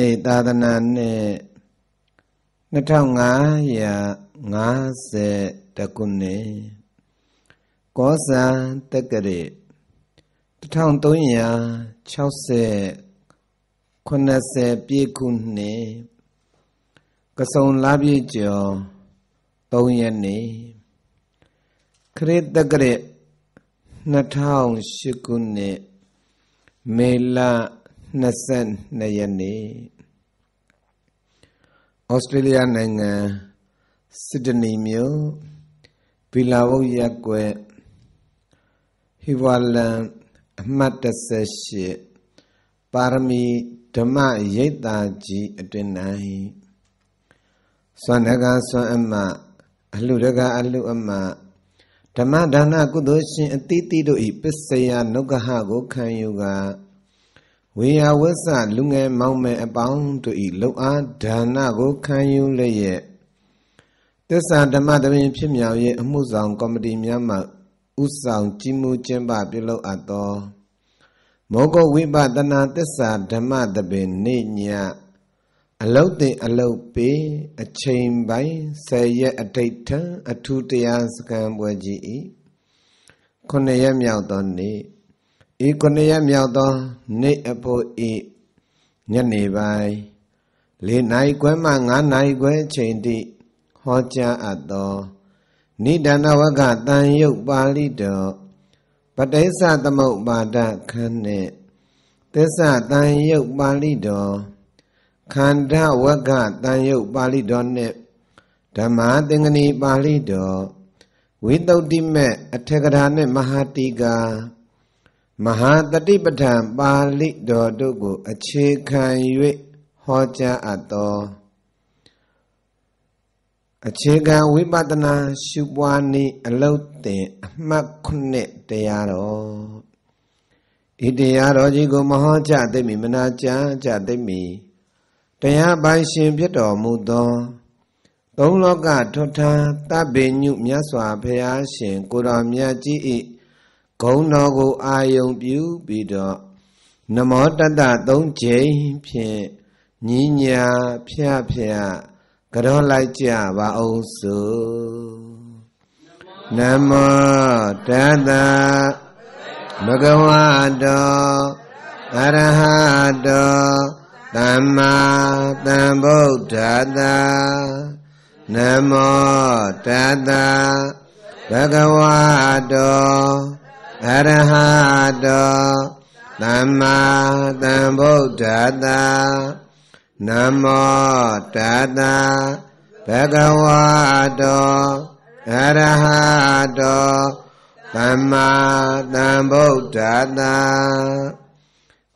အေသာသနာနှစ်2550ခုနှစ်ကောဇာတက္ကရေ1360 80ပြည့်ခုနှစ်ကဆုံလာပြည့်ကျော်3ရက်နေ့ခရစ်တက္ကရာ2008ခုနှစ်မေလ22ရက်နေ့ဩစတြေးလျနိုင်ငံစစ်ဒနီမြို့ဗီလာဝုတ်ရက်ကွယ်ဟီဝါလန်အမှတ်38ပါရမီဓမ္မရိပ်သာကြီးအတွင်၌စွမ်းတကားစွမ်းအမအလှတကားအလှအမဓမ္မဒါနကုသိုလ်ရှင်အတိတိတို့ဤပစ္စယနုဂဟကိုခံယူကားဝေယဝစ္စလူငယ်မောင်မယ်အပေါင်းတို့ဤလုံအားဒါနကိုခံယူလျက်သစ္စာဓမ္မတပင်ဖြစ်မြောင်ရဲ့အမှုဆောင်ကော်မတီများမှဥဆောင်ကြီးမှုကျင်းပပြုလုပ်အပ်သောမောဂဝိပဒနာသစ္စာဓမ္မတပင်နေညအလုတ်တင်အလုတ်ပေးအချိန်ပိုင်းဆယ်ရက်အတိတ်ထံအထူးတရားစကံပွဲကြီးဤခုနှစ်ရက်မြောက်သောနေ့ဤခုနှစ်ရက်မြောက်သောနေ့အဖို့ဤညနေပိုင်း၄နိုင်ခွဲမှ9နိုင်ခွဲချိန်တိဟောကြားအပ်သောနိဒန္နဝကတန်ယုတ်ပါဠိတော်ပဋိစ္စသမုပ္ပါဒခန်းနှင့်သစ္စာတန်ယုတ်ပါဠိတော်ခန္ဓာဝကတန်ယုတ်ပါဠိတော်နှင့်ဓမ္မာသင်္ကနီပါဠိတော်ဝိတုဒ္ဓိမေအထေကရာနှင့်မဟာတိကာမဟာတတိပဋ္ဌာန်ပါဠိတော်တို့ကိုအခြေခံ၍ဟောကြားအပ်သောအခြေခံဝိပဿနာရှုပွားနည်းအလုတ်တင်အမှတ်ခုနှစ်တရားတော်ဤတရားတော်ကြီးကိုမဟောကြသိမိမနာကြကြသိမိတရားပိုင်ရှင်ဖြစ်တော်မူသောသုံးလောကထွဋ်ထာတပ္ပိညုမြတ်စွာဘုရားရှင်ကိုတော်မြတ်ကြီး၏ဂုံတော်ကိုအာယုံပြုပြီးတော့နမောတတသုံးချိန်ဖြင့်ညီညာဖျဖျကြောလိုက်ကြပါအောင်စုနမောတတဘဂဝတောအရဟတောသမ္မာသမ္ဗုဒ္ဓတာနမောတတဘဂဝတောအရဟတောသမ္မာသမ္ဗုဒ္ဓတာနမောတတာဘဂဝါတောအရဟတောသမ္မာသမ္ဗုဒ္ဓတာ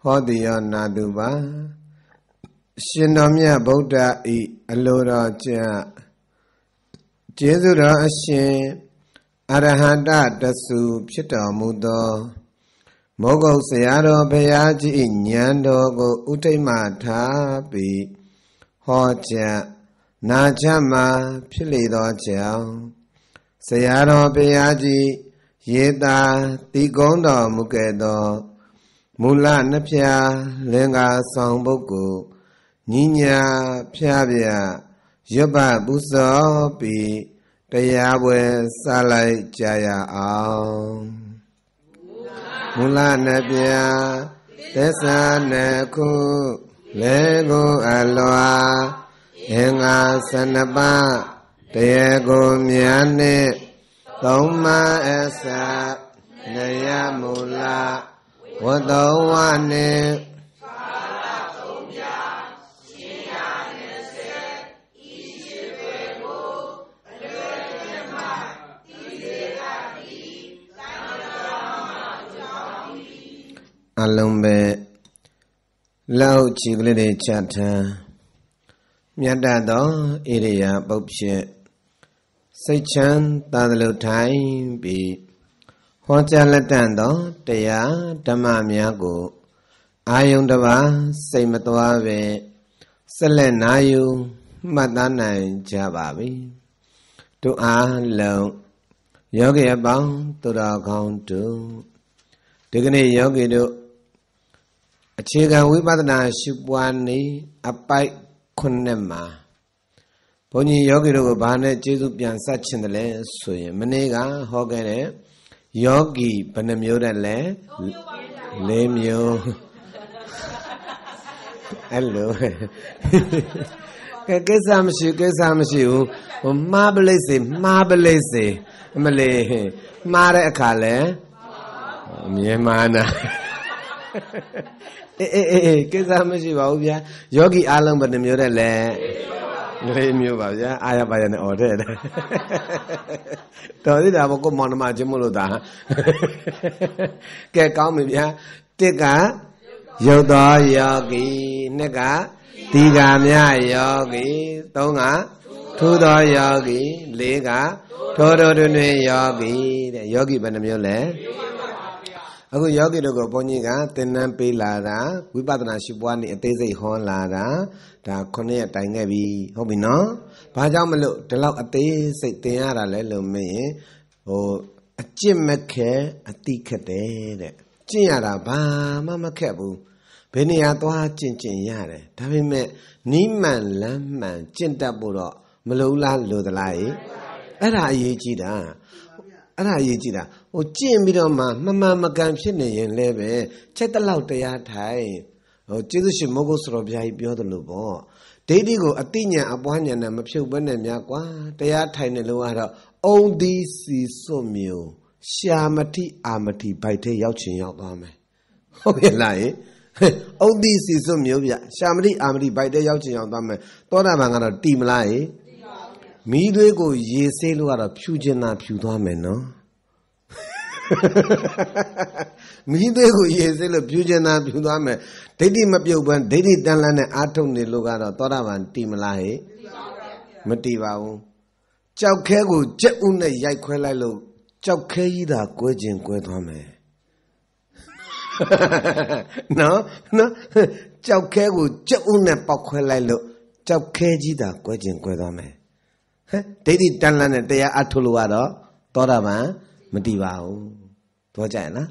ဟောတိယနာတုပါရှင်တော်မြတ်ဗုဒ္ဓဤအလိုတော်ကျကျေးဇူးတော်အရှင်အရဟတတဆုဖြစ်တော်မူသောမောဂုတ်ဆရာတော်ဘုရားကြီးဉာဏ်တော်ကိုဥထိမထားပြီးဟောကြားနာချမှာဖြစ်လေသောကြောင့်ဆရာတော်ဘုရားကြီးရေတာတိကုံးတော်မူခဲ့သောမူလနှဖျားလင်္ကာဆောင်ပုဂ္ဂိုလ်ညီညာဖျားပြရွတ်ပပုဇောပြီးတရားပွဲစလိုက်ကြရအောင်မူလနှစ်ပြသစ္စာနှစ်ခုလဲကိုအလွာအင်္ဂါဆနပတရားကိုမြန်နှစ်သုံးမအစနယမူလဝတ္တဝနှင့်အလုံးပဲလောက်ချီကလေးတွေချထံမြတ်တသောဣရိယာပုတ်ဖြင့်စိတ်ချမ်းသာသလိုထိုင်ပြီးဟောကြားလက်တန်သော တရားဓမ္မများကိုအာယုန်တပါစိတ်မသွားပဲဆက်လက်နာယူမှတ်သားနိုင်ကြပါပြီတို့အားလုံးယောဂီအပေါင်းသူတော်ကောင်းတို့ဒီကနေ့ယောဂီတို့အခြေခံဝိပဿနာ ရှုပွားနေအပိုက်ခုနှစ်မှာဘုန်းကြီးယောဂီတို့ကဘာနဲ့ကျေးဇူးပြန်ဆက်ချင်တယ်လဲဆိုရင် မနေ့ကဟောခဲ့တဲ့ယောဂီဘယ်နှမျိုးတဲ့လဲ၄မျိုးအဲ့လိုကဲကိစ္စမရှိကိစ္စမရှိဘူးဟိုမှားပလိစေမှားပလိစေအမလေးမှားတဲ့အခါလဲမြန်မာနာအေးအေးအေးကိစ္စမရှိပါဘူးဗျာယောဂီအားလုံးဘယ်နှမျိုးတဲ့လဲလေးမျိုးပါဗျာအားရပါရနဲ့អော်တဲ့တော်သေးတာပေါ့ကိုမောင်နှမချင်းမလို့တာကဲကောင်းပြီဗျာတစ်ကရုပ်တော်ယောဂီနှစ်ကဒီဃာမြယောဂီသုံးကထူသောယောဂီလေးကထောတော်တွင်ယောဂီတဲ့ယောဂီဘယ်နှမျိုးလဲအခုယောဂီတို့ကိုဘုန်းကြီးကသင်တန်းပေးလာတာဝိပဿနာရှုပွားနေအသေးစိတ်ဟောလာတာဒါခုနှစ်ရက်တိုင်ခဲ့ပြီ ဟုတ်ပြီနော်။ဘာကြောင့်မလို့ဒီလောက်အသေးစိတ်သင်ရတာလဲလို့မင်းဟိုအကျင့်မခဲအတိခက်တယ်တဲ့။ကျင့်ရတာဘာမှမခက်ဘူး။ဘယ်နေရာသွားကျင့်ကျင့်ရတယ်။ဒါပေမဲ့နိမှန်လမ်းမှန်ကျင့်တတ်ဖို့တော့မလိုလားလိုသလား။အဲ့ဒါအရေးကြီးတာ။အဲ့ဒါအရေးကြီးတာ။ဟိုကျင့်ပြီးတော့မှမမှန်မကန်ဖြစ်နေရင်လည်းပဲချက်တလောက်တရားထိုင်ဟိုကျေးဇူးရှင်မောဂုဆရာဘုရားကြီးပြောတယ်လို့ပေါ့ဒိဋ္ဌိကိုအတိညာအပွားညာနဲ့မဖြုတ်ဘဲနဲ့များကွာတရားထိုင်တယ်လို့ကတော့အုံဒီစီစွမျိုးရှာမတိအာမတိဘိုက်ထဲရောက်ချင်ရောက်သွားမယ်ဟုတ်ကဲ့လားယအုံဒီစီစွမျိုးဗျရှာမတိအာမတိဘိုက်ထဲရောက်ချင်ရောက်သွားမယ်သောတာပန်ကတော့တီမလားယမိသွေးကိုရေဆေးလို့ကတော့ဖြူကျင်တာဖြူသွားမယ်နော်မိသေးကိုရေစစ်လို့ပြူကျင်တာပြူသွားမယ်ဒိဋ္ဌိမပြုတ်ဘဲဒိဋ္ဌိတန်လန်းနဲ့အာထုတ်နေလို့ကတော့သောတာပန်တီမလားဟဲ့မတီပါဘူးကြောက်ခဲကိုကြက်ဥနဲ့ရိုက်ခွဲလိုက်လို့ကြောက်ခဲကြီးသာ ကွဲခြင်းကွဲသွားမယ်နော်နော်ကြောက်ခဲကိုကြက်ဥနဲ့ပောက်ခွဲလိုက်လို့ကြောက်ခဲကြီးသာကွဲခြင်းကွဲသွားမယ်ဟဲ့ဒိဋ္ဌိတန်လန်းနဲ့တရားအထုတ်လို့ကတော့သောတာပန်မတည်ပါဘူးသဘောကျရဲ့လား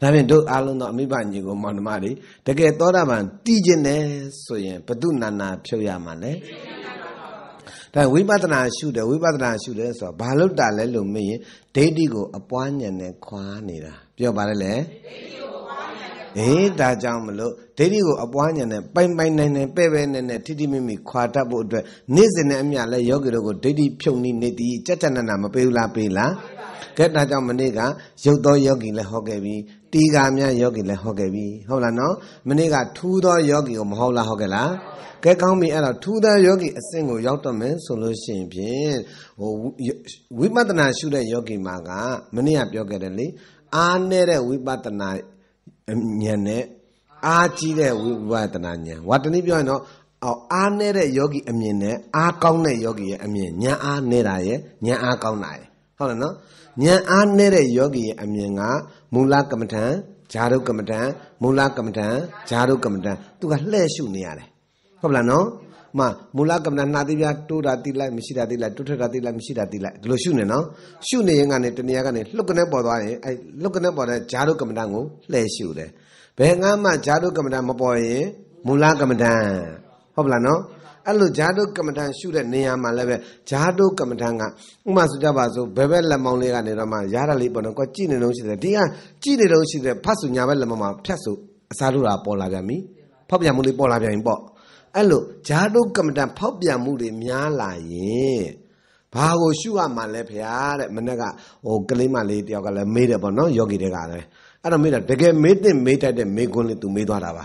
ဒါဖြင့်တို့အားလုံးသောအမိဘညီကိုမောင်နှမတွေတကယ်သောတာပန်တည်ခြင်းနဲ့ဆိုရင်ဘု து နာနာဖြုတ်ရမှာလေဒါဝိပဿနာရှုတယ်ဝိပဿနာရှုတယ်ဆိုတော့ဘာလို့တာလဲလို့မေးရင်ဒိဋ္ဌိကို အပွားဉာဏ်နဲ့ခွာနေတာပြောပါလေလေအေးဒါကြောင့်မလို့ဒိဋ္ဌိကိုအပွားဉာဏ်နဲ့ပိုင်ပိုင်နိုင်နိုင်ပဲ့ပဲနဲ့နဲ့ထိထိမိမိခွာတတ်ဖို့အတွက်နေ့စဉ်နဲ့အမျှလဲယောဂီတို့ကိုဒိဋ္ဌိဖြုံနိနေသည်ကြက်ကြက်နနာမပေးဘူးလားပေးလားကဲဒါကြောင့်မနေ့ကရုပ်သောယောဂီလည်းဟောခဲ့ပြီတီဃာမြယောဂီလည်းဟောခဲ့ပြီဟုတ်လားနော်မနေ့ကထူးသောယောဂီကိုမဟုတ်လားဟုတ်ကဲ့လားကဲကောင်းပြီအဲ့တော့ထူးသောယောဂီအဆင့်ကိုရောက်တော့မယ်ဆိုလို့ရှိရင်ဖြင့်ဟိုဝိပဿနာရှုတဲ့ယောဂီမှာကမနေ့ကပြောခဲ့တယ်လေအားနေတဲ့ဝိပဿနာဉာဏ်နဲ့အားကြီးတဲ့ဝိပဿနာဉာဏ်ဝါတနည်းပြောရင်တော့အော်အားနေတဲ့ယောဂီအမြင်နဲ့အားကောင်းတဲ့ယောဂီရဲ့အမြင်ဉာဏ်အားနေတာရဲ့ဉာဏ်အားကောင်းတာရဲ့ဟုတ်လားနော်ဉာဏ်အားနည်းတဲ့ယောဂီရဲ့အမြင်ကမူလကမ္မထံဂျာရုပ်ကမ္မထံမူလကမ္မထံဂျာရုပ်ကမ္မထံသူကလှည့်ရှုနေရတယ်ဟုတ်လားနော်မမူလကမ္မနာနာတိပြတိုးတာတိလိုက်မရှိတာတိလိုက်တိုးထက်တာတိလိုက်မရှိတာတိလိုက်ဒီလိုရှုနေနော်ရှုနေရင်ကနေတနေရာကနေလှုပ်ကနေပေါ်သွားရင်အဲလှုပ်ကနေပေါ်တဲ့ဂျာရုပ်ကမ္မထံကိုလှည့်ရှုတယ်ဘယ်ငါမှဂျာရုပ်ကမ္မထံမပေါ်ရင်မူလကမ္မထံဟုတ်လားနော်အဲ့လိုဂျာတုကမ္မထံရှုတဲ့နေရာမှာလည်းပဲဂျာတုကမ္မထံကဥပမာဆိုကြပါစို့ဘယ်ဘက်လက်မောင်းလေးကနေတော့မှရတာလေးပေါ့နော်ကွာကြည့်နေလုံးရှိတယ်ဒီကကြည့်နေလုံးရှိတယ်ဖတ်စုညာဘက်လက်မောင်းမှာဖြတ်စုအစားတို့တာပေါ်လာပြန်ပြီဖောက်ပြန်မှုလေးပေါ်လာပြန်ပြီပေါ့အဲ့လိုဂျာတုကမ္မထံဖောက်ပြန်မှုတွေများလာရင်ဘာကိုရှုရမှာလဲဖရာတဲ့မနေ့ကဟိုကလေးမလေးတယောက်ကလည်းမေးတယ်ပေါ့နော်ယောဂီတွေကလည်းအဲ့တော့မေးတာတကယ်မေးတဲ့မေးတတ်တဲ့မေးခွန်းလေး तू မေးသွားတာပါ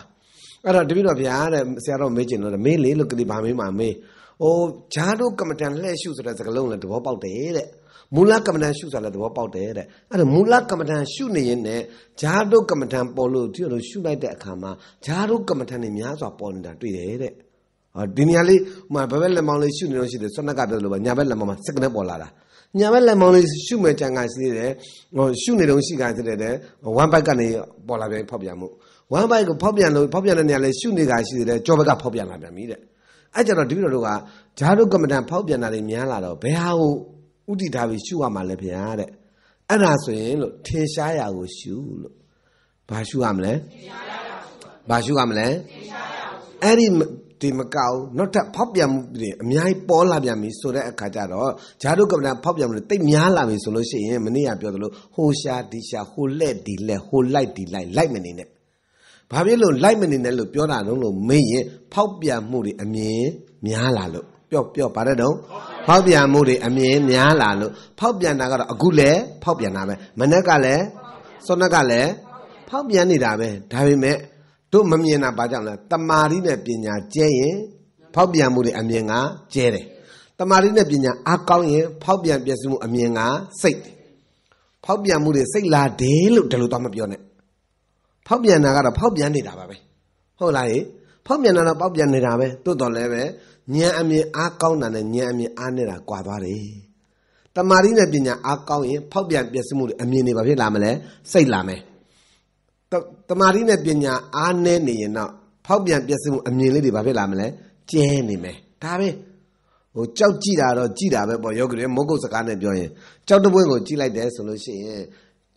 အဲ့တော့တပည့်တော်ဗျာတဲ့ဆရာတော်မေးကျင်တော့မေးလေလို့ကတိဘာမေးမှာမေး။အိုးဂျားတို့ကမ္မတန်လှည့်ရှုဆိုတဲ့စကားလုံးလည်းသဘောပေါက်တယ်တဲ့။မူလကမ္မတန်ရှုဆိုတာလည်းသဘောပေါက်တယ်တဲ့။အဲ့ဒါမူလကမ္မတန်ရှုနေရင်နဲ့ဂျားတို့ကမ္မတန်ပေါ်လို့ဒီလိုရှုလိုက်တဲ့အခါမှာဂျားတို့ကမ္မတန်တွေများစွာပေါ်နေတာတွေ့တယ်တဲ့။ဟောဒီနေရာလေးဟိုဘက်ဘက်လက်မောင်းလေးရှုနေလို့ရှိတယ်ဆွတ်နှက်ကပြောလို့ပါညာဘက်လက်မောင်းမှာစက္ကနေပေါ်လာတာ။ညာဘက်လက်မောင်းလေးရှုမဲ့ကြံကရှိသေးတယ်ဟိုရှုနေတုန်းရှိကရှိသေးတယ်ဝမ်ဘက်ကနေပေါ်လာပြန်ဖောက်ပြန်မှုဝမ်းဘိုက်ကိုဖောက်ပြန်လို့ဖောက်ပြန်တဲ့နေရာလဲရှုနေကြရှိသေးတယ်ကြောဘက်ကဖောက်ပြန်လာပြန်ပြီတဲ့အဲ့ကြတော့တပည့်တော်တို့ကဓာတုကမ္မဋ္ဌာန်းဖောက်ပြန်တာတွေများလာတော့ဘယ်ဟာကိုဥတည်ထားပြီးရှုရမှာလဲဗျာတဲ့အဲ့ဒါဆိုရင်လို့ထင်ရှားရာကိုရှုလို့ဘာရှုရမလဲဘာရှုရမလဲအဲ့ဒီဒီမကောက်နောက်ထပ်ဖောက်ပြန်မှုတွေအများကြီးပေါ်လာပြန်ပြီဆိုတဲ့အခါကျတော့ဓာတုကမ္မဋ္ဌာန်းဖောက်ပြန်မှုတွေတိတ်များလာပြီဆိုလို့ရှိရင်မနေ့ကပြောသလိုဟိုရှာဒီရှာဟိုလက်ဒီလက်ဟိုလိုက်ဒီလိုက်လိုက်မနေနဲ့ဘာဖြစ်လို့လိုက်မနေနဲ့လို့ပြောတာတော့လို့မေးရင်ဖောက်ပြန်မှုတွေအမြင်များလာလို့ပြော့ပြော့ပါတယ်တော့ဖောက်ပြန်မှုတွေအမြင်များလာလို့ဖောက်ပြန်တာကတော့အခုလည်းဖောက်ပြန်တာပဲမနေ့ကလည်းစောနကလည်းဖောက်ပြန်နေတာပဲဒါပေမဲ့တို့မမြင်တာဘာကြောင့်လဲတမာရီနဲ့ပညာကျဲရင်ဖောက်ပြန်မှုတွေအမြင်ကကျဲတယ်တမာရီနဲ့ပညာအကောင်းရင်ဖောက်ပြန်ပြည့်စုံမှုအမြင်ကစိတ်ဖောက်ပြန်မှုတွေစိတ်လာတယ်လို့ဒါလို့တော့မပြောနဲ့ဖောက်ပြန်တာကတော့ဖောက်ပြန်နေတာပါပဲဟုတ်လားဟေ့ဖောက်ပြန်တာတော့ပေါက်ပြန်နေတာပဲတွတ်တော်လည်းပဲဉာဏ်အမြင်အားကောင်းတာနဲ့ဉာဏ်အမြင်အားနေတာကွာသွားတယ်တမာရီနဲ့ပညာအားကောင်းရင်ဖောက်ပြန်ပျက်စီးမှုတွေအမြင်တွေဘာဖြစ်လာမလဲစိတ်လာမယ်တမာရီနဲ့ပညာအားနည်းနေရင်တော့ဖောက်ပြန်ပျက်စီးမှုအမြင်လေးတွေဘာဖြစ်လာမလဲကျဲနေမယ်ဒါပဲဟိုကြောက်ကြည့်တာတော့ကြည့်တာပဲပေါ့ယောဂီတွေမုတ်ကုတ်စကားနဲ့ပြောရင်ကြောက်တပွင့်ကိုကြည့်လိုက်တယ်ဆိုလို့ရှိရင်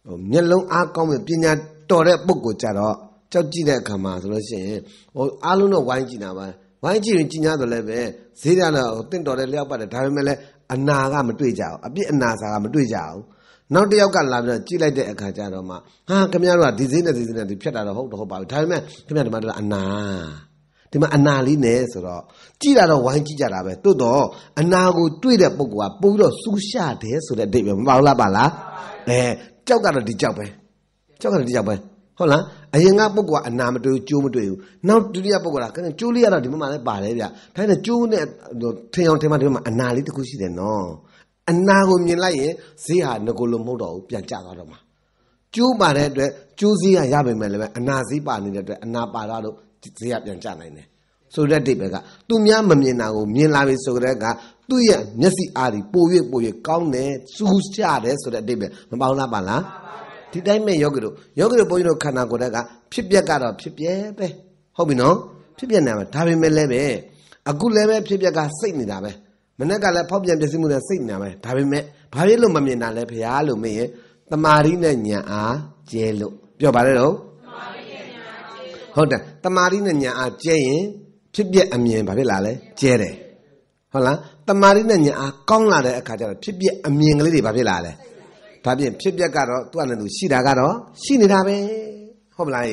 ဟိုမျက်လုံးအားကောင်းပြီပညာတော်တဲ့ပုံကိုကြတော့ကြောက်ကြည့်တဲ့အခါမှာဆိုလို့ရှိရင်ဟိုအားလုံးတော့ဝိုင်းကြည့်တာပါဝိုင်းကြည့်ရင်ကြည်ညာတော့လည်းပဲဈေးရတော့တင့်တော်တဲ့လျှောက်ပါတယ်ဒါပေမဲ့လည်းအနာကမတွေ့ကြဘူးအပြစ်အနာစာကမတွေ့ကြဘူးနောက်တစ်ယောက်ကလာပြီးတော့ကြည့်လိုက်တဲ့အခါကျတော့မှဟာခင်ဗျားတို့ကဒီဈေးနဲ့ဒီဈေးနဲ့ဒီဖြတ်တာတော့ဟုတ်တော့ဟုတ်ပါပြီဒါပေမဲ့ခင်ဗျားဒီမှာတော့အနာဒီမှာအနာလေးနဲ့ဆိုတော့ကြည်တာတော့ဝိုင်းကြည့်ကြတာပဲတို့တော့အနာကိုတွေ့တဲ့ပုံကပို့ပြီးတော့စူးရှတယ်ဆိုတဲ့အဓိပ္ပာယ်မပါဘူးလားပါလားအဲကြောက်ကတော့ဒီကြောက်ပဲကြောက်ရတယ်တယောက်ပဲဟုတ်လားအရင်ကပုဂ္ဂိုလ်ကအနာမတွေ့ဘူးကြိုးမတွေ့ဘူးနောက်ဒုတိယပုဂ္ဂိုလ်ကကြိုးလေးရတော့ဒီမှာလည်းပါတယ်ဗျဒါနဲ့ကြိုးနဲ့ထင်အောင်ထင်မှဒီမှာအနာလေးတစ်ခုရှိတယ်နော်အနာကိုမြင်လိုက်ရင်ဈေးဟာငကိုလိုမဟုတ်တော့ဘူးပြန်ကျသွားတော့မှာကျိုးပါတဲ့အတွက်ကျိုးဈေးကရပေမဲ့လည်းအနာဈေးပါနေတဲ့အတွက်အနာပါလာလို့ဈေးကပြန်ကျနိုင်တယ်ဆိုတဲ့တိပဲကသူများမမြင်တာကိုမြင်လာပြီဆိုကြတဲ့ကသူ့ရဲ့မျက်စိအားဒီပို၍ပို၍ကောင်းတယ်စူးကြတယ်ဆိုတဲ့တိပဲမပေါင်းလားပါလားဒီတိုင်းမဲ့ယောဂီတို့ယောဂီတို့ဘုန်းကြီးတို့ခန္ဓာကိုယ်တက်ကဖြစ်ပျက်ကတော့ဖြစ်ပျက်ပဲဟုတ်ပြီနော်ဖြစ်ပျက်နေမှာဒါပေမဲ့လည်းပဲအခုလည်းပဲဖြစ်ပျက်ကစိတ်နေတာပဲမနေ့ကလည်းဖောက်ပြန်ပျက်စီးမှုနဲ့စိတ်နေတာပဲဒါပေမဲ့ဘာဖြစ်လို့မမြင်တာလဲဖရားလို့မင်းရဲ့တမာရီနဲ့ညာအားကျဲလို့ပြောပါလေတော့ဟုတ်တယ်တမာရီနဲ့ညာအားကျဲရင်ဖြစ်ပျက်အမြင်ဘာဖြစ်လာလဲကျဲတယ်ဟုတ်လားတမာရီနဲ့ညာအားကောင်းလာတဲ့အခါကျတော့ဖြစ်ပျက်အမြင်ကလေးတွေဘာဖြစ်လာလဲဒါဖြင့်ဖြစ်ပျက်ကတော့သူ့အနတူရှိတာကတော့ရှိနေတာပဲဟုတ်မလား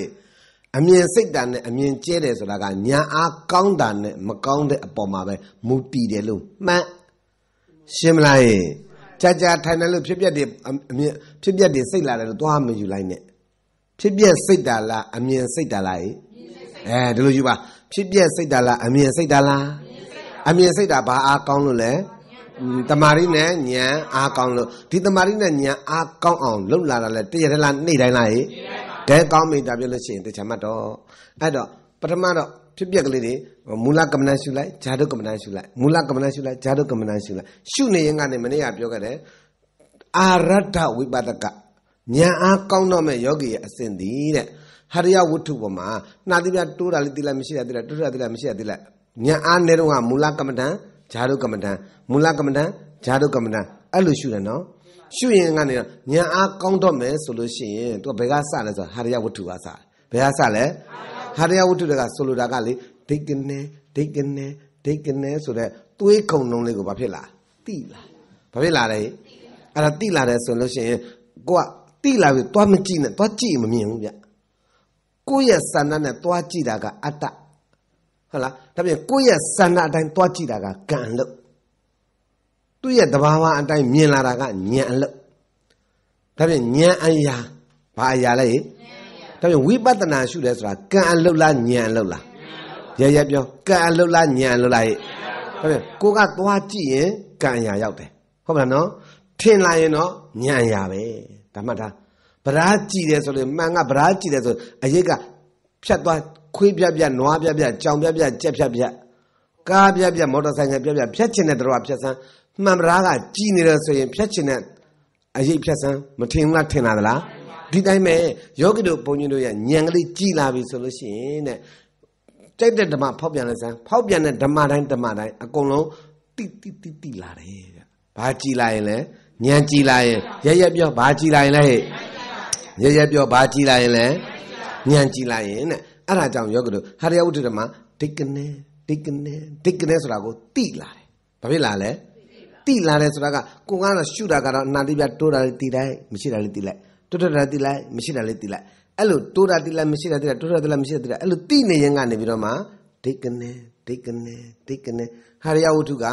အမြင်စိတ်တန်နဲ့အမြင်ကျဲတယ်ဆိုတာကညာအားကောင်းတာနဲ့မကောင်းတဲ့အပေါ်မှာပဲမူတည်တယ်လို့မှန်ရှင်းမလားကြာကြာထိုင်တယ်လို့ဖြစ်ပျက်တယ်အမြင်ဖြစ်ပျက်တယ်စိတ်လာတယ်လို့သွားမယူလိုက်နဲ့ဖြစ်ပျက်စိတ်တာလားအမြင်စိတ်တာလားအဲဒီလိုယူပါဖြစ်ပျက်စိတ်တာလားအမြင်စိတ်တာလားအမြင်စိတ်တာဘာအားကောင်းလို့လဲတမာရီနဲ့ညံအားကောင်းလို့ဒီတမာရီနဲ့ညံအားကောင်းအောင်လှုပ်လာတာလဲတရရလားနေ့တိုင်းလားဟေ့ကဲကောင်းပြီဒါပြောလို့ရှိရင်တရားမှတ်တော့အဲ့တော့ပထမတော့ဖြစ်ပျက်ကလေးတွေမူလကမ္မနာရှုလိုက်ဂျာတုကမ္မနာရှုလိုက်မူလကမ္မနာရှုလိုက်ဂျာတုကမ္မနာရှုလိုက်ရှုနေရင်ကနေမနေ့ကပြောခဲ့တယ်အာရတ္ထဝိပဒကဉာဏ်အားကောင်းတော့မဲ့ယောဂီရဲ့အစဉ်သည်တဲ့ဟရိယဝတ္ထုပေါ်မှာနှာတိပြတိုးတာလေးတိလိုက်မရှိတာတိလိုက်တိုးတာတိလိုက်မရှိတာတိလိုက်ဉာဏ်အားနေတော့ကမူလကမ္မဋ္ဌာန်းဇာတုကမ္မဋ္ဌာန်းမူလကမ္မဋ္ဌာန်းဇာတုကမ္မဋ္ဌာန်းအဲ့လိုရှုတယ်နော်ရှုရင်ကနေဉာဏ်အားကောင်းတော့မယ်ဆိုလို့ရှိရင်သူကဘယ်ကစလဲဆိုဟာရယဝတ္ထုကစတယ်ဘယ်ကစလဲဟာရယဝတ္ထုတကဆိုလိုတာကလေဒိတ်ကနေဒိတ်ကနေဒိတ်ကနေဆိုတဲ့သွေးခုံလုံးလေးကိုဘာဖြစ်လာတိလာဘာဖြစ်လာလဲအဲ့ဒါတိလာတယ်ဆိုလို့ရှိရင်ကိုကတိလာပြီးသွားမကြည့်နဲ့သွားကြည့်မမြင်ဘူးဗျကိုယ့်ရဲ့စန္ဒနဲ့သွားကြည့်တာကအတ္တဟုတ်လားဒါပြန်ကိုယ့်ရဲ့ဆန္ဒအတိုင်းသွားကြည့်တာကကံလို့သူ့ရဲ့တဘာဝအတိုင်းမြင်လာတာကဉာဏ်လို့ဒါပြန်ဉာဏ်အရာဘာအရာလဲဒါပြန်ဝိပဿနာရှုတယ်ဆိုတာကံအလုတ်လားဉာဏ်အလုတ်လားရရပြောကံအလုတ်လားဉာဏ်အလုတ်လားဟဲ့ဒါပြန်ကိုကသွားကြည့်ရင်ကံအရာရောက်တယ်ဟုတ်မလားနော်ထင်လာရင်တော့ဉာဏ်အရာပဲဒါမှတ်ထားဗရာကြည့်တယ်ဆိုလို့မှန်ကဗရာကြည့်တယ်ဆိုအရေးကဖြတ်သွားခွေးပြပြနွားပြပြကြောင်ပြပြကြက်ပြပြကားပြပြမော်တော်ဆိုင်ကပြပြဖြတ်ချင်တဲ့တို့ကဖြတ်စမ်းမှန်မလားကကြည်နေတယ်ဆိုရင်ဖြတ်ချင်တဲ့အရေးဖြတ်စမ်းမထင်လားထင်လာသလားဒီတိုင်းပဲယောဂီတို့ဘုန်းကြီးတို့ရဲ့ဉာဏ်ကလေးကြည်လာပြီဆိုလို့ရှိရင်တဲ့ကြိုက်တဲ့ဓမ္မဖောက်ပြန်လိုက်စမ်းဖောက်ပြန်တဲ့ဓမ္မတိုင်းဓမ္မတိုင်းအကုန်လုံးတိတိတိတိလာတယ်ဗျဘာကြည်လာရင်လဲဉာဏ်ကြည်လာရင်ရရပြောဘာကြည်လာရင်လဲဟဲ့ရရပြောဘာကြည်လာရင်လဲဉာဏ်ကြည်လာရင်တဲ့အဲ့ဒါကြောင့်ယောဂတို့ဟာရယဝတ္ထုဓမ္မဒိက္ကနဲဒိက္ကနဲဒိက္ကနဲဆိုတာကိုတိလာတယ်။ဘာဖြစ်လာလဲ။တိလာတယ်ဆိုတာကကိုကတော့ရှုတာကတော့အနာတိပြတိုးတာလေးတိလိုက်မရှိတာလေးတိလိုက်တိုးတာလေးတိလိုက်မရှိတာလေးတိလိုက်အဲ့လိုတိုးတာတိလိုက်မရှိတာတိလိုက်တိုးတာတိလိုက်မရှိတာတိလိုက်အဲ့လိုတိနေရင်ကနေပြီးတော့မှဒိက္ကနဲဒိက္ကနဲဒိက္ကနဲဟာရယဝတ္ထုက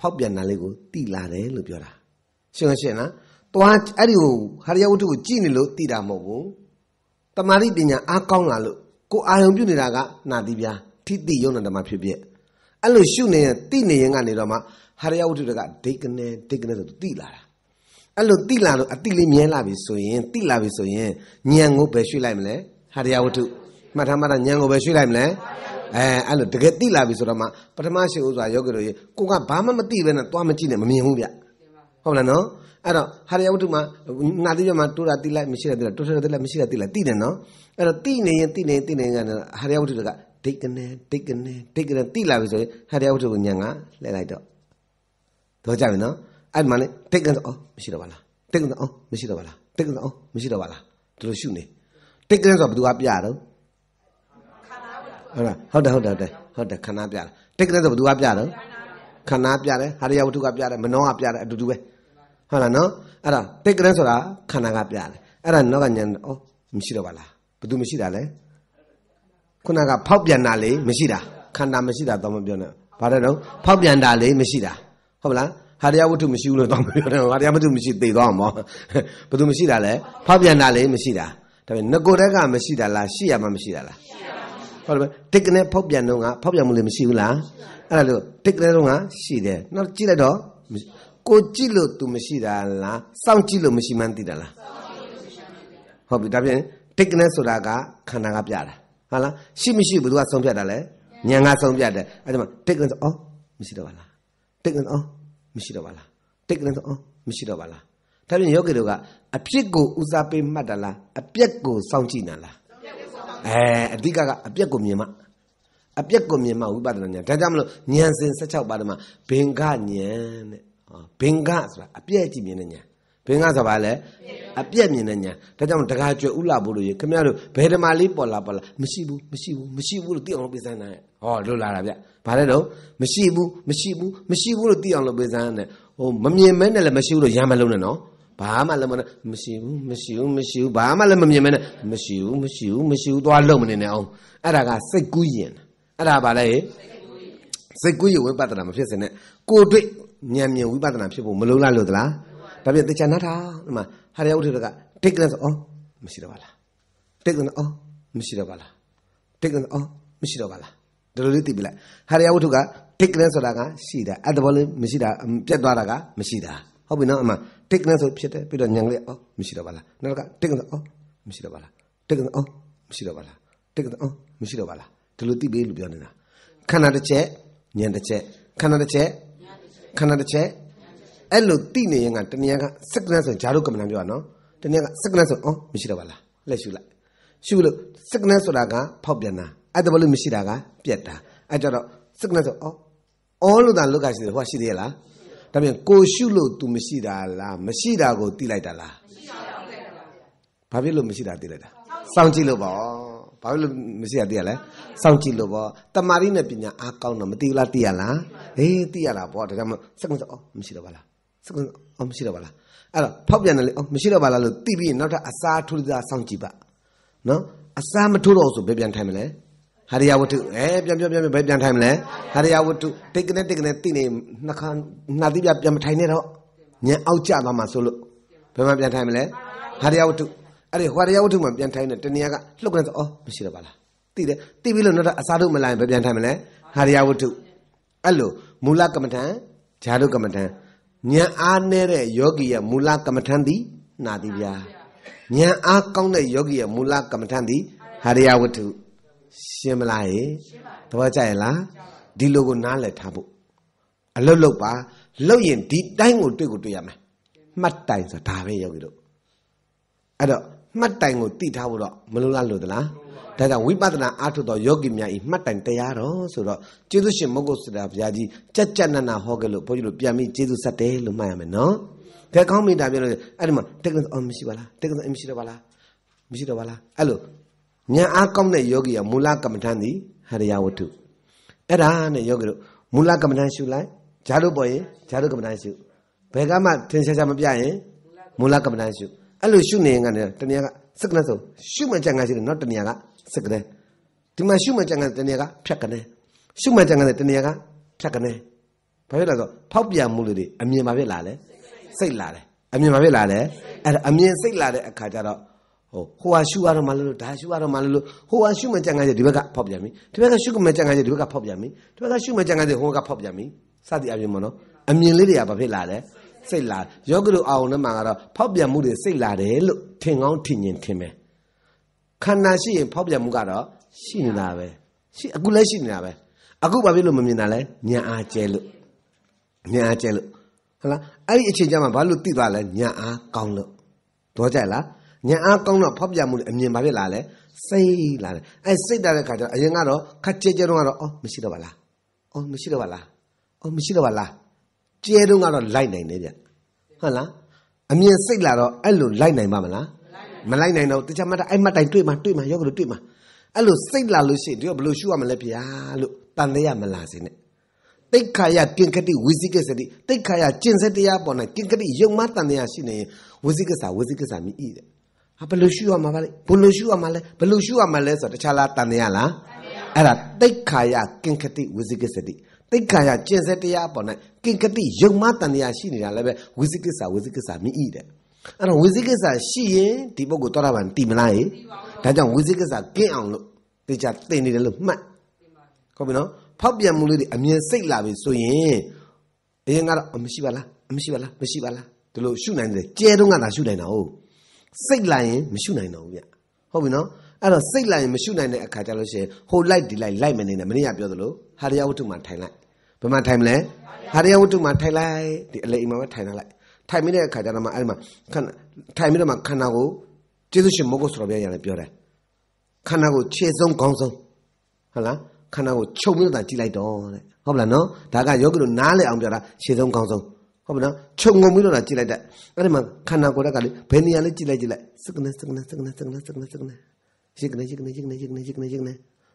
ဖောက်ပြန်တာလေးကိုတိလာတယ်လို့ပြောတာ။ရှင်းရှင်းလား။သွားအဲ့ဒီဟိုဟာရယဝတ္ထုကိုကြည်နေလို့တိတာမဟုတ်ဘူး။တမာရိပညာအားကောင်းလာလို့ကိုအာယုံပြုနေတာကနာတိပြာထိတိယုံနာဓမ္မဖြစ်ဖြစ်အဲ့လိုရှုနေရင်တိနေရင်ကနေတော့မှဟာရယဝတ္ထုတွေကဒိတ်ကနေဒိတ်ကနေဆိုတိလာတာအဲ့လိုတိလာလို့အတိလေးမြဲလာပြီဆိုရင်တိလာပြီဆိုရင်ညံကိုပဲရွှေ့လိုက်မလဲဟာရယဝတ္ထုမှတ်ထားမှတ်ညံကိုပဲရွှေ့လိုက်မလဲအဲအဲ့လိုတကယ်တိလာပြီဆိုတော့မှပထမရှိဥစွာယောဂီတို့ရေကိုကဘာမှမသိပဲနဲ့သွားမကြည့်နဲ့မမြင်ဘူးဗျဟုတ်လားနော်အဲ့တော့ဟာရယဝတ္ထုမှာနာတိပြမှာတိုးတာတိလိုက်မရှိတာတိလိုက်တိုးတာတိလိုက်မရှိတာတိလိုက်တိတယ်နော်အဲ့တော့တိနေရင်တိနေရင်တိနေရင်ဟာရယဝတ္ထုကဒိတ်ကနေဒိတ်ကနေဒိတ်ကနေတိလာပြီဆိုရင်ဟာရယဝတ္ထုကိုညံကလှည့်လိုက်တော့တော့ကြပြီနော်အဲ့မှလည်းဒိတ်ကတော့အော်မရှိတော့ပါလားဒိတ်ကတော့အော်မရှိတော့ပါလားဒိတ်ကတော့အော်မရှိတော့ပါလားဒီလိုရှုနေဒိတ်ကနေဆိုဘယ်သူကပြတော့ဟုတ်လားဟုတ်တယ်ဟုတ်တယ်ဟုတ်တယ်ခဏပြတာဒိတ်ကနေဆိုဘယ်သူကပြတော့ခဏပြတယ်ဟာရယဝတ္ထုကပြတယ်မနောကပြတယ်အတူတူပဲဟုတ်လားနော်အဲ့ဒါတိတ်ကရဆိုတာခန္ဓာကပြတယ်အဲ့ဒါနောကညာဩမရှိတော့ပါလားဘသူမရှိတာလဲခုနကဖောက်ပြန်တာလေမရှိတာခန္ဓာမရှိတာတော့မပြောနဲ့ဘာလဲတော့ဖောက်ပြန်တာလေမရှိတာဟုတ်မလားဟာရယဝတ္ထုမရှိဘူးလို့တော့မပြောနဲ့ဟာရယဝတ္ထုမရှိသိသွားအောင်ပေါ့ဘသူမရှိတာလဲဖောက်ပြန်တာလေမရှိတာဒါပေမဲ့ငကိုတက်ကမရှိတာလားရှိရမှမရှိတာလားဟုတ်တယ်တစ်ကနဲ့ဖောက်ပြန်တော့ကဖောက်ပြန်မှုလည်းမရှိဘူးလားအဲ့ဒါလို့တစ်ကနဲ့တော့ကရှိတယ်နောက်ကြည့်လိုက်တော့ကိုကြည့်လို့ तू မရှိတာလားစောင့်ကြည့်လို့မရှိမှန်းသိတာလားဟုတ်ပြီဒါပြန် thickness ဆိုတာကခန္ဓာကပြတာဟုတ်လားရှိမရှိဘယ်သူကဆုံးဖြတ်တာလဲဉာဏ်ကဆုံးဖြတ်တယ်အဲဒါမှ thickness အော်မရှိတော့ပါလား thickness အော်မရှိတော့ပါလား thickness အော်မရှိတော့ပါလားဒါပြင်ယောဂီတို့ကအဖြစ်ကိုဦးစားပေးမှတ်တာလားအပြက်ကိုစောင့်ကြည့်နေလားအဲအဓိကကအပြက်ကိုမြင်မှအပြက်ကိုမြင်မှဝိပဿနာဉာဏ်ဒါကြောင့်မလို့ဉာဏ်စဉ်16ပါးတမှာဘင်္ဂဉာဏ်တဲ့ဘင်္ဂဆိုတာအပြက်ကြည့်မြင်တဲ့ဉာဏ်ဘင်းကဆိုပါလေအပြက်မြင်တဲ့ညာဒါကြောင့်တကာကျွယ်ဥလာဖို့လို့ရခင်ဗျားတို့ဘယ်ဓမ္မလေးပေါ်လာပေါ်လာမရှိဘူးမရှိဘူးမရှိဘူးလို့သိအောင်လုပ်ပေးစမ်းတယ်ဟောလွတ်လာတာဗျဘာလဲတော့မရှိဘူးမရှိဘူးမရှိဘူးလို့သိအောင်လုပ်ပေးစမ်းတယ်ဟိုမမြင်မဲနဲ့လည်းမရှိဘူးလို့ရမ်းမလုံးနဲ့နော်ဘာမှလည်းမမရှိဘူးမရှိဘူးမရှိဘူးဘာမှလည်းမမြင်မဲနဲ့မရှိဘူးမရှိဘူးမရှိဘူးသွားလုံးမနေနဲ့အောင်အဲ့ဒါကစိတ်ကူးရင်အဲ့ဒါဘာလဲစိတ်ကူးရင်ဝိပဿနာမဖြစ်စင်နဲ့ကိုတွေ့ဉာဏ်မြင်ဝိပဿနာဖြစ်ဖို့မလုံးလားလို့သလားဒါပြန်တေချာနားထောင်ဒီမှာဟာရယဥဒ္ဓကတိတ်ကလည်းဆိုအော်မရှိတော့ပါလားတိတ်ကလည်းအော်မရှိတော့ပါလားတိတ်ကလည်းအော်မရှိတော့ပါလားဒါလိုလေးသိပြီလားဟာရယဥဒ္ဓကတိတ်ကလည်းဆိုတာကရှိတာအဲ့ဒါဘောလေးမရှိတာပြတ်သွားတာကမရှိတာဟုတ်ပြီနော်အမတိတ်ကလည်းဆိုဖြစ်တယ်ပြီးတော့ညံကလေးအော်မရှိတော့ပါလားနောက်ကတိတ်ကလည်းအော်မရှိတော့ပါလားတိတ်ကလည်းအော်မရှိတော့ပါလားတိတ်ကလည်းအော်မရှိတော့ပါလားဒါလိုသိပြီလို့ပြောနေတာခန္ဓာတစ်ချက်ညံတစ်ချက်ခန္ဓာတစ်ချက်ခန္ဓာတစ်ချက်အဲ့လိုတိနေရင်ကတနည်းကစက္ကန့်ဆိုဂျာတို့ကမ္မဏပြောတာနော်တနည်းကစက္ကန့်ဆိုအော်မရှိတော့ပါလားလက်ရှုလိုက်ရှုလို့စက္ကန့်ဆိုတာကဖောက်ပြန်တာအဲ့ဒါဘလို့မရှိတာကပြက်တာအဲ့ကြတော့စက္ကန့်ဆိုအော်အော်လို့တာလောကရှိတယ်ဟိုကရှိသေးလားဒါပြန်ကိုရှုလို့ तू မရှိတာလားမရှိတာကိုတိလိုက်တာလားမရှိတာတိလိုက်တာပါဘာဖြစ်လို့မရှိတာတိလိုက်တာစောင့်ကြည့်လို့ပေါ့ဘာဖြစ်လို့မရှိတာတိရလဲစောင့်ကြည့်လို့ပေါ့တမာရီနဲ့ပညာအားကောင်းတော့မတိလားတိရလားအေးတိရလားပေါ့ဒါကြောင့်စက္ကန့်ဆိုအော်မရှိတော့ပါလားစကအောင်မရှိတော့ပါလားအဲ့တော့ဖောက်ပြန်တယ်လေမရှိတော့ပါလားလို့သိပြီးရင်နောက်ထပ်အစားထိုးစားစောင့်ကြည့်ပါနော်အစားမထိုးတော့ဆိုဘယ်ပြန်ထိုင်မလဲဟာရယဝတ္ထုအဲပြန်ပြန်ပြန်ဘယ်ပြန်ထိုင်မလဲဟာရယဝတ္ထုတိတ်ကနေတိတ်ကနေသိနေနှခါနှာတိပြပြန်မထိုင်နဲ့တော့ညံအောက်ကျသွားမှဆိုလို့ဘယ်မှာပြန်ထိုင်မလဲဟာရယဝတ္ထုအဲ့ဒီဟာရယဝတ္ထုမှာပြန်ထိုင်တယ်တနည်းကလှုပ်ကနေဆိုအော်မရှိတော့ပါလားသိတယ်သိပြီလို့နောက်တော့အစားတို့မလိုက်ဘယ်ပြန်ထိုင်မလဲဟာရယဝတ္ထုအဲ့လိုမူလကမ္မထံဈာတုကမ္မထံဉာဏ်အားနည်းတဲ့ယောဂီရဲ့မူလကမ္မထံသည်နာတိဗျာဉာဏ်အားကောင်းတဲ့ယောဂီရဲ့မူလကမ္မထံသည်ဟာရိယဝတ္ထုရှင်းမလားရေသဘောကျရဲ့လားဒီလိုကိုနားလည်ထားဖို့အလုတ်လုတ်ပါလုတ်ရင်ဒီတိုင်းကိုတွေ့ကိုတွေ့ရမယ်မှတ်တိုင်ဆိုတာဒါပဲယောဂီတို့အဲ့တော့မှတ်တိုင်ကိုသိထားဖို့တော့မလိုလားလို့သလားဒါကြောင့်ဝိပဿနာအားထုတ်သောယောဂီများဤမှတ်တိုင်တရားတော်ဆိုတော့ကျေးဇူးရှင်မုဂ္ဂစရာဘုရားကြီးကြက်ကြက်နက်နက်ဟောခဲ့လို့ဘုန်းကြီးတို့ပြန်ပြီးကျေးဇူးဆက်တယ်လို့မှတ်ရမယ်နော်။ဒါကောင်းမိတာပြောလို့အဲ့ဒီမှာတက္ကသိုလ်အောင်မရှိပါလားတက္ကသိုလ်မရှိတော့ပါလားမရှိတော့ပါလားအဲ့လိုဉာဏ်အားကောင်းတဲ့ယောဂီကမူလကမ္မဋ္ဌာန်းသည်ဟရိယဝတ္ထုအဲ့ဒါနဲ့ယောဂီတို့မူလကမ္မဋ္ဌာန်းရှုလိုက်ဈာတို့ပေါ်ရင်ဈာတို့ကမ္မဋ္ဌာန်းရှုဘယ်ကမှသင်ရှားရှားမပြရင်မူလကမ္မဋ္ဌာန်းရှုအဲ့လိုရှုနေရင်ကတနည်းကစက္ကနဆုံးရှုမှကြံငါရှိတယ်နော်တနည်းကစကနဲ့ဒီမှာရှုမှတ်ကြံကတနေရာကဖြတ်ကနေရှုမှတ်ကြံကတနေရာကဖြတ်ကနေဘာဖြစ်လဲဆိုဖောက်ပြန်မှုတွေအမြင်ပါဖြစ်လာလဲစိတ်လာတယ်အမြင်ပါဖြစ်လာလဲအဲ့ဒါအမြင်စိတ်လာတဲ့အခါကျတော့ဟိုဟိုဟာရှုရတော့မလို့ဒါရှုရတော့မလို့ဟိုဟာရှုမှကြံကကျဒီဘက်ကဖောက်ပြန်ပြီဒီဘက်ကရှုမှကြံကကျဒီဘက်ကဖောက်ပြန်ပြီဒီဘက်ကရှုမှကြံကကျဟိုကဖောက်ပြန်ပြီစသည်အပြင်မနော်အမြင်လေးတွေကဘာဖြစ်လာလဲစိတ်လာယောဂလူအာုံနဲ့မှာကတော့ဖောက်ပြန်မှုတွေစိတ်လာတယ်လို့ထင်ကောင်းထင်ရင်ထင်မယ်ခန္ဓာရှိရင်ဖောက်ပြန်မှုကတော့ရှိနေတာပဲရှိအခုလည်းရှိနေတာပဲအခုဘာဖြစ်လို့မမြင်တာလဲညာအားကျဲလို့ညာအားကျဲလို့ဟုတ်လားအဲ့ဒီအချိန်ကျမှဘာလို့သိသွားလဲညာအားကောင်းလို့တော့ကြလားညာအားကောင်းတော့ဖောက်ပြန်မှုအမြင်ဘာဖြစ်လာလဲစိတ်လာတယ်အဲ့စိတ်လာတဲ့ခါကျတော့အရင်ကတော့ခက်ကြဲကြဲတော့ကတော့အော်မရှိတော့ပါလားအော်မရှိတော့ပါလားအော်မရှိတော့ပါလားကျဲတော့ကတော့လိုက်နိုင်တယ်ဗျဟုတ်လားအမြင်စိတ်လာတော့အဲ့လိုလိုက်နိုင်ပါမလားမလိုက်နိုင်တော့တခြားမှတ်တာအဲ့မှတ်တိုင်တွေ့မှာတွေ့မှာယောဂလို့တွေ့မှာအဲ့လိုစိတ်လာလို့ရှိရင်ဒီတော့ဘလို့ရှုရမလဲဗျာလို့တန်တဲ့ရမလာစေနဲ့တိတ်ခါရကင်ကတိဝိဇိကစတိတိတ်ခါရကျင်စတရားပေါ်နဲ့ကင်ကတိယုံမတန်တရားရှိနေရင်ဝိဇိကစာဝိဇိကစာမြည်ဤတဲ့ဟာဘလို့ရှုရမှာပါလဲဘလို့ရှုရမှာလဲဘလို့ရှုရမှာလဲဆိုတော့တခြားလားတန်တရားလားအဲ့ဒါတိတ်ခါရကင်ကတိဝိဇိကစတိတိတ်ခါရကျင်စတရားပေါ်နဲ့ကင်ကတိယုံမတန်တရားရှိနေတာလည်းပဲဝိဇိကစာဝိဇိကစာမြည်ဤတဲ့အဲ့တော့ဝိသိကိစ္စရှိရင်ဒီပုဂ္ဂိုလ်သောတာပန်တည်မလားရေဒါကြောင့်ဝိသိကိစ္စကင်းအောင်လို့တေချာသင်နေတယ်လို့မှတ်ဟုတ်ပြီနော် ဖောက်ပြန်မှုလေးတွေအမြင်စိတ်လာပြီဆိုရင်အရင်ကတော့မရှိပါလားမရှိပါလားမရှိပါလားဒီလိုရှုနိုင်တယ်ကျဲတုံးကသာရှုနိုင်တာဟုတ်စိတ်လာရင်မရှုနိုင်တော့ဘူးဗျဟုတ်ပြီနော်အဲ့တော့စိတ်လာရင်မရှုနိုင်တဲ့အခါကျလို့ရှိရင်ဟိုလိုက်ဒီလိုက်လိုက်မနေနဲ့မနေ့ကပြောသလိုဟာရယဝတ္ထုမှာထိုင်လိုက်ဘယ်မှာထိုင်မလဲဟာရယဝတ္ထုမှာထိုင်လိုက်ဒီအလေအိမ်မှာပဲထိုင်လိုက်ထိုင်မိတဲ့အခါကျတော့မှအဲ့မှာခန္ဓာထိုင်ပြီးတော့မှခန္ဓာကိုကျေးဇူးရှင်မဟုတ်ဆိုတော့ပြန်ရတယ်ပြောတယ်ခန္ဓာကိုခြေဆုံးခေါင်းဆုံးဟုတ်လားခန္ဓာကိုချုပ်ပြီးတော့တာကြည့်လိုက်တော့တဲ့ဟုတ်ပလားနော်ဒါကယောဂီတို့နားလည်အောင်ပြောတာခြေဆုံးခေါင်းဆုံးဟုတ်ပလားချုပ်ငုံပြီးတော့တာကြည့်လိုက်တဲ့အဲ့ဒီမှာခန္ဓာကိုယ်ကလေဘယ်နေရာလဲကြည့်လိုက်ကြည့်လိုက်စကနေစကနေစကနေစကနေစကနေစကနေရှိကနေရှိကနေရှိကနေရှိကနေရှိကနေ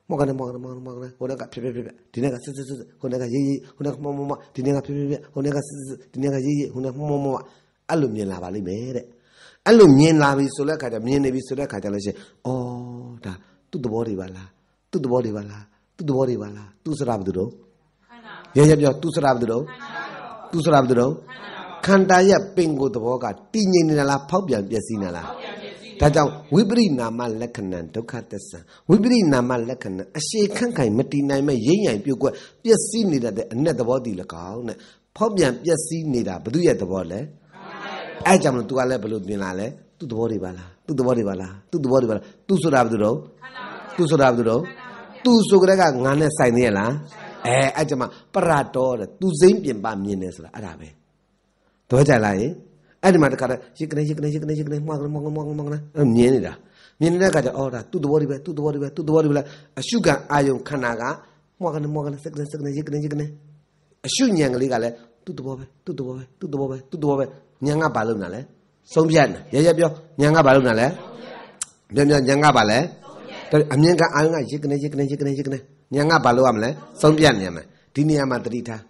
မောကနေမောကနေမောကနေမောကနေဟိုကဖြဖြဖြဖြဒီနေ့ကစစ်စစ်စစ်ဟိုကရေးရေးဟိုကမမမဒီနေ့ကဖြဖြဖြဟိုကစစ်စစ်ဒီနေ့ကရေးရေးဟိုကမမမအဲ့လိုမြင်လာပါလိမ့်မယ်တဲ့အဲ့လိုမြင်လာပြီဆိုတဲ့အခါကျမြင်နေပြီဆိုတဲ့အခါကျလို့ရှိရင်အော်ဒါသူ့သဘောတွေပါလားသူ့သဘောတွေပါလားသူ့သဘောတွေပါလားသူစရာဘယ်သူတော့ခန္ဓာရရပြောသူစရာဘယ်သူတော့သူစရာဘယ်သူတော့ခန္ဓာရဲ့ပင်ကိုယ်သဘောကတည်ငြိမ်နေတာလားဖောက်ပြန်ပျက်စီးနေတာလားဖောက်ပြန်ဒါကြောင့်ဝိပရိနာမလက္ခဏာဒုက္ခသစ္စာဝိပရိနာမလက္ခဏာအရှိခန့်ခိုင်မတီနိုင်မဲ့ရိမ့်ရိုင်ပြုတ်ကွက်ပျက်စီးနေတဲ့အ내သဘောတည်လကောင်းတဲ့ဖောက်ပြန်ပျက်စီးနေတာဘု து ရဲ့သဘောလဲအဲ့ကြောင့်မလို့ तू ကလည်းဘလို့မြင်လာလဲသူ့သဘောတွေပါလားသူ့သဘောတွေပါလားသူ့သဘောတွေပါလားသူဆိုတာဘယ်သူတော့သူဆိုတာဘယ်သူတော့သူဆိုကြတဲ့ကငါနဲ့ဆိုင်နေရလားအဲအဲ့ကြောင့်ပရတော်တဲ့သူစိမ့်ပြင်ပမြင်နေဆိုတာအဲ့ဒါပဲသဘောကျလားယင်အဲ့ဒီမှာတခါတည်းရစ်ကနေရစ်ကနေရစ်ကနေရစ်ကနေမှားကနေမှားကနေမှားကနေမှားကနေမြင်နေတာမြင်နေတဲ့အခါကျအော်ဒါသူ့သဘောတွေပဲသူ့သဘောတွေပဲသူ့သဘောတွေပဲအရှုခံအာယုံခန္ဓာကမှားကနေမှားကနေစက်ကနေစက်ကနေရစ်ကနေရစ်ကနေအရှုဉဏ်ကလေးကလည်းသူ့သဘောပဲသူ့သဘောပဲသူ့သဘောပဲသူ့သဘောပဲဉာဏ်ကဘာလုပ်နေလဲဆုံးဖြတ်နေရရပြောဉာဏ်ကဘာလုပ်နေလဲမြန်မြန်ဉာဏ်ကဘာလဲအမြင်ကအာယုံကရစ်ကနေရစ်ကနေရစ်ကနေရစ်ကနေဉာဏ်ကဘာလုပ်ရမလဲဆုံးဖြတ်နေရမယ်ဒီနေရာမှာတတိထား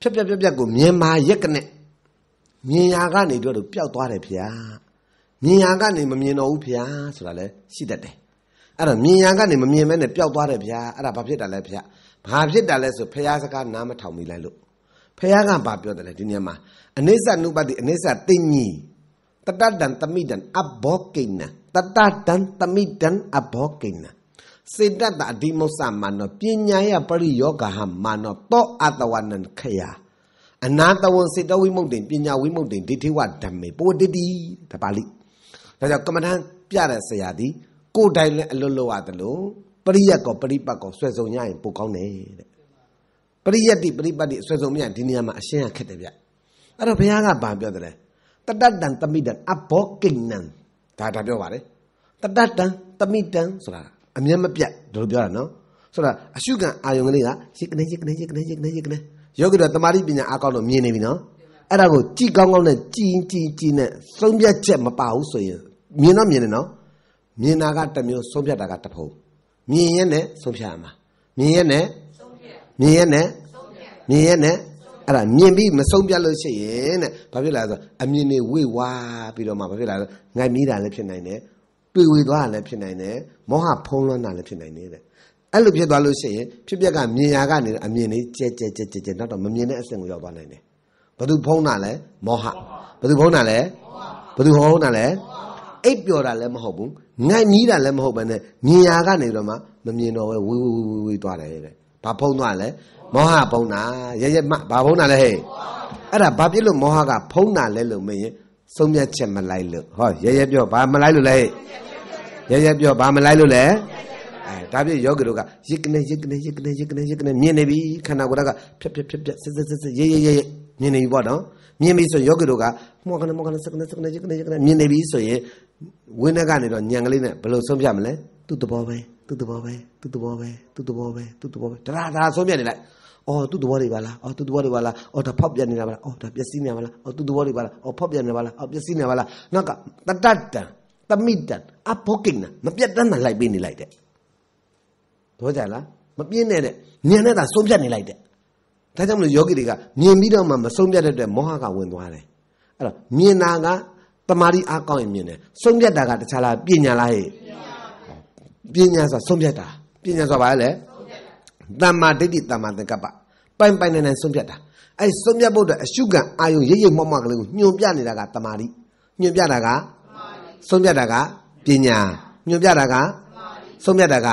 ဖြက်ဖြက်ဖြက်ဖြက်ကိုမြင်မာရက်ကနေမြင်ရာကနေတို့တော့ပျောက်သွားတယ်ဖေ။မြင်ရာကနေမမြင်တော့ဘူးဖေဆိုတာလည်းရှိတတ်တယ်။အဲ့တော့မြင်ရာကနေမမြင်မဲနဲ့ပျောက်သွားတယ်ဖေ။အဲ့ဒါဘာဖြစ်တာလဲဖေ။ဘာဖြစ်တာလဲဆိုဖះစကားနားမထောင်မိလိုက်လို့ဖះကဘာပြောတယ်လဲဒီနေရာမှာအနိစ္စနုပတိအနိစ္စတိညိတတတံတမိတံအဘောကိဏတတတံတမိတံအဘောကိဏစေတတအဒီမောဆမနောပညာယပရိယောဂဟမနောတောအတဝနံခယာအနာတဝံစေတဝိမုတ်တင်ပညာဝိမုတ်တင်ဒိဋ္ဌိဝဓမ္မေပိုတတိဒါပါဠိဒါကြောင့်ကမ္မထံပြတဲ့ဆရာသည်ကိုယ်တိုင်လည်းအလွတ်လွတ်ရတယ်လို့ပရိယတ်ကောပရိပတ်ကောဆွဲဆောင်ရရင်ပိုကောင်းတယ်တဲ့ပရိယတ်တိပရိပတ်တိဆွဲဆောင်မရဒီနေရာမှာအရှင်းရခက်တယ်ဗျအဲ့တော့ဘုရားကဘာပြောတယ်လဲတတတံတမိတံအဘောကိဏံဒါဒါပြောပါတယ်တတတံတမိတံဆိုတာအမြဲမပြတ်ဒါလိုပြောတာနော်ဆိုတာအရှုခံအာယုံကလေးကရေကနေရေကနေရေကနေရေကနေရေကနေယောဂီတို့တမာတိပညာအကောက်လို့မြင်နေပြီနော်အဲ့ဒါကိုကြည်ကောင်းကောင်းနဲ့ကြည်ကြည်ကြည်နဲ့သုံးပြတ်ချက်မပါဘူးဆိုရင်မြင်တော့မြင်တယ်နော်မြင်တာကတစ်မျိုးသုံးပြတ်တာကတစ်ဖုံမြင်ရင်နဲ့သုံးပြတ်ရမှာမြင်ရင်နဲ့သုံးပြတ်မြင်ရင်နဲ့သုံးပြတ်မြင်ရင်နဲ့အဲ့ဒါမြင်ပြီးမဆုံးပြတ်လို့ရှိရင်တဲ့ဘာဖြစ်လာလဲဆိုအမြင်တွေဝေ့ဝါပြီးတော့မှဘာဖြစ်လာလဲငိုက်မိတာလည်းဖြစ်နိုင်တယ်တွေ့ဝေသွားတာလည်းဖြစ်နိုင်တယ်မောဟဖုံးလွှမ်းတာလည်းဖြစ်နိုင်တယ်တဲ့အဲ့လိုဖြစ်သွားလို့ရှိရင်ဖြစ်ပျက်ကမြင်ရကနေအမြင်လေးကြဲကြဲကြဲကြဲနောက်တော့မမြင်တဲ့အဆင့်ကိုရောက်သွားနိုင်တယ်ဘသူဖုံးတာလဲမောဟဘသူဖုံးတာလဲဘသူဟောတာလဲအိပ်ပျော်တာလည်းမဟုတ်ဘူးငိုက်နီးတာလည်းမဟုတ်ဘဲနဲ့မြင်ရကနေတော့မှမမြင်တော့ပဲဝေးဝေးဝေးဝေးသွားတယ်တဲ့ဘာဖုံးသွားလဲမောဟဖုံးတာရရမဘာဖုံးတာလဲဟဲ့အဲ့ဒါဘာဖြစ်လို့မောဟကဖုံးတာလဲလို့မရင်ဆုံးမြတ်ချက်မလိုက်လို့ဟောရရပြောဘာမလိုက်လို့လဲရရပြောဘာမလိုက်လို့လဲအဲဒါပြည့်ယောဂီတို့ကယစ်ကနေယစ်ကနေယစ်ကနေယစ်ကနေယစ်ကနေမြင်နေပြီခန္ဓာကိုယ်ကဖြက်ဖြက်ဖြက်ဖြက်စစ်စစ်စစ်ရေးရေးရေးမြင်နေပြီပေါ့နော်မြင်ပြီဆိုယောဂီတို့ကမောကနမောကနစကနစကနယစ်ကနေယစ်ကနေမြင်နေပြီဆိုရင်ဝိနက်ကနေတော့ညံကလေးနဲ့ဘယ်လိုဆုံးဖြတ်မလဲသူ့သဘောပဲသူ့သဘောပဲသူ့သဘောပဲသူ့သဘောပဲသူ့သဘောပဲဒါဒါဆုံးဖြတ်နေလိုက်အော်သူ့သဘောတွေပါလားအော်သူ့သဘောတွေပါလားအော်ဒါဖောက်ပြနေတာပါလားအော်ဒါပျက်စီးနေပါလားအော်သူ့သဘောတွေပါလားအော်ဖောက်ပြနေပါလားအော်ပျက်စီးနေပါလားနောက်ကတတတံတမိတံအဘောကိန်းမပြတ်တမ်းမှလိုက်ပေးနေလိုက်တဲ့သဘောကျလားမပြင်းနဲ့တဲ့ဉာဏ်နဲ့သာဆုံးဖြတ်နေလိုက်တဲ့ဒါကြောင့်မလို့ယောဂီတွေကမြင်ပြီးတော့မှမဆုံးဖြတ်တဲ့အတွက်မောဟကဝင်သွားတယ်အဲ့တော့မြင်တာကတမာရီအားကောင်းရင်မြင်တယ်ဆုံးဖြတ်တာကတခြားလားပညာလားဟဲ့ပညာဆိုဆုံးဖြတ်တာပညာဆိုဘာလဲတမ္မာဒိဋ္ဌိတမ္မာသင်္ကပ္ပပိုင်ပိုင်နိုင်နိုင်ဆုံးဖြတ်တာအဲဆုံးဖြတ်ဖို့အတွက်အရှုခံအာယုံရိပ်ရိပ်မောက်မောက်ကလေးကိုညွန်ပြနေတာကတမာရီညွန်ပြတာကဆုံးဖြတ်တာကပညာညွန်ပြတာကဆုံးဖြတ်တာက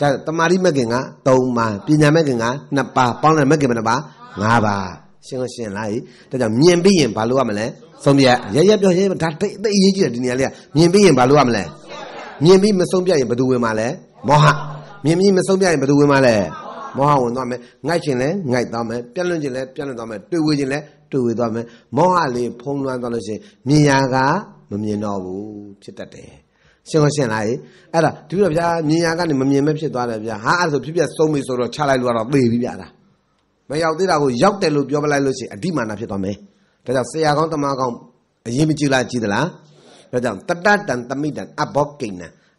ဒါတမာရီမဂ်ကင်က3ပါးပညာမဂ်ကင်က2ပါးပေါင်းတဲ့မဂ်ကင်ဘယ်နှပါး5ပါးရှင်းရှင်းလားဒါကြောင့်မြင်ပြီးရင်ဘာလို့ရမလဲဆုံးပြရရပြောရဒါတိတ်တိတ်အရေးကြီးတယ်ဒီနေရာလေးကမြင်ပြီးရင်ဘာလို့ရမလဲမြင်ပြီးမဆုံးပြရင်ဘယ်သူဝင်မှာလဲမောဟမြင်ပြီးမဆုံးပြရင်ဘယ်သူဝင်မှာလဲမောဟဝင်သွားမယ်ငိုက်ခြင်းလဲငိုက်သွားမယ်ပြက်လွန့်ခြင်းလဲပြက်လွန့်သွားမယ်တွေ့ဝေခြင်းလဲတွေ့ဝေသွားမယ်မောဟလေးဖုံးလွှမ်းသွားလို့ရှိရင်မြင်ရကမမြင်တော့ဘူးဖြစ်တတ်တယ်ရှင်းလို့ရှင်းလားအဲ့ဒါတပည့်တော်ဗျာမြင်ရကနေမမြင်မဖြစ်သွားတယ်ဗျာဟာအဲ့ဒါဆိုဖြစ်ဖြစ်သုံးပြီဆိုတော့ချလိုက်လို့ကတော့သေပြီဗျာဒါမရောက်သေးတာကိုရောက်တယ်လို့ပြောပလိုက်လို့ရှိရင်အဓိမာနဖြစ်သွားမယ်ဒါကြောင့်ဆရာကောင်းတမကောင်းအရင်မကြည့်လားကြည့်သလားဒါကြောင့်တတတန်တမိတန်အဘောကိဏ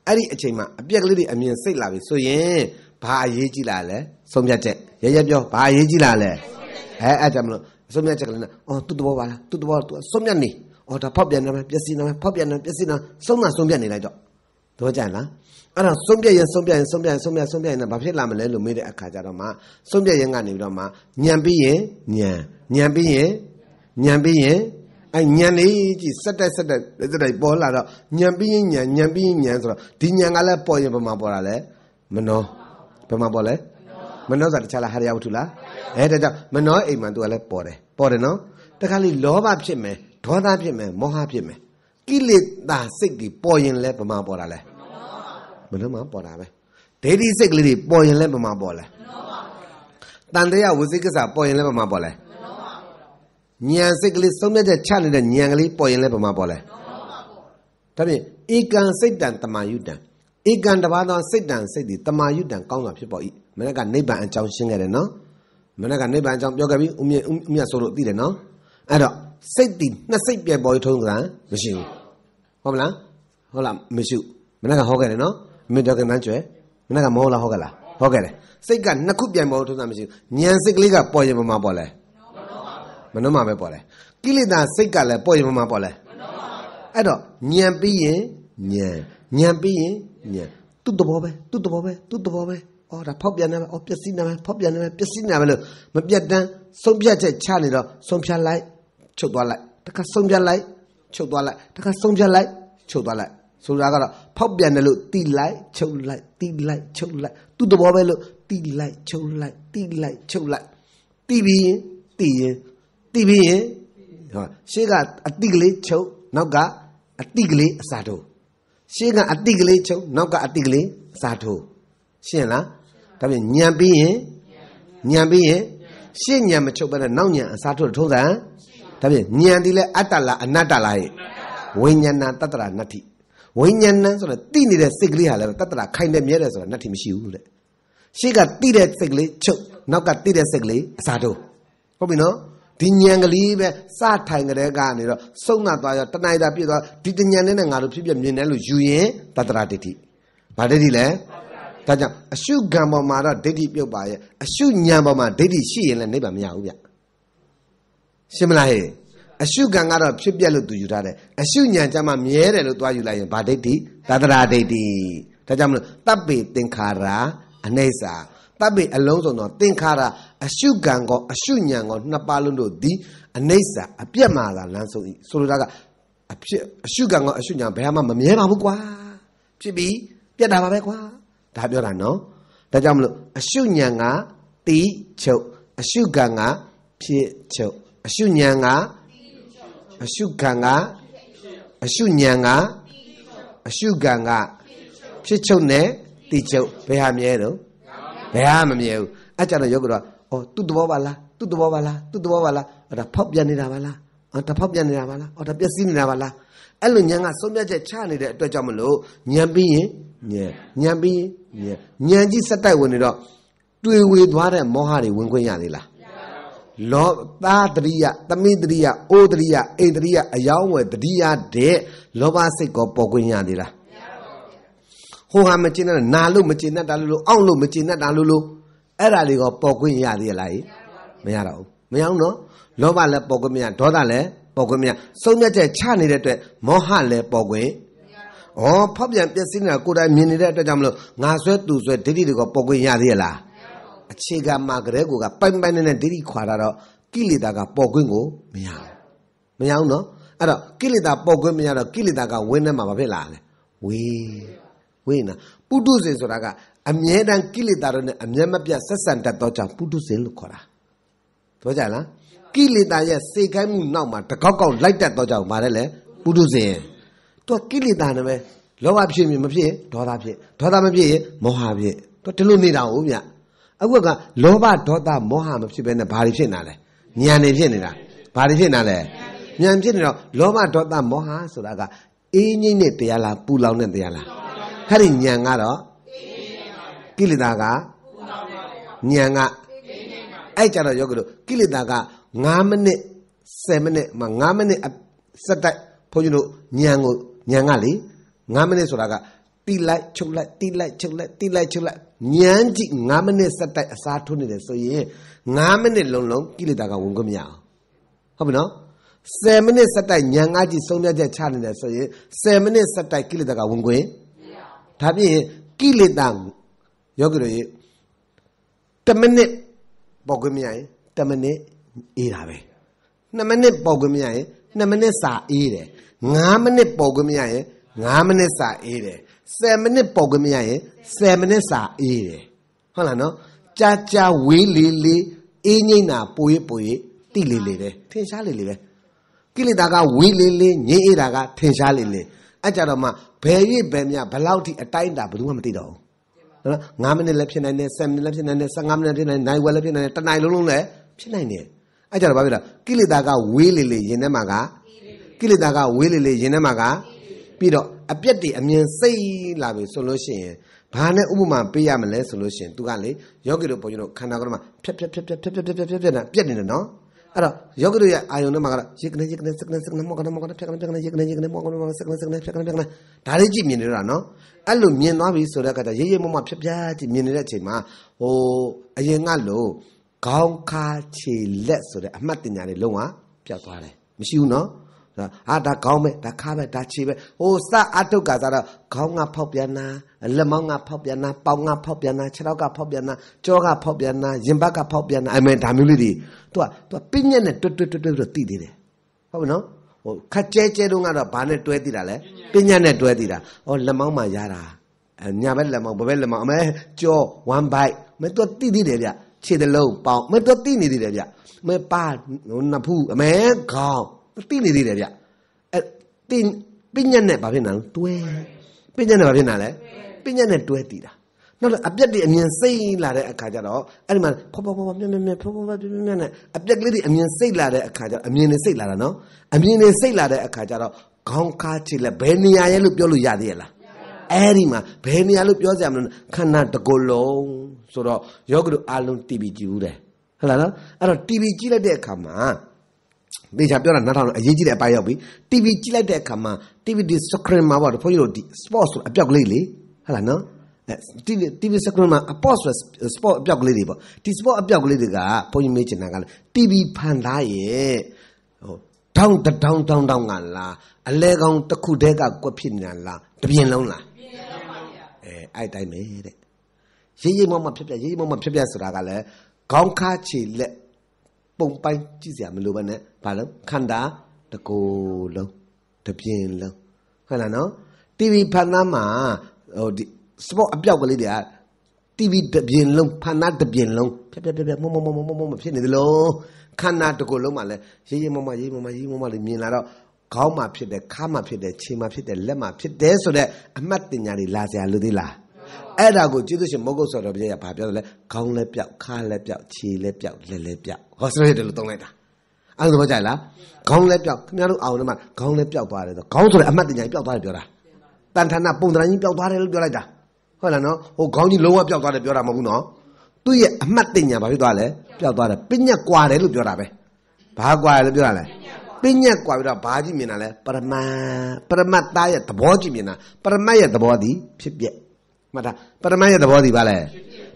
အဲ့ဒီအချိန်မှာအပြက်ကလေးတွေအမြင်စိတ်လာပြီဆိုရင်ဘာအရေးကြီးလာလဲဆုံးဖြတ်ချက်ရရပြောဘာအရေးကြီးလာလဲအဲအဲ့ဒါမလို့ဆုံးဖြတ်ချက်ကလေးနဲ့အော်သူ့တဘောပါလားသူ့တဘောသူဆုံးဖြတ်နေအော်ဒါဖောက်ပြန်တယ်ပျက်စီးတယ်ဖောက်ပြန်တယ်ပျက်စီးတယ်ဆုံးမဆုံးပြတ်နေလိုက်တော့တော့ကြလားအဲ့တော့ဆုံးပြတ်ရင်ဆုံးပြတ်ရင်ဆုံးပြတ်ရင်ဆုံးပြတ်ဆုံးပြတ်ရင်ဘာဖြစ်လာမလဲလို့မေးတဲ့အခါကျတော့မှဆုံးပြတ်ရင်ကနေပြီးတော့မှညံပြီးရင်ညံညံပြီးရင်ညံပြီးရင်အဲ့ညံလေးကြီးစက်တက်စက်တက်စက်တက်ပေါ်လာတော့ညံပြီးရင်ညံညံပြီးရင်ညံဆိုတော့ဒီညံကလည်းပေါ်ရင်ဘယ်မှာပေါ်တာလဲမနောဘယ်မှာပေါ်လဲမနောဆိုတာတခြားလားဟာရယဝတ္ထုလားအဲဒါကြောင့်မနောအိမ်မှာသူကလည်းပေါ်တယ်ပေါ်တယ်နော်တခါလေလောဘဖြစ်မယ်ဒေါသဖြစ်မယ်မောဟဖြစ်မယ်ကိလေသာစိတ်တွေပေါ်ရင်လဲပမာပေါ်တာလဲမလို့မပေါ်တာပဲဒိဋ္ဌိစိတ်ကလေးတွေပေါ်ရင်လဲပမာပေါ်လဲတန်တရားဝစီကိစ္စပေါ်ရင်လဲပမာပေါ်လဲဉာဏ်စိတ်ကလေးသုံးမြတ်ချက်ချနေတဲ့ဉာဏ်ကလေးပေါ်ရင်လဲပမာပေါ်လဲဒါဖြင့်ဧကံစိတ်တံတမာယုတံဧကံတဘာသောစိတ်တံစိတ်သည်တမာယုတံကောင်းစွာဖြစ်ပေါ်၏မနေ့ကနိဗ္ဗာန်အကြောင်းရှင်းခဲ့တယ်နော်မနေ့ကနိဗ္ဗာန်အကြောင်းပြောခဲ့ပြီးဦးမြတ်ဦးမြတ်ဆိုလို့သိတယ်နော်အဲ့တော့စိတ်တည်နှစ်စိတ်ပြဲပေါ်ထုံးကြမရှိဘူးဟုတ်မလားဟုတ်လားမရှိဘူးမနေ့ကဟောခဲ့တယ်နော်မင်းတော့ကနန်းကျွဲမနေ့ကမဟုတ်လားဟောခဲ့လားဟောခဲ့တယ်စိတ်ကနှစ်ခုပြန်ပေါ်ထုံးကြမရှိဘူးဉာဏ်စိတ်ကလေးကပေါ်ရင်မမပေါ်လဲမနှုံးမှာပဲပေါ်လဲကိလေသာစိတ်ကလည်းပေါ်ရင်မမပေါ်လဲအဲ့တော့ဉာဏ်ပြီးရင်ဉာဏ်ဉာဏ်ပြီးရင်ဉာဏ်သူ့သဘောပဲသူ့သဘောပဲသူ့သဘောပဲအော်ဒါဖောက်ပြန်နေပဲအော်ပျက်စီးနေပဲဖောက်ပြန်နေပဲပျက်စီးနေပဲလို့မပြတ်တမ်းဆုံးဖြတ်ချက်ချနေတော့ဆုံးဖြတ်လိုက်ချုပ်သွားလိုက်တခါဆုံးဖြတ်လိုက်ချုပ်သွားလိုက်တခါဆုံးဖြတ်လိုက်ချုပ်သွားလိုက်ဆိုတာကတော့ဖောက်ပြန်တယ်လို့တီလိုက်ချုပ်လိုက်တီလိုက်ချုပ်လိုက်သူ့သဘောပဲလို့တီလိုက်ချုပ်လိုက်တီလိုက်ချုပ်လိုက်တီပြီးရင်တီရင်တီပြီးရင်ဟောရှေ့ကအတိကလေးချုပ်နောက်ကအတိကလေးအစာထိုးရှေ့ကအတိကလေးချုပ်နောက်ကအတိကလေးအစာထိုးရှင်းလားဒါပြင်ညံပြီးရင်ညံပြီးရင်ရှေ့ညံမချုပ်ဘဲနဲ့နောက်ညံအစာထိုးထုံးစံဒါဖြင့်ဉာဏ်ဒီလဲအတ္တလားအနတ္တလားဟဲ့ဝိညာဏတတ္တရာနတ္ထိဝိညာဏဆိုတော့တိနေတဲ့စိတ်ကလေးဟာလည်းတတ္တရာခိုင်တဲ့မြဲတယ်ဆိုတာနတ္ထိမရှိဘူးတဲ့ရှေ့ကတိတဲ့စိတ်ကလေးချုပ်နောက်ကတိတဲ့စိတ်ကလေးအစာတို့ဟုတ်ပြီနော်ဒီညံကလေးပဲစထိုင်ကြတဲ့ကနေတော့ဆုံးမသွားရောတဏှာတာပြည့်သွားဒီတညံနဲ့ငါတို့ဖြစ်ပြမြင်တယ်လို့ယူရင်တတ္တရာဒိဋ္ဌိဗာဒိဋ္ဌိလဲဒါကြောင့်အရှုခံပေါ်မှာတော့ဒိဋ္ဌိပြုတ်ပါရဲ့အရှုညံပေါ်မှာဒိဋ္ဌိရှိရင်လည်းနိဗ္ဗာန်မရဘူးဗျာရှင်းမလားဟဲ့အရှုခံကတော့ဖြစ်ပြက်လို့သူယူထားတယ်အရှုဉာဏ်ကြမှာမြဲတယ်လို့သွားယူလိုက်ရင်ဗာဒိဋ္ဌိသတ္တရာဒိဋ္ဌိဒါကြောင့်မလို့တပ်ပေသင်္ခါရာအနိစ္စတပ်ပေအလုံးစုံသောသင်္ခါရအရှုခံကောအရှုဉာဏ်ကောနှစ်ပါးလုံးတို့သည်အနိစ္စအပြက်မှာသာလမ်းဆုံးဤဆိုလိုတာကအဖြစ်အရှုခံကောအရှုဉာဏ်ဘယ်မှမမြဲပါဘူးကွာဖြစ်ပြီးပြက်တာပါပဲကွာဒါပြောတာနော်ဒါကြောင့်မလို့အရှုဉာဏ်ကတိချုပ်အရှုခံကဖြစ်ချုပ်အရှုဉဏ်ကအရှုခံကအရှုဉဏ်ကအရှုခံကဖြစ်ချုပ်နဲ့တိချုပ်ဘယ်ဟာမြဲတော့ဘယ်ဟာမမြဲဘူးအဲ့ကြတော့ယောဂတော့အော်သူ့သဘောပါလားသူ့သဘောပါလားသူ့သဘောပါလားအော်ဒါဖောက်ပြန်နေတာပါလားအော်ဒါဖောက်ပြန်နေတာပါလားအော်ဒါပျက်စီးနေတာပါလားအဲ့လိုဉာဏ်ကဆုံးဖြတ်ချက်ချနေတဲ့အတွက်ကြောင့်မလို့ဉာဏ်ပြီးရင်ဉာဏ်ဉာဏ်ပြီးရင်ဉာဏ်ဉာဏ်ကြီးစက်တိုက်ဝင်နေတော့တွေ့ဝေသွားတဲ့မောဟတွေဝင်ခွင့်ရသေးလားလောသားတရိယသမိတရိယအိုတရိယအိန္ဒရိယအယောင်းဝယ်တရိယတဲ့လောဘစိတ်ကိုပေါ်ခွင့်ရသေးလားဟိုဟာမကျင်တတ်နာလို့မကျင်တတ်တာလို့အောင့်လို့မကျင်တတ်တာလို့လို့အဲ့ဒါတွေကပေါ်ခွင့်ရသေးလားမရတော့ဘူးမရအောင်နော်လောဘလည်းပေါ်ခွင့်မရဒေါသလည်းပေါ်ခွင့်မရစုံမြတ်ချက်ချနေတဲ့အတွက်မောဟလည်းပေါ်ခွင့်ဩဖောက်ပြန်ပျက်စီးနေတာကိုယ်တိုင်မြင်နေတဲ့အတွက်ကြောင့်မလို့ငါဆွဲသူဆွဲဒိဋ္ဌိတွေကပေါ်ခွင့်ရသေးလားအခြေခံမှာကလေးကပိုင်ပိုင်နဲ့နဲ့ဒိဋ္ဌိခွာတာတော့ကိလေသာကပေါ်ကွင်းကိုမရဘူးမရဘူးနော်အဲ့တော့ကိလေသာပေါ်ကွင်းမရတော့ကိလေသာကဝင်းထဲမှာဘာဖြစ်လာလဲဝေးဝေးနာပုတုဇဉ်ဆိုတာကအမြဲတမ်းကိလေသာတွေနဲ့အမြဲမပြတ်ဆက်ဆံတတ်သောကြောင့်ပုတုဇဉ်လို့ခေါ်တာပြောကြလားကိလေသာရဲ့စေခိုင်းမှုနောက်မှာတကောက်ကောက်လိုက်တတ်သောကြောင့်ပါတယ်လေပုထုဇဉ်သူကကိလေသာနဲ့ပဲလောဘဖြစ်မြင်မဖြစ်ဒေါသဖြစ်ဒေါသမဖြစ်ရင်မောဟဖြစ်သူဒီလိုနေတာဟုတ်မြတ်အခုကလောဘဒေါသမောဟမဖြစ်ဘဲနဲ့ဘာတွေဖြစ်နေတာလဲဉာဏ်တွေဖြစ်နေတာဘာတွေဖြစ်နေတာလဲဉာဏ်ဖြစ်နေတော့လောဘဒေါသမောဟဆိုတာကအေးငိမ့်တဲ့တရားလားပူလောင်တဲ့တရားလားအဲ့ဒီဉာဏ်ကတော့ကိလေသာကဉာဏ်ကအဲ့ကြတော့ယောဂတို့ကိလေသာက9မိနစ်10မိနစ်မှ9မိနစ်စက်တိုက်ဘုန်းကြီးတို့ဉာဏ်ကိုဉာဏ်ကလေ9မိနစ်ဆိုတာကတိလိုက်ချုပ်လိုက်တိလိုက်ချုပ်လိုက်တိလိုက်ချုပ်လိုက်ညမ်းကြည့်9မိနစ်ဆက်တိုက်အစားထိုးနေတယ်ဆိုရင်9မိနစ်လုံးလုံးကိလေသာကဝင်ခွင့်မရအောင်ဟုတ်ပြီနော်10မိနစ်ဆက်တိုက်ညံငါးကြည့်ဆုံးဖြတ်ချက်ချနေတယ်ဆိုရင်10မိနစ်ဆက်တိုက်ကိလေသာကဝင်ခွင့်မရအောင်ဒါပြင်ကိလေသာယောဂီတို့ရေ10မိနစ်ပေါ့ခွင့်မရရင်10မိနစ်အေးတာပဲ2မိနစ်ပေါ့ခွင့်မရရင်2မိနစ်စာအေးတယ်9မိနစ်ပေါ့ခွင့်မရရင်9မိနစ်စာအေးတယ်10မိနစ်ပုတ်ကမရရင်10မိနစ်စာအေးတယ်ဟုတ်လားနော်ကြာကြာဝေးလေးလေးအေးငိမ့်တာပိုရေးပိုရေးတိလေးလေးပဲထင်ရှားလေးလေးပဲကိလေသာကဝေးလေးလေးငြိမ့်အေးတာကထင်ရှားလေးလေးအဲ့ကြတော့မှဘယ်ရစ်ဘယ်မြဘလောက်ထိအတိုင်းတာဘယ်သူမှမသိတော့ဘူးနော်9မိနစ်လည်းဖြစ်နိုင်တယ်10မိနစ်လည်းဖြစ်နိုင်တယ်15မိနစ်ဖြစ်နိုင်တယ်9ဝက်လည်းဖြစ်နိုင်တယ်တစ်နိုင်လုံးလုံးလည်းဖြစ်နိုင်တယ်အဲ့ကြတော့ဘာဖြစ်လဲကိလေသာကဝေးလေးလေးယင်ထဲမှာကကိလေသာကဝေးလေးလေးယင်ထဲမှာကပြီးတော့အပြက်တွေအမြင်စိတ်လာပြီဆိုလို့ရှိရင်ဘာနဲ့ဥပမာပေးရမလဲဆိုလို့ရှိရင်သူကလေယောဂီတို့ဘုန်းကြီးတို့ခန္ဓာကိုယ်မှာဖြက်ဖြက်ဖြက်ဖြက်ဖြက်ဖြက်ဖြက်ဖြက်ဖြက်နဲ့ပြက်နေတယ်နော်အဲ့တော့ယောဂီတို့ရဲ့အာယုံတွေမှာကတော့ရေကနေရေကနေစကနေစကနေမောကနေမောကနေဖြက်ကနေဖြက်ကနေရေကနေရေကနေမောကနေမောကနေစကနေစကနေဖြက်ကနေဖြက်ကနေဒါလေးကြည့်မြင်နေတော့နော်အဲ့လိုမြင်သွားပြီဆိုတဲ့အခါကျရေရေမောမောဖြက်ဖြက်ကြည့်မြင်နေတဲ့အချိန်မှာဟိုအရင်ကလို့ခေါင်းခါခြေလက်ဆိုတဲ့အမှတ်တင်ညာတွေလုံးဝပြတ်သွားတယ်မရှိဘူးနော်အာဒါခေါင်းပဲဒါခါပဲဒါခြေပဲဟိုစအတုတ်ကစားတော့ခေါင်းကဖောက်ပြန်နာလက်မောင်းကဖောက်ပြန်နာပေါင်ကဖောက်ပြန်နာခြေထောက်ကဖောက်ပြန်နာကြောကဖောက်ပြန်နာရင်ဘတ်ကဖောက်ပြန်နာအမေဒါမျိုးလေးတွေသူကသူကပြင်းညက်နဲ့တွတ်တွတ်တွတ်တွတ်တိသေးတယ်ဟုတ်မနော်ဟိုခက်ကျဲကျဲတုန်းကတော့ဘာနဲ့တွဲတိတာလဲပြင်းညက်နဲ့တွဲတိတာဟောလက်မောင်းမှရတာညာဘက်လက်မောင်းဘယ်ဘက်လက်မောင်းအမေကြော1 byte မဲသူကတိသေးတယ်ဗျခြေတလုံးပေါင်မဲသူကတိနေသေးတယ်ဗျမဲပါနဖူးအမဲခေါင်းသိနေသေးတယ်ဗျအဲ့တင်ပညာနဲ့ဘာဖြစ်နေလဲတွဲပညာနဲ့ဘာဖြစ်နေလဲပညာနဲ့တွဲတည်တာနောက်လည်းအပြက်တွေအမြင်စိတ်လာတဲ့အခါကျတော့အဲ့ဒီမှာဖောဖောဖောမြက်မြက်မြက်ဖောဖောဖောမြက်မြက်နဲ့အပြက်ကလေးတွေအမြင်စိတ်လာတဲ့အခါကျတော့အမြင်တွေစိတ်လာတာနော်အမြင်တွေစိတ်လာတဲ့အခါကျတော့ခေါင်းခါချစ်လက်ဘယ်နေရာရဲ့လို့ပြောလို့ရသေးရဲ့လားအဲ့ဒီမှာဘယ်နေရာလို့ပြောစရာမလိုခန္ဓာတစ်ကိုယ်လုံးဆိုတော့ယောဂတို့အလုံးတီးပြီးကြည့်ဦးတယ်ဟုတ်လားနော်အဲ့တော့တီးပြီးကြည့်လိုက်တဲ့အခါမှာသေချာပြောတာနားထောင်လို့အရေးကြီးတဲ့အပိုင်းရောက်ပြီ TV ကြည့်လိုက်တဲ့အခါမှာ TV ဒီ screen မှာပေါ့ဘုန်းကြီးတို့ဒီ sports ဆိုအပြောက်ကလေးလေဟုတ်လားနော်အဲ TV TV screen မှာ sports ဆို sport အပြောက်ကလေးတွေပေါ့ဒီ sport အပြောက်ကလေးတွေကဘုန်းကြီးမေးချင်တာကလေ TV ဖန်သားရဲ့ဟိုတောင်းတောင်းတောင်းတောင်းကလားအလဲကောင်တစ်ခုတည်းကကွက်ဖြစ်နေတာလားတပြင်းလုံးလားပြင်းလုံးပါဗျာအဲအဲ့တိုင်းပဲတဲ့ရေးရေးမောမောဖြစ်ဖြစ်ရေးရေးမောမောဖြစ်ဖြစ်ဆိုတာကလည်းခေါင်းခါချီလက်ပုံပိုင်းကြည့်စရာမလိုပါနဲ့ဘာလို့ခန္ဓာတကိုယ်လုံးတပြင်းလုံးဟုတ်လားနော် TV ဖန်သားမှာဟိုဒီ sport အပြောက်ကလေးတွေက TV တပြင်းလုံးဖန်သားတပြင်းလုံးဖြက်ဖြက်ဖြက်ဖြက်မုံမုံမုံမုံမုံမဖြစ်နေသလိုခန္ဓာတကိုယ်လုံးမှာလည်းရေးရေးမမရေးမမရေးမမလေးမြင်လာတော့ခေါင်းမှာဖြစ်တယ်ခါမှာဖြစ်တယ်ခြေမှာဖြစ်တယ်လက်မှာဖြစ်တယ်ဆိုတော့အမှတ်တင်ညာတွေလာစရာလိုသေးလားအဲ့ဒါကိုကျေးဇူးရှင်မုတ်ကုတ်ဆော်တော်ပြည့်ကဘာပြောတယ်လဲခေါင်းလည်းပြောက်ခါလည်းပြောက်ခြေလည်းပြောက်လက်လည်းပြောက်ဟောစရိုက်တယ်လို့သုံးလိုက်တာအဲ့ဒါတော့ကြိုက်လားခေါင်းလည်းပြောက်ခင်ဗျားတို့အောင်တယ်မှာခေါင်းလည်းပြောက်သွားတယ်ဆိုခေါင်းဆိုတဲ့အမှတ်တညာကြီးပြောက်သွားတယ်ပြောတာတန်ထနာပုံသဏ္ဍာန်ကြီးပြောက်သွားတယ်လို့ပြောလိုက်တာဟုတ်လားနော်ဟိုခေါင်းကြီးလုံးဝပြောက်သွားတယ်ပြောတာမဟုတ်ဘူးနော်သူ့ရဲ့အမှတ်တညာဘာဖြစ်သွားလဲပြောက်သွားတယ်ပညာကွာတယ်လို့ပြောတာပဲဘာကွာလဲပြောတာလဲပညာကွာပြီးတော့ဘာကြည့်မြင်တာလဲပရမတ်ပရမတ်သားရဲ့သဘောကြည့်မြင်တာပရမတ်ရဲ့သဘောသည်ဖြစ်ပျက်မှတ်တာပရမတ်ရဲ့သဘောဒီပါလဲ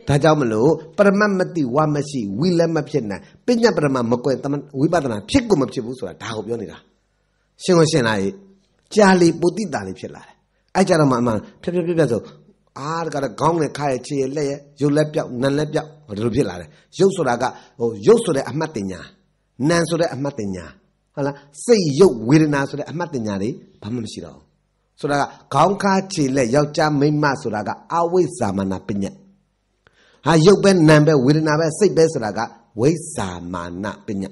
ဒါကြောင့်မလို့ပရမတ်မတိဝမရှိဝီလည်းမဖြစ်နိုင်ပညာပရမတ်မကွယ်ဝိပဿနာဖြစ်ကိုမဖြစ်ဘူးဆိုတာဒါကိုပြောနေတာရှင်းကိုရှင်းလာရေးကြာလေပုတိတာလေးဖြစ်လာတယ်အဲ့ကြတော့မှအမှန်ဖြက်ဖြက်ဖြက်ဖြက်ဆိုအားတကတော့ခေါင်းနဲ့ခါရဲ့ခြေရဲ့လက်ရဲ့ရုပ်လက်ပြောက်နံလက်ပြောက်ဒီလိုဖြစ်လာတယ်ရုပ်ဆိုတာကဟိုရုပ်ဆိုတဲ့အမှတ်တင်ညာနံဆိုတဲ့အမှတ်တင်ညာဟုတ်လားစိတ်ရုပ်ဝေဒနာဆိုတဲ့အမှတ်တင်ညာတွေဘာမှမရှိတော့ဘူးဆိုတာကခေါင်းခါခြေလက်ယောက်ျားမိန်းမဆိုတာကအဝိဇ္ဇာမနာပညာဟာရုပ်ပဲနာမ်ပဲဝေဒနာပဲစိတ်ပဲဆိုတာကဝိဇ္ဇာမာနပညာ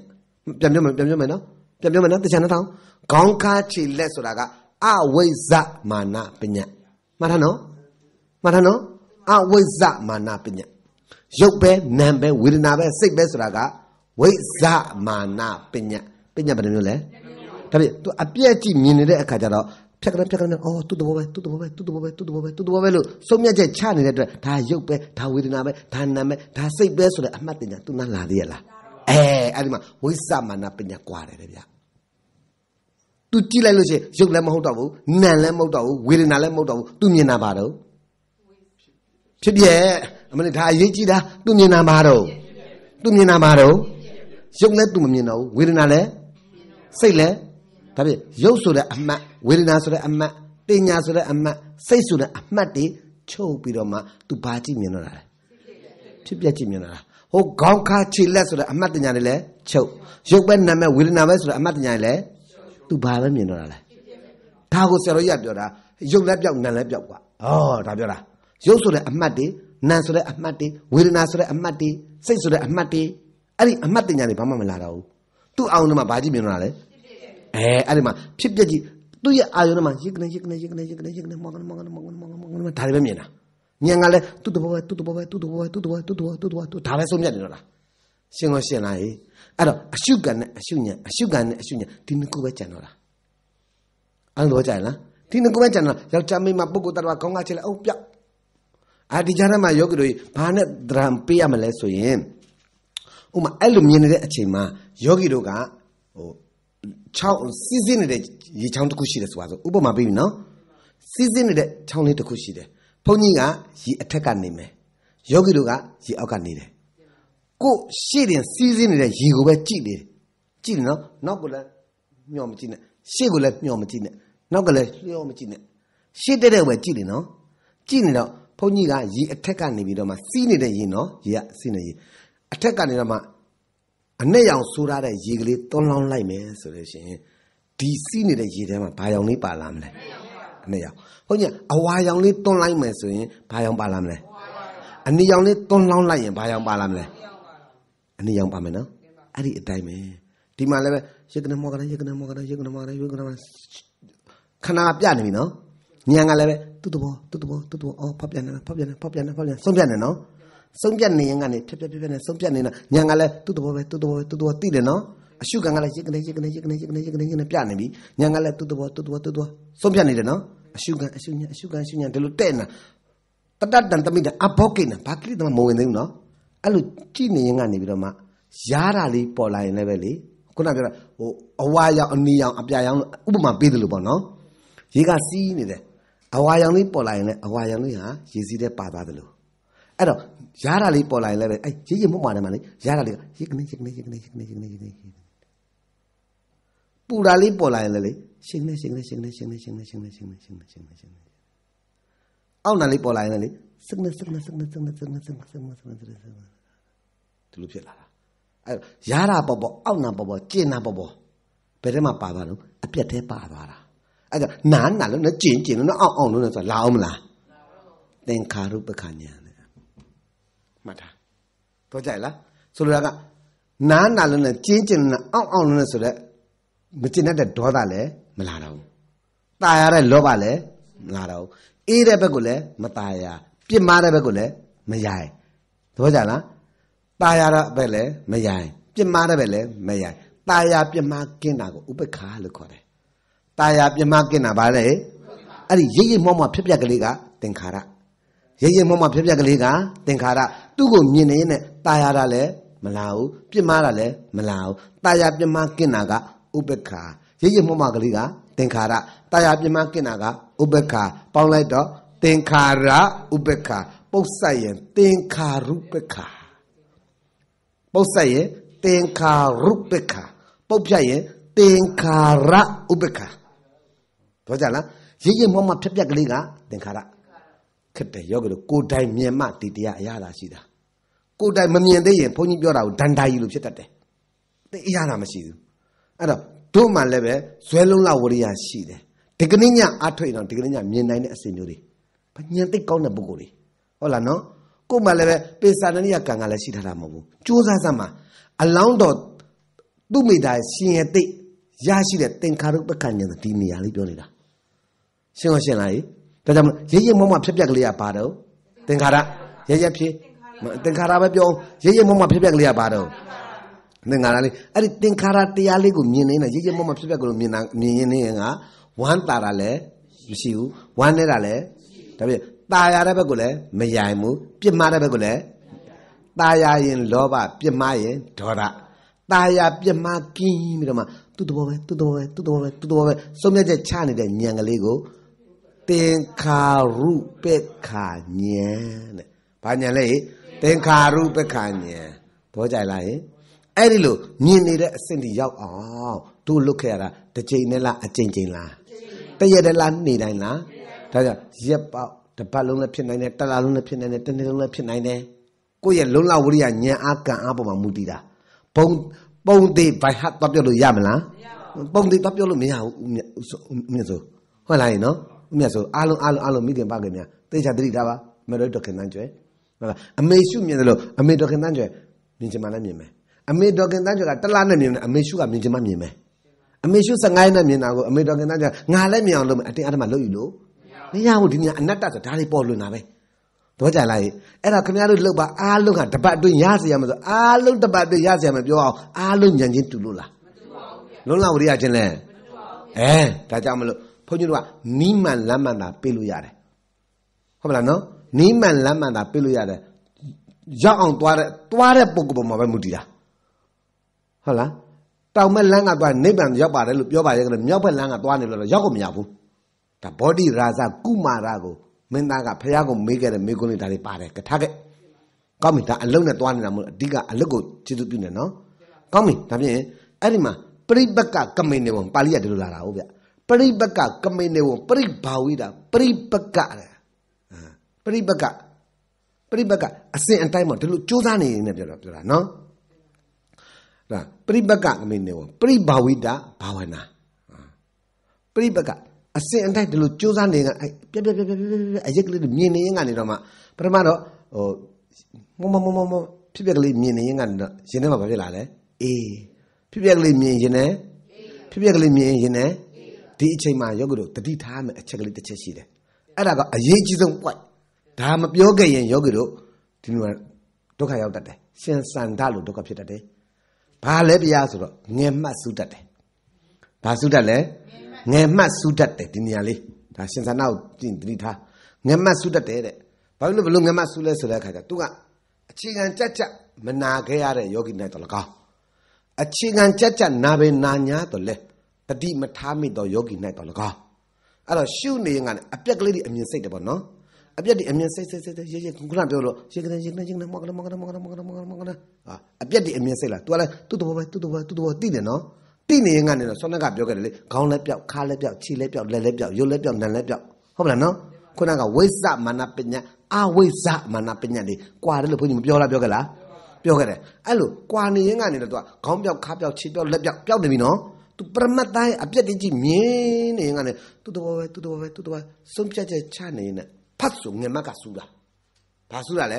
ပြန်ပြောမယ်ပြန်ပြောမယ်နော်ပြန်ပြောမယ်နော်တခြားနှထောင်ခေါင်းခါခြေလက်ဆိုတာကအဝိဇ္ဇမာနပညာမှတ်ထားနော်မှတ်ထားနော်အဝိဇ္ဇမာနပညာရုပ်ပဲနာမ်ပဲဝေဒနာပဲစိတ်ပဲဆိုတာကဝိဇ္ဇမာနပညာပညာဘယ်လိုမျိုးလဲဒါဖြင့် तू အပြည့်အကြည့်မြင်နေတဲ့အခါကျတော့ဖြတ်ကနဖြတ်ကနအော်သူ့သဘောပဲသူ့သဘောပဲသူ့သဘောပဲသူ့သဘောပဲသူ့သဘောပဲလို့ဆုံးမြတ်ချက်ချနေတဲ့အတွက်ဒါရုပ်ပဲဒါဝေဒနာပဲဒါနာပဲဒါစိတ်ပဲဆိုတဲ့အမှတ်တင်ညာသူနာလာသေးရလားအဲအဲ့ဒီမှာဝိသမနာပညာကွာတယ်ဗျာသူကြည့်လိုက်လို့ရှိရင်ရုပ်လည်းမဟုတ်တော့ဘူးနာလည်းမဟုတ်တော့ဘူးဝေဒနာလည်းမဟုတ်တော့ဘူးသူမြင်တာပါတော့ဖြစ်ပြဲအမလေးဒါအရေးကြီးတာသူမြင်တာပါတော့သူမြင်တာပါတော့ရုပ်လည်းသူမမြင်တော့ဘူးဝေဒနာလည်းစိတ်လည်းဒါဖြင့်ရုပ်ဆိုတဲ့အမှတ်ဝေဒနာဆိုတဲ့အမှတ်ပညာဆိုတဲ့အမှတ်စိတ်ဆိုတဲ့အမှတ်တွေချုပ်ပြီးတော့မှ तू ဘာကြည့်မြင်တော့တာလဲဖြစ်ပြကြည့်မြင်တော့တာဟိုခေါင်းခါခြေလက်ဆိုတဲ့အမှတ်တညာတွေလည်းချုပ်ရုပ်ပဲနာမည်ဝေဒနာပဲဆိုတဲ့အမှတ်တညာတွေလည်း तू ဘာပဲမြင်တော့တာလဲဒါကိုဆရာတော်ကြီးကပြောတာရုပ်လက်ပြောက်နာလက်ပြောက်กว่าဩဒါပြောတာရုပ်ဆိုတဲ့အမှတ်တွေနာဆိုတဲ့အမှတ်တွေဝေဒနာဆိုတဲ့အမှတ်တွေစိတ်ဆိုတဲ့အမှတ်တွေအဲ့ဒီအမှတ်တညာတွေဘာမှမလာတော့ဘူးသူ့အောင်တော့မှဘာကြည့်မြင်တော့တာလဲအဲအဲ့ဒီမှာဖြစ်ပျက်ကြီးသူ့ရဲ့အာယုံထဲမှာယက်ကနေယက်ကနေယက်ကနေယက်ကနေယက်ကနေမောင်ကနေမောင်ကနေမောင်ကနေမောင်ကနေမောင်ကနေဒါတွေပဲမြင်တာဉာဏ်ကလည်းသူ့တဘောပဲသူ့တဘောပဲသူ့တဘောပဲသူ့တဘောသူ့တဘောသူ့တဘောသူဒါပဲဆုံးမြတ်နေတော့လားရှင်းလို့ရှင်းလားဟေးအဲ့တော့အရှုကံနဲ့အရှုဉာဏ်အရှုကံနဲ့အရှုဉာဏ်ဒီနှစ်ခုပဲကြံတော့လားအဲ့လိုကြံလားဒီနှစ်ခုပဲကြံတော့ယောက်ျားမိန်းမပုဂ္ဂိုလ်တ attva ကောင်းကားချင်လဲအုပ်ပြောက်အဲ့ဒီကြားထဲမှာယောဂီတို့ဘာနဲ့ဒရံပေးရမလဲဆိုရင်ဥမာအဲ့လိုမြင်နေတဲ့အချိန်မှာယောဂီတို့ကဟိုချောင်းစီးစင်းနေတဲ့ရေချောင်းတစ်ခုရှိတယ်ဆိုပါစို့ဥပမာပေးပြီနော်စီးစင်းနေတဲ့ချောင်းလေးတစ်ခုရှိတယ်ဘုန်းကြီးကရေအထက်ကနေမယ်ယောဂီတို့ကရေအောက်ကနေတယ်ကိုရှေ့တင်စီးစင်းနေတဲ့ရေကိုပဲကြည့်နေတယ်ကြည့်နေနော်နောက်ကလည်းမျှော်မကြည့်နဲ့ရှေ့ကိုလည်းမျှော်မကြည့်နဲ့နောက်ကလည်းလျှော်မကြည့်နဲ့ရှေ့တက်တဲ့ဘက်ကြည့်နေနော်ကြည့်နေတော့ဘုန်းကြီးကရေအထက်ကနေပြီးတော့မှစီးနေတဲ့ရေနော်ရေကစီးနေရေအထက်ကနေတော့မှအနဲ့ရောင်ဆိုးထားတဲ့ရေကလေးသွန်းလောင်းလိုက်မယ်ဆိုလို့ရှိရင်ဒီစီးနေတဲ့ရေထဲမှာဘာရောင်လေးပါလာမလဲအနဲ့ရောင်ဟုတ်ညအဝါရောင်လေးသွန်းလိုက်မယ်ဆိုရင်ဘာရောင်ပါလာမလဲအနဲ့ရောင်လေးသွန်းလောင်းလိုက်ရင်ဘာရောင်ပါလာမလဲအနဲ့ရောင်ပါမယ်နော်အဲ့ဒီအတိုင်းပဲဒီမှာလည်းပဲရေကနေမောကလည်းရေကနေမောကလည်းရေကနေမောကလည်းရေကနေမောခဏပြနေပြီနော်ညံကလည်းပဲသူ့တဘောသူ့တဘောသူ့တဘောအော်ဖောက်ပြန်နေဖောက်ပြန်နေဖောက်ပြန်နေဖောက်ပြန်ဆုံးပြန်နေနော်ဆုံးပြတ်နေရင်ကနေဖြက်ဖြက်ဖြက်ဖြက်နဲ့ဆုံးပြတ်နေတာညာကလည်းသူ့သဘောပဲသူ့သဘောပဲသူ့သဘောသိတယ်နော်အရှုခံကလည်းရစ်ကနေရစ်ကနေရစ်ကနေရစ်ကနေရစ်ကနေရစ်နေပြနေပြီညာကလည်းသူ့သဘောသူ့သဘောသူ့သဘောဆုံးပြတ်နေတယ်နော်အရှုခံအရှုညာအရှုခံအရှုညာဒီလိုတဲ့နေပတတ်တန်တမိတာအဘောကိနေဘာကိတမမဝင်သေးဘူးနော်အဲ့လိုကြည့်နေရင်ကနေပြီးတော့မှရားတာလေးပေါ်လာရင်လည်းပဲလေခုနပြောတာဟိုအဝါရောင်အနီရောင်အပြာရောင်ဥပမာပေးတယ်လို့ပေါ့နော်ရေကစီးနေတယ်အဝါရောင်လေးပေါ်လာရင်လည်းအဝါရောင်လေးဟာရေစီးတဲ့ပါသွားတယ်လို့အဲ့တော့ရတာလေးပေါ်လာရင်လည်းပဲအဲ့ရေရေမွတ်မာတယ်မှာလေရတာလေးရေကနေရေကနေရေကနေရေကနေရေကနေရေကနေပူတာလေးပေါ်လာရင်လည်းလေရှင်းနေရှင်းနေရှင်းနေရှင်းနေရှင်းနေရှင်းနေရှင်းနေရှင်းနေရှင်းနေရှင်းနေအောက်နာလေးပေါ်လာရင်လည်းစက်နေစက်နေစက်နေစက်နေစက်နေစက်နေစက်နေစက်နေစက်နေဒီလိုဖြစ်လာတာအဲ့ရတာပေါ်ပေါ်အောက်နာပေါ်ပေါ်ကျင်နာပေါ်ပေါ်ဘယ်ထဲမှာပါသွားတော့အပြက်ထဲပါသွားတာအဲ့ဒါနာနာလို့နဲ့ကျင်ကျင်လို့နဲ့အောက်အောက်လို့နဲ့ဆိုလာအောင်မလားသင်္ခါရုပ္ပခဏ်မှတ်တာတော့ကြိုက်လားဆိုလိုတာကနားနာလုံးနဲ့ကျင်းကျင်နဲ့အောင့်အောင့်လုံးနဲ့ဆိုတော့မကျင်တတ်တဲ့ဒေါသလည်းမလာတော့ဘူးตายရတဲ့လောဘလည်းမလာတော့ဘူးအေးတဲ့ဘက်ကလည်းမตายရပြစ်မှားတဲ့ဘက်ကလည်းမရိုင်းတော့ကြလားตายရတဲ့ဘက်လည်းမရိုင်းပြစ်မှားတဲ့ဘက်လည်းမရိုင်းตายရပြစ်မှားกินတာကိုဥပ္ပခါလို့ခေါ်တယ်ตายရပြစ်မှားกินတာဗါလေအဲ့ဒီရိပ်ရိပ်မောမောဖြစ်ပြက်ကလေးကသင်္ခါရရဲရဲမောမောဖြက်ဖြက်ကလေးကသင်္ခါရသူ့ကိုမြင်နေရင်နဲ့ตายရတာလည်းမလာဘူးပြစ်မှားတာလည်းမလာဘူးตายရပြစ်မှားกินတာကဥပ္ပခာရဲရဲမောမောကလေးကသင်္ခါရตายရပြစ်မှားกินတာကဥပ္ပခာပေါင်းလိုက်တော့သင်္ခါရဥပ္ပခာပုတ်ဆက်ရင်သင်္ခါရုပ္ပခာပုတ်ဆက်ရင်သင်္ခါရုပ္ပခာပုတ်ဖြတ်ရင်သင်္ခါရဥပ္ပခာတော့ကြလားရည်ရည်မောမဖြက်ဖြက်ကလေးကသင်္ခါရခက်တယ်ယောဂီတို့ကိုယ်တိုင်မြင်မှဒီတရားအရသာရှိတာကိုယ်တိုင်မမြင်သေးရင်ဘုန်းကြီးပြောတာကိုဒန္တာကြီးလို့ဖြစ်တတ်တယ်သိအရသာမရှိဘူးအဲ့တော့တို့မှလည်းပဲဇွဲလုံးလဝရိယရှိတယ်ဒီကနေ့ညအထွေတော့ဒီကနေ့ညမြင်နိုင်တဲ့အစဉ်မျိုးတွေပညာသိကောင်းတဲ့ပုဂ္ဂိုလ်တွေဟုတ်လားနော်ကိုယ်မှလည်းပဲပေစာနနိယကံကလည်းရှိထားတာမဟုတ်ဘူးကြိုးစားစမ်းမှာအလောင်းတော်သူ့မိသားရှင်ရဲ့သိရရှိတဲ့သင်္ခါရုပ္ပကဉာဏ်ဒီနေရာလေးပြောနေတာရှင်းအောင်ရှင်းလားဒါကြောင့်ရရမမဖြစ်ပြက်ကလေးကဘာတော့သင်္ခါရရရဖြစ်သင်္ခါရပဲပြောရရမမဖြစ်ပြက်ကလေးကဘာတော့သင်္ခါရလေးအဲ့ဒီသင်္ခါရတရားလေးကိုမြင်နေတာရရမမဖြစ်ပြက်ကလေးမြင်တာမြင်ရင်းနေကဝမ်းတာတာလည်းမရှိဘူးဝမ်းနေတာလည်းဒါပြည့်ตายရတဲ့ဘက်ကိုလည်းမယိုင်ဘူးပြစ်မှားတဲ့ဘက်ကိုလည်းตายရရင် လောဘပြစ်မှားရင်ဒေါသตายရပြစ်မှားကင်းပြီးတော့မှသူ့တဘောပဲသူ့တဘောပဲသူ့တဘောပဲသူ့တဘောပဲစုံမြတ်ချက်ချနေတဲ့ဉာဏ်ကလေးကိုသင်္ခါရုပက္ခာဉာဏ်တဲ့။ဘာဉာဏ်လဲသင်္ခါရုပက္ခာဉာဏ်။ဘောကြိုက်လားဟင်။အဲ့ဒီလိုမြင်နေတဲ့အဆင့်ကြီးရောက်အောင်သူ့လွတ်ခဲ့ရတာတစ်ချိန်နဲ့လားအချိန်ချင်းလား။တစ်ရက်နဲ့လားနေ့တိုင်းလား။ဒါကြောင့်ရက်ပေါက်တစ်ပတ်လုံးလည်းဖြစ်နိုင်တယ်တစ်လလုံးလည်းဖြစ်နိုင်တယ်တစ်နှစ်လုံးလည်းဖြစ်နိုင်တယ်။ကိုယ့်ရဲ့လုံလဝရိယဉာဏ်အားကံအားပေါ်မှာမူတည်တာ။ဘုံပုံသေးဘိုင်ဟတ်တော့ပြောလို့ရမလား။မရပါဘူး။ပုံသေးတော့ပြောလို့မရဘူး။မြတ်ဆိုဟုတ်လားနော်။ဥမြတ်ဆိုအားလုံးအားလုံးအားလုံးမိခင်ပါခင်များတေချာတတိထားပါမေတော်တော်ခင်တန်းကျွဲဟုတ်လားအမေရှုမြင်တယ်လို့အမေတော်ခင်တန်းကျွဲမြင်ချင်မှလည်းမြင်မယ်အမေတော်ခင်တန်းကျွဲကတလားနဲ့မြင်တယ်အမေရှုကမြင်ချင်မှမြင်မယ်အမေရှု15ရက်နဲ့မြင်တာကိုအမေတော်ခင်တန်းကျွဲငါလည်းမြင်အောင်လုပ်မယ်အတင်းအဓမ္မလုပ်ယူလို့မရဘူးဒီညအနတ္တဆိုဒါတွေပေါ်လွင်တာပဲတော့ကြလိုက်အဲ့ဒါခင်ဗျားတို့လှုပ်ပါအားလုံးကတပတ်အတွင်းရစီရမယ်ဆိုအားလုံးတပတ်အတွင်းရစီရမယ်ပြောအောင်အားလုံးညံချင်းတူလို့လားမတူပါဘူးဗျလုံးလာဝရိယချင်းလဲမတူပါဘူးဗျအဲဒါကြောင့်မလို့ုန်းကြီးတို့ကနီးမှန်လမ်းမှန်တာပေးလို့ရတယ်ဟုတ်မလားနော်နီးမှန်လမ်းမှန်တာပေးလို့ရတယ်ရောက်အောင်သွားတဲ့သွားတဲ့ပုံကပုံမှာပဲမူတည်တာဟုတ်လားတောင်မဲ့လမ်းကသွားနိဗ္ဗာန်ရောက်ပါတယ်လို့ပြောပါရဲ့ကလေးမြောက်ဘက်လမ်းကသွားနေလို့တော့ရောက်ကိုမရဘူးဒါဘောဓိရာဇကုမာရကိုမင်းသားကဖះကိုမေးခဲ့တဲ့မေကွန်းလေးဒါတွေပါတယ်ကထားခဲ့ကောင်းပြီဒါအလုံးနဲ့သွားနေတာမဟုတ်အဓိကအလုတ်ကိုကျေစုပြုနေနော်ကောင်းပြီဒါဖြင့်အဲ့ဒီမှာပရိပတ်ကကမိန်နေပုံပါဠိရဒီလိုလာတာဟုတ်ဗျပရိပကကမေနေဝပရိဘာဝိတာပရိပကတဲ့ပရိပကပရိပကအစဉ်အတိုင်းမှာဒီလိုစူးစမ်းနေနေပြောတာပြောတာနော်ဒါပရိပကကမေနေဝပရိဘာဝိတာဘာဝနာပရိပကအစဉ်အတိုင်းဒီလိုစူးစမ်းနေကပြပြပြပြပြအရက်ကလေးမြင်နေရင်ကနေတော့မှပထမတော့ဟိုမမမမဖြစ်ပြက်ကလေးမြင်နေရင်ကနေတော့ရင်ထဲမှာဘာဖြစ်လာလဲအေးဖြစ်ပြက်ကလေးမြင်ရင်နဲ့ဖြစ်ပြက်ကလေးမြင်ရင်နဲ့ဒီအချိန်မှာယောဂီတို့တတိထားမယ်အချက်ကလေးတစ်ချက်ရှိတယ်အဲ့ဒါကအရေးကြီးဆုံးပွက်ဒါမပြောခဲ့ရင်ယောဂီတို့ဒီမှာဒုက္ခရောက်တတ်တယ်ရှင်စန္ဒလို့ဒုက္ခဖြစ်တတ်တယ်ဘာလဲပြရဆိုတော့ငယ်မှတ်စုတတ်တယ်ဘာစုတတ်လဲငယ်မှတ်စုတတ်တယ်ဒီနေရာလေးဒါရှင်စန္ဒကိုတတိထားငယ်မှတ်စုတတ်တယ်တဲ့ဘာလို့ဘလို့ငယ်မှတ်စုလဲဆိုတဲ့အခါကျသူကအခြေခံကြက်ကြက်မနာခဲ့ရတဲ့ယောဂီနိုင်တော်လကောင်းအခြေခံကြက်ကြက်နာပဲနာညာတော်လဲတတိမထားမိသောယောဂီ၌တော်လကောင်းအဲ့တော့ရှုနေရင်ကအပြက်ကလေးတွေအမြင်စိတ်တယ်ပေါ့နော်အပြက်တွေအမြင်စိတ်စိတ်စိတ်ရေရေခုနပြောလို့ရေကနေရေကနေရေကနေမောကနမောကနမောကနမောကနမောကနမောကနဟာအပြက်တွေအမြင်စိတ်လား तू ကလည်းသူ့တဘောပဲသူ့တဘောသူ့တဘောတိတယ်နော်တိနေရင်ကနေတော့ဆွမ်းနက်ကပြောခဲ့တယ်လေခေါင်းလည်းပြောက်ခါလည်းပြောက်ခြေလည်းပြောက်လက်လည်းပြောက်ရုပ်လည်းပြောက်နံလည်းပြောက်ဟုတ်မလားနော်ခုနကဝိဇ္ဇမာနပညာအဝိဇ္ဇမာနပညာတွေကွာတယ်လို့ဘုန်းကြီးမပြောလားပြောခဲ့လားပြောခဲ့တယ်အဲ့လိုကွာနေရင်ကနေတော့ तू ကခေါင်းပြောက်ခါပြောက်ခြေပြောက်လက်ပြောက်ပြောက်တယ်ပြီနော်သူပရမတ်တိုင်းအပြည့်တကြီးမြင်နေငါနဲ့သူ့တော်ပဲသူ့တော်ပဲသူ့တော်ပဲဆုံးဖြတ်ချက်ချနေနဲ့ဖတ်ဆိုငယ်မတ်ကဆူတာဘာဆူတာလဲ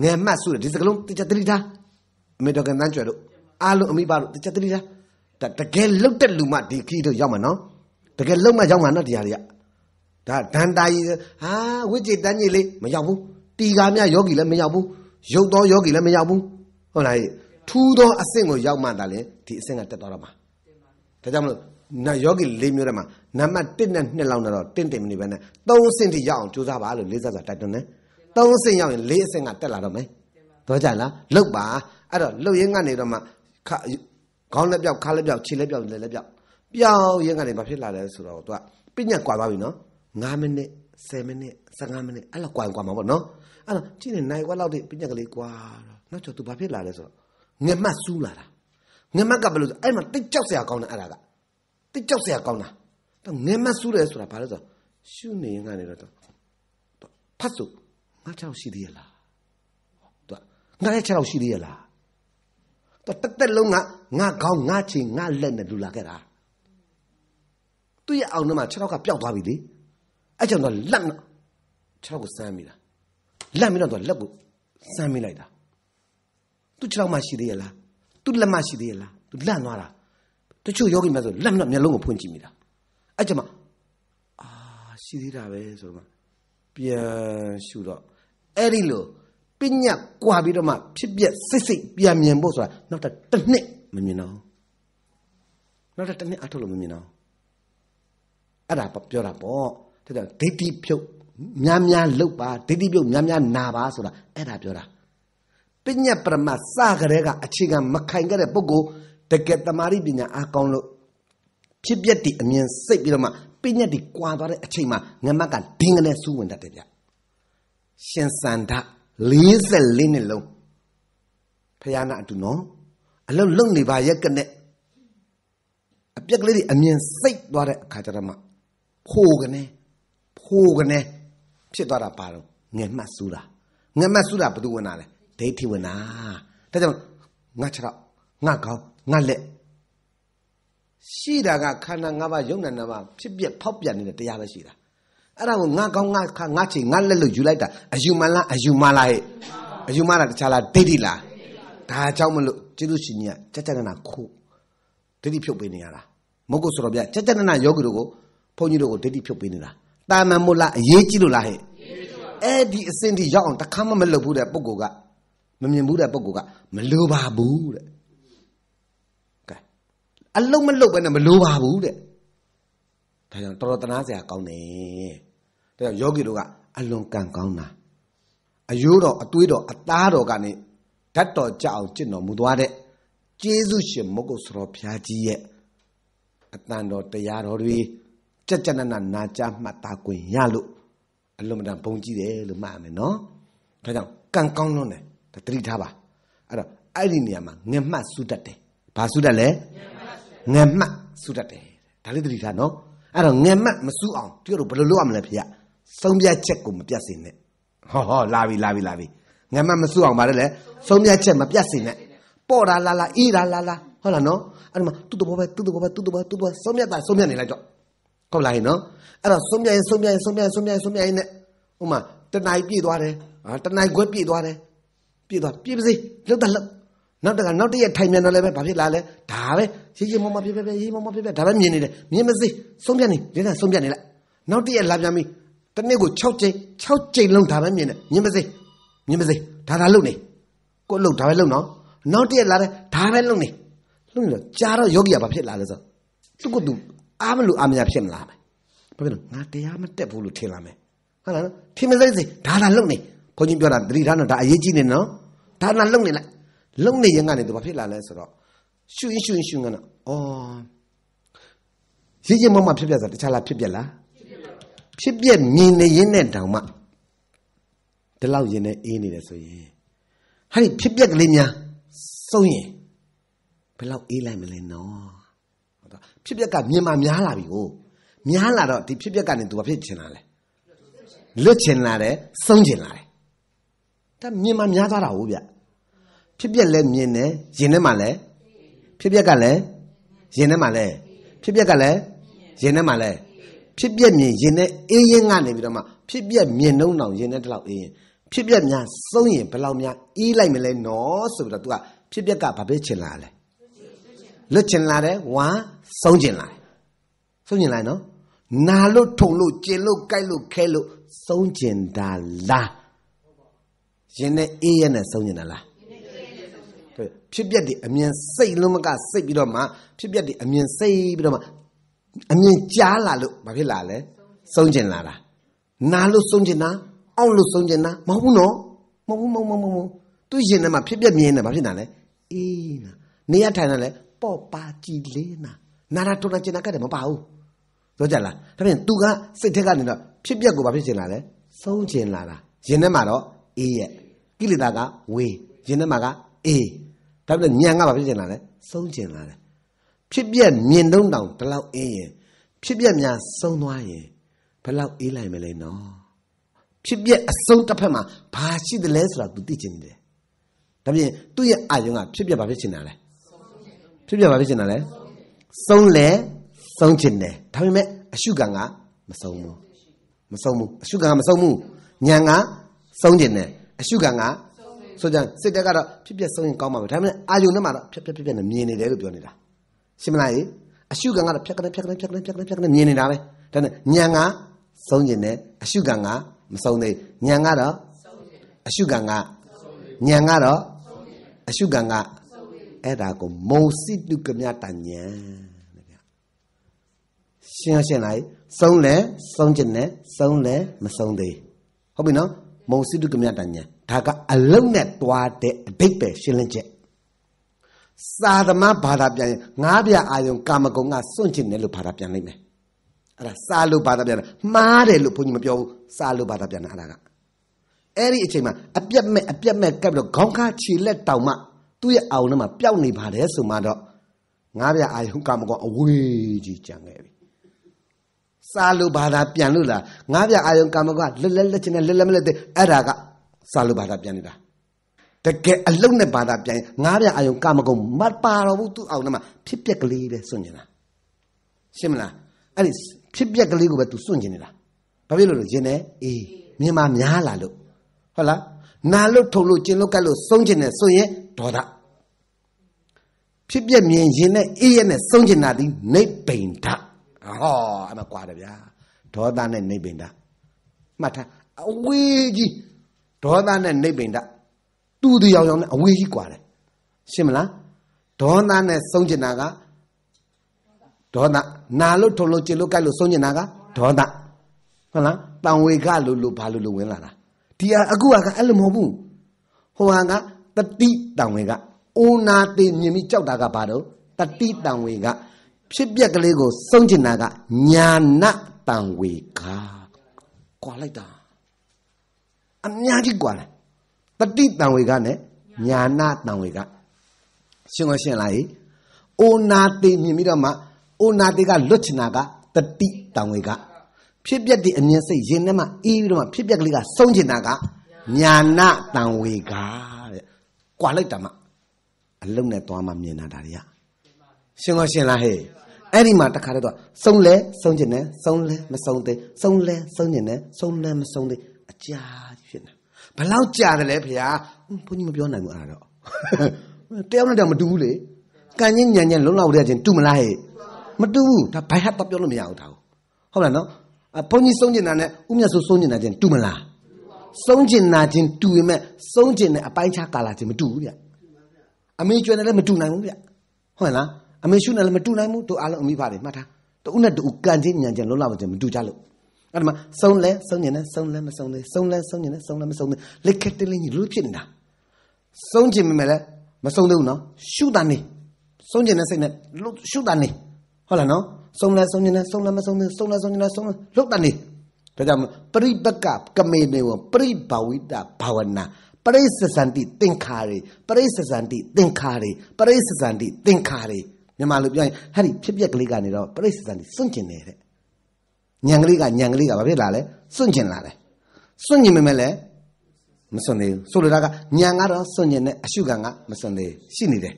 ငယ်မတ်ဆူတယ်ဒီစကလုံးတကြတတိသားအမေတော်ကန်တန်းကျွယ်တို့အားလုံးအမိပါတို့တကြတတိသားဒါတကယ်လုတ်တဲ့လူမှဒီခီးတို့ရောက်မှာနော်တကယ်လုတ်မှရောက်မှာနော်တရားတွေကဒါဒန္တာကြီးဟာဝိจิตတန်းကြီးလေးမရောက်ဘူးတီဃာမြယောဂီလည်းမရောက်ဘူးရုပ်သောယောဂီလည်းမရောက်ဘူးဟုတ်လားထူးသောအဆင့်ကိုရောက်မှသာလေဒီအဆင့်ကတက်သွားတော့မှာဒါကြောင့်မလို့နာယောဂီ၄မျိုးထဲမှာနံပါတ်1နဲ့2လောက်တော့တင့်တယ်မနေပဲနဲ့3ဆင့်ထိရအောင်ကြိုးစားပါလို့လေးစားစွာတိုက်တွန်းတယ်3ဆင့်ရောက်ရင်4ဆင့်ကတက်လာတော့မယ်တော့ကြလားလှုပ်ပါအဲ့တော့လှုပ်ရင်းကနေတော့မှခခေါင်းလက်ပြောက်ခါလက်ပြောက်ခြေလက်ပြောက်လက်လက်ပြောက်ပြောင်းရင်းကနေဘာဖြစ်လာလဲဆိုတော့သူကပညာကွာသွားပြီနော်9မိနစ်10မိနစ်15မိနစ်အဲ့လောက်ကွာကွာမှာပေါ့နော်အဲ့တော့ကြည့်နေနိုင်ကွာလောက်တိပညာကလေးကွာတော့နောက်ကျသူဘာဖြစ်လာလဲဆိုတော့ငမတ်ဆူးလာတာငမက်ကဘလို့အဲ့မှာတိတ်ကြောက်စရာကောင်းတာအဲ့ဒါကတိတ်ကြောက်စရာကောင်းတာတော့ငမက်ဆူတယ်ဆိုတာဘာလဲဆိုတော့ရှုနေရင်ကနေတော့ဖတ်စုငါချောက်ရှိသေးရလားသူကငါရဲ့ချောက်ရှိသေးရလားတော့တက်တက်လုံးကငါခေါင်းငါချင်ငါလက်နဲ့လူလာခဲ့တာသူ့ရဲ့အောင်ထဲမှာခြေထောက်ကပျောက်သွားပြီလေအဲ့ကြောင့်တော့လက်ခြေထောက်ကိုစမ်းမိတာလက်မိတော့သူလက်ကိုစမ်းမိလိုက်တာသူ့ခြေထောက်မှရှိသေးရလားသူ့လက်မရှိသေးလားသူလန့်သွားတာတချို့ယောဂီများဆိုလက်မနဲ့မျက်လုံးကိုဖွင့်ကြည့်မိတာအဲ့ကျမှအာရှိသေးတာပဲဆိုတော့ပြန်ရှုတော့အဲ့ဒီလိုပညာကွာပြီးတော့မှဖြစ်ပျက်စိတ်စိတ်ပြန်မြင်ဖို့ဆိုတာနောက်တစ်တစ်နှစ်မမြင်တော့နောက်တစ်တစ်နှစ်အထုတ်လို့မမြင်တော့အဲ့ဒါပြောတာပေါ့ဒါကြောင့်ဒိဋ္ဌိဖြုတ်များများလုတ်ပါဒိဋ္ဌိပြုတ်များများနာပါဆိုတာအဲ့ဒါပြောတာပညာပရမစကြတဲ့ကအခြေခံမခိုင်ကြတဲ့ပုဂ္ဂိုလ်တကယ်တမာရီပညာအားကောင်းလို့ဖြစ်ပျက်တည်အမြင်စိတ်ပြီးတော့မှပညာတည်ကွာသွားတဲ့အချိန်မှာငမက်ကဒင်းကလေးစူးဝင်တတ်တယ်ဗျရှင်စန္ဒ44နှစ်လုံးဖယားနာအတူနော်အလုံးလုံနေပါရက်ကနဲ့အပြက်ကလေးတွေအမြင်စိတ်သွားတဲ့အခါကျတော့မှဖိုးကနေဖိုးကနေဖြစ်သွားတာပါတော့ငယ်မှတ်စူးတာငယ်မှတ်စူးတာဘသူဝင်လာလဲဒိဋ္ဌိဝင်တာဒါကြောင့်ငါခြေတော့ငါကောင်းငါလက်ရှိတာကခန္ဓာ၅ပါးယုံနာနာပါဖြစ်ပြက်ဖောက်ပြန်နေတဲ့တရားပဲရှိတာအဲ့ဒါကိုငါကောင်းငါခါငါချေငါလက်လို့ယူလိုက်တာအယူမလားအယူမလားဟဲ့အယူမလားတခြားလားဒိဋ္ဌိလားဒါကြောင့်မလို့ကျေးဇူးရှင်ကြီးကကြက်ကြက်နနာခုဒိဋ္ဌိဖြုတ်ပေးနေရတာမဟုတ်ကိုဆိုတော့ဗျကြက်ကြက်နနာယောဂီတို့ကိုဘုန်းကြီးတို့ကိုဒိဋ္ဌိဖြုတ်ပေးနေတာတာမန်မို့လားအရေးကြီးလို့လားဟဲ့အဲ့ဒီအစင်တိရောက်အောင်တခါမှမလုပ်ဘူးတဲ့ပုဂ္ဂိုလ်ကမမြင်ဘူးတဲ့ပုဂ္ဂိုလ်ကမလိုပါဘူးတဲ့ကဲအလုံးမလုံးပဲနဲ့မလိုပါဘူးတဲ့ဒါကြောင့်တော်တော်တနာစရာကောင်းတယ်ဒါကြောင့်ယောဂီတို့ကအလွန်ကံကောင်းတာအယိုးတော်အသွေးတော်အသားတော်ကနေဓာတ်တော်ကြအောင်ကျင့်တော်မူသွားတဲ့ကျေးဇူးရှင်မုဂုတ်စရောဘုရားကြီးရဲ့အတန်တော်တရားတော်တွေကြက်ကြက်နနနာကြမှတ်သား권ရလို့အလွန်မှန်ဘုံကြီးတယ်လို့မှတ်ရမယ်နော်ဒါကြောင့်ကံကောင်းလွန်းတယ်ဒါသတိထားပါအဲ့တော့အဲ့ဒီနေရာမှာငမှတ်စုတတ်တယ်ဘာစုတတ်လဲငမှတ်စုတတ်တယ်ဒါလေးသတိထားနော်အဲ့တော့ငမှတ်မစုအောင်တို့တို့ဘယ်လိုလုပ်ရမလဲဖေရဆုံးပြတ်ချက်ကိုမပြတ်စင်နဲ့ဟောဟောလာပြီလာပြီလာပြီငမှတ်မစုအောင်ပါတယ်လေဆုံးပြတ်ချက်မပြတ်စင်နဲ့ပေါ်တာလာလာအေးတာလာလာဟုတ်လားနော်အဲ့ဒီမှာသူ့တဘောပဲသူ့တဘောပဲသူ့တဘောသူ့တဘောဆုံးမြတ်တာဆုံးမြတ်နေလိုက်တော့ဟုတ်လားဟင်နော်အဲ့တော့ဆုံးမြတ်ရင်ဆုံးမြတ်ရင်ဆုံးမြတ်ရင်ဆုံးမြတ်ရင်ဆုံးမြတ်ရင်နဲ့ဥမာတဏှာပြည့်သွားတယ်ဟာတဏှာခွဲပြည့်သွားတယ်ပြည့်သွားပြည့်ပါစေလှုပ်တာလှုပ်နောက် တကနောက်တရက်ထိုင်မြန်တော့လည်းပဲဘာဖြစ်လာလဲဒါပဲရေးရေးမောမောပြပြပြရေးမောမောပြပြဒါပဲမြင်နေတယ်မြင်မစေဆုံးပြတ်နေဒီကဆုံးပြတ်နေလိုက်နောက်တရက်လာပြန်ပြီတနေ့ကို6ကြိမ်6ကြိမ်လုံးဒါပဲမြင်တယ်မြင်မစေမြင်မစေဒါဒါလှုပ်နေကိုလှုပ်ဒါပဲလှုပ်နော်နောက်တရက်လာတယ်ဒါပဲလှုပ်နေလှုပ်နေတော့ကြားတော့ယောဂီကဘာဖြစ်လာလဲဆိုသူကသူအားမလို့အားမရဖြစ်မလားဘာဖြစ်လဲငါတရားမတက်ဘူးလို့ထင်လာမယ်ဟုတ်လားနော်ထင်မစေစေဒါဒါလှုပ်နေဘုန်းကြီးပြောတာတတိထားတော့ဒါအရေးကြီးနေနော်ဒါနလုံနေလိုက်လုံနေရင်ကနေသူဘာဖြစ်လာလဲဆိုတော့ရှူရင်ရှူရင်ရှူငါနော်အော်ရင်းရင်းမမဖြစ်ပြဆိုတာတခြားလားဖြစ်ပြလားဖြစ်ပြမြင်နေရင်နဲ့တောင်မှဒီလောက်ရင်နဲ့အေးနေတယ်ဆိုရင်ဟာဒီဖြစ်ပြကလေးများစုံရင်ဘယ်လောက်အေးလိုက်မလဲနော်ဟုတ်တော့ဖြစ်ပြကမြင်မှများလာပြီကိုများလာတော့ဒီဖြစ်ပြကနေသူဘာဖြစ်ချင်လာလဲလွတ်ချင်လာတယ်စုံချင်လာတယ်ဒါမြင်မှများသွားတာဟုတ်ဗျဖြစ်ပျက်လည်းမြင်တယ်ယင်ထဲမှာလည်းဖြစ်ပျက်ကလည်းယင်ထဲမှာလည်းဖြစ်ပျက်ကလည်းယင်ထဲမှာလည်းဖြစ်ပျက်မြင်ယင်နဲ့အေးရင်ကနေပြီးတော့မှဖြစ်ပျက်မြင်နှုံးအောင်ယင်နဲ့တလောက်အေးရင်ဖြစ်ပျက်များဆုံးရင်ဘယ်လောက်များအေးလိုက်မလဲနော်ဆိုပြီးတော့ तू ကဖြစ်ပျက်ကဘာပဲချင်လာလဲလွတ်ချင်လာတယ်ဝါဆုံးချင်လာတယ်ဆုံးချင်လာနော်နာလို့ထုံလို့ကျင်လို့ကြိုက်လို့ခဲလို့ဆုံးချင်တာလားယင်နဲ့အေးရနဲ့ဆုံးချင်တာလားဖြစ်ပျက်တွေအမြင်စိတ်လုံးမကစိတ်ပြီးတော့မှဖြစ်ပျက်တွေအမြင်စိတ်ပြီးတော့မှအမြင်ကြားလာလို့မဖြစ်လာလဲဆုံးကျင်လာတာနာလို့ဆုံးကျင်တာအောင့်လို့ဆုံးကျင်တာမဟုတ်ဘူးနော်မဟုတ်ဘူးမဟုတ်မဟုတ်သူရင်ထဲမှာဖြစ်ပျက်မြင်နေမှာဖြစ်တာလဲအေးနာနေရထိုင်တာလဲပေါ့ပါကြည်လေးနာနာရတုံကျင်တာကတည်းမပါဘူးပြောကြလားဒါဖြင့် तू ကစိတ်ထက်ကနေတော့ဖြစ်ပျက်ကိုဘာဖြစ်ကျင်လာလဲဆုံးကျင်လာတာရင်ထဲမှာတော့အေးရဲ့ကိလေသာကဝေးရင်ထဲမှာကအေးဒါပြည့်ညံကဘာဖြစ်ကျင်လာလဲဆုံးကျင်လာတယ်ဖြစ်ပြက်မြင်တော့တောင်ဒီလောက်အေးရင်ဖြစ်ပြက်များဆုံးသွားရင်ဘယ်လောက်အေးလိုက်မလဲနော်ဖြစ်ပြက်အဆုံးတစ်ဖက်မှာဘာရှိတယ်လဲဆိုတာ तू သိချင်နေတယ်ဒါပြင်သူ့ရဲ့အာယုံကဖြစ်ပြက်ဘာဖြစ်ချင်တာလဲဖြစ်ပြက်ဘာဖြစ်ချင်တာလဲဆုံးလဲဆုံးချင်တယ်ဒါပေမဲ့အရှုခံကမဆုံးဘူးမဆုံးဘူးအရှုခံကမဆုံးဘူးညာကဆုံးချင်တယ်အရှုခံကဆိုကြစိတ်တက်ကတော့ဖြစ်ဖြစ်ဆုံးရင်ကောင်းပါပဲဒါပေမဲ့အာယုံနဲ့မှတော့ဖြစ်ဖြစ်ဖြစ်ဖြစ်နဲ့မြင်နေတယ်လို့ပြောနေတာရှင်းမလားကြီးအရှုခံကတော့ဖြက်ကနေဖြက်ကနေဖြက်ကနေဖြက်ကနေဖြက်ကနေမြင်နေတာပဲဒါနဲ့ညံကဆုံးကျင်တယ်အရှုခံကမဆုံးသေးညံကတော့အရှုခံကညံကတော့အရှုခံကအဲ့ဒါကိုမုံစိတုကမြတညံတဲ့ဗျရှင်းရှင်းလိုက်ဆုံးလဲဆုံးကျင်တယ်ဆုံးလဲမဆုံးသေးဟုတ်ပြီနော်မုံစိတုကမြတညံဒါကအလုံးနဲ့တွားတဲ့အဘိဓိပဲရှင်းလင်းချက်စာသမားဘာသာပြန်ငါးပြအာယုံကာမဂုဏ်ကစွန့်ကျင်တယ်လို့ဘာသာပြန်လိုက်မယ်အဲ့ဒါစာလို့ဘာသာပြန်မှားတယ်လို့ဘုန်းကြီးမပြောဘူးစာလို့ဘာသာပြန်တာအဲ့ဒါကအဲ့ဒီအချိန်မှာအပြက်မဲ့အပြက်မဲ့ကပ်ပြီးတော့ခေါင်းခါခြေလက်တောင်မှသူ့ရဲ့အောင်ထဲမှာပျောက်နေပါတယ်ဆိုမှတော့ငါးပြအာယုံကာမဂုဏ်အဝေးကြီးကြံခဲ့ပြီစာလို့ဘာသာပြန်လို့လားငါးပြအာယုံကာမဂုဏ်ကလက်လက်လက်ချင်းနဲ့လက်လက်မလက်တဲ့အဲ့ဒါကစာလူဘာသာပြန်နေတာတကယ်အလုံးနဲ့ဘာသာပြန်ငါးပြန်အာယုံကမကုန်မပါတော့ဘူးသူ့အောင်နမှာဖြစ်ပျက်ကလေးပဲစွန့်ကျင်တာရှင်းမလားအဲ့ဒီဖြစ်ပျက်ကလေးကိုပဲ तू စွန့်ကျင်နေတာဘာဖြစ်လို့လဲကျင်နေအေးမြန်မာများလာလို့ဟုတ်လားနာလို့ထုံလို့ကျင်လို့ကတ်လို့ဆုံးကျင်နေဆိုရင်ဒေါသဖြစ်ပျက်မြင်ရင်နဲ့အေးရနဲ့ဆုံးကျင်တာဒီနိဗ္ဗိန္ဒဟောအမကွာတယ်ဗျာဒေါသနဲ့နိဗ္ဗိန္ဒမှတ်ထားအဝေးကြီးဒေါသနဲ့နိဗ္ဗိန္ဒသူ့သူရောက်ရောက်နဲ့အဝေးကြီးกว่าတယ်ရှင်းမလားဒေါသနဲ့ဆုံးကျင်တာကဒေါသနာလို့ထုံလို့ကျင်လို့ကြိုက်လို့ဆုံးကျင်တာကဒေါသဟုတ်လားတန်ဝေကလို့လို့ဘာလို့လို့ဝင်လာတာဒီဟာအခုကအဲ့လိုမဟုတ်ဘူးဟိုဟာကတတိတန်ဝေကအိုနာတေမြင်ပြီးကြောက်တာကဘာတော့တတိတန်ဝေကဖြစ်ပျက်ကလေးကိုဆုံးကျင်တာကညာနာတန်ဝေကကွာလိုက်တာအများကြီးกว่าလားတတိတံဝေကနဲ့ညာနာတံဝေကရှင်းလို့ရှင်းလားအိုနာတိမြင်ပြီးတော့မှအိုနာတိကလွတ်ချင်တာကတတိတံဝေက ဖြစ်ပျက်တဲ့အမြင်စိတ်ရင်ထဲမှာအေးပြီးတော့မှဖြစ်ပျက်ကလေးကဆုံးချင်တာကညာနာတံဝေကတဲ့ကွာလိုက်တာမှအလုံးနဲ့သွားမှမြင်တာဒါတွေကရှင်းလို့ရှင်းလားဟဲ့အဲ့ဒီမှာတခါတည်းတော့ဆုံးလဲဆုံးကျင်တယ်ဆုံးလဲမဆုံးသေးဆုံးလဲဆုံးကျင်တယ်ဆုံးလဲမဆုံးသေးကြာကြီးဖြစ်နေတာဘလောက်ကြာတယ်လဲဖေဟာဘုန်းကြီးမပြောနိုင်ဘူးအဲ့ဒါတော့တယောက်နဲ့တယောက်မတူဘူးလေကံချင်းညံညံလုံးလောက်တဲ့ချင်းတူမလားဟဲ့မတူဘူးဒါဘိုင်ဟတ်တော့ပြောလို့မရဘူးဒါကိုဟုတ်လားနော်ဘုန်းကြီးဆုံးကျင်တာနဲ့ဥမျက်ဆိုဆုံးကျင်တာချင်းတူမလားဆုံးကျင်တာချင်းတူရင်မဲ့ဆုံးကျင်တဲ့အပိုင်းခြားကာလာချင်းမတူဘူးဗျအမေကျွယ်နဲ့လည်းမတူနိုင်ဘူးဗျဟုတ်လားအမေရှုနဲ့လည်းမတူနိုင်ဘူးတို့အားလုံးအမိဖားတွေမှတ်ထားတူနဲ့တူကံချင်းညံညံလုံးလောက်တဲ့ချင်းမတူကြလို့အဲ့ဒါမှဆုံးလဲဆုံးညင်လဲဆုံးလဲမဆုံးသေးဆုံးလဲဆုံးညင်လဲဆုံးလဲမဆုံးသေးလက်ခက်တလင်းကြီးလူဖြစ်နေတာဆုံးချင်မိမယ်လဲမဆုံးသေးဘူးနော်ရှုတာနေဆုံးချင်တဲ့စိတ်နဲ့လူရှုတာနေဟုတ်လားနော်ဆုံးလဲဆုံးညင်လဲဆုံးလဲမဆုံးသေးဆုံးလဲဆုံးညင်လဲဆုံးလှုပ်တာနေဒါကြောင့်ပရိပကကမေနေဝပရိဘဝိတဘာဝနာပရိစ္ဆဇန္တိသင်္ခါရီပရိစ္ဆဇန္တိသင်္ခါရီပရိစ္ဆဇန္တိသင်္ခါရီမြန်မာလိုပြောရင်ဟဲ့ဒီဖြစ်ပျက်ကလေးကနေတော့ပရိစ္ဆဇန္တိစွန့်ကျင်နေတဲ့ညံကလေးကညံကလေးကဘာဖြစ်လာလဲစွန့်ကျင်လာတယ်စွန့်ကျင်ပေမဲ့လည်းမစွန့်သေးဘူးဆိုလိုတာကညံကတော့စွန့်ကျင်တဲ့အရှုခံကမစွန့်သေးရှိနေတယ်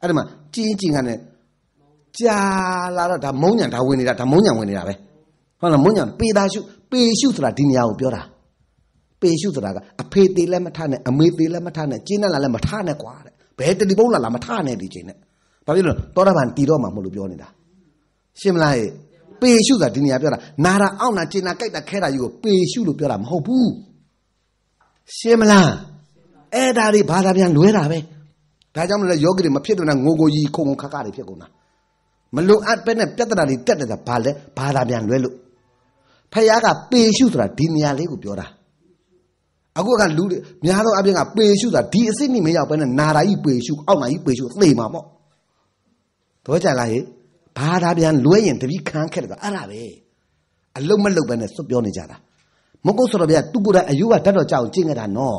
အဲ့ဒါမှကြင်းကြင်းကနဲ့ကြာလာတော့ဒါမုံညံဒါဝင်နေတာဒါမုံညံဝင်နေတာပဲဟုတ်လားမုံညံပေတာရှုပေရှုဆိုတာဒီနေရာကိုပြောတာပေရှုဆိုတာကအဖေသေးလည်းမထနဲ့အမေသေးလည်းမထနဲ့ကျင်းနဲ့လာလည်းမထနဲ့ကွာတဲ့ဘယ်တတိပုံးလာလာမထနဲ့ဒီချိန်နဲ့ဘာဖြစ်လို့သောတာပန်တည်တော့မှမဟုတ်လို့ပြောနေတာရှင်းမလားပေရှုဆိုတာဒီနေရာပြောတာနာတာအောင်တာကျင်တာကြိုက်တာခဲတာကြီးကိုပေရှုလို့ပြောတာမဟုတ်ဘူးရှင်းမလားအဲ့ဒါတွေဘာသာပြန်လွဲတာပဲဒါကြောင့်မလို့ယောဂီတွေမဖြစ်တော့ငိုကိုကြီးခုံခုံခါခါတွေဖြစ်ကုန်တာမလွန်အပ်ပဲနဲ့ပြဿနာတွေတက်နေတာဘာလဲဘာသာပြန်လွဲလို့ဖယားကပေရှုဆိုတာဒီနေရာလေးကိုပြောတာအခုကလူတွေများသောအပြင်ကပေရှုဆိုတာဒီအစ်စ်မိမရောက်ပဲနဲ့နာတာကြီးပေရှုအောက်နာကြီးပေရှုသေမှာပေါ့တော့ကြလားဟဲ့ဘာသာပြန်လွဲရင်တပည့်ခံခဲ့တယ်ဆိုတာအဲ့ဒါပဲအလုံးမလုံးပဲနဲ့စွတ်ပြောနေကြတာမကုတ်ဆိုတော့ဗျာသူကိုယ်တိုင်အယူကတတ်တော့ကြောက်ကျင့်ခဲ့တာနော်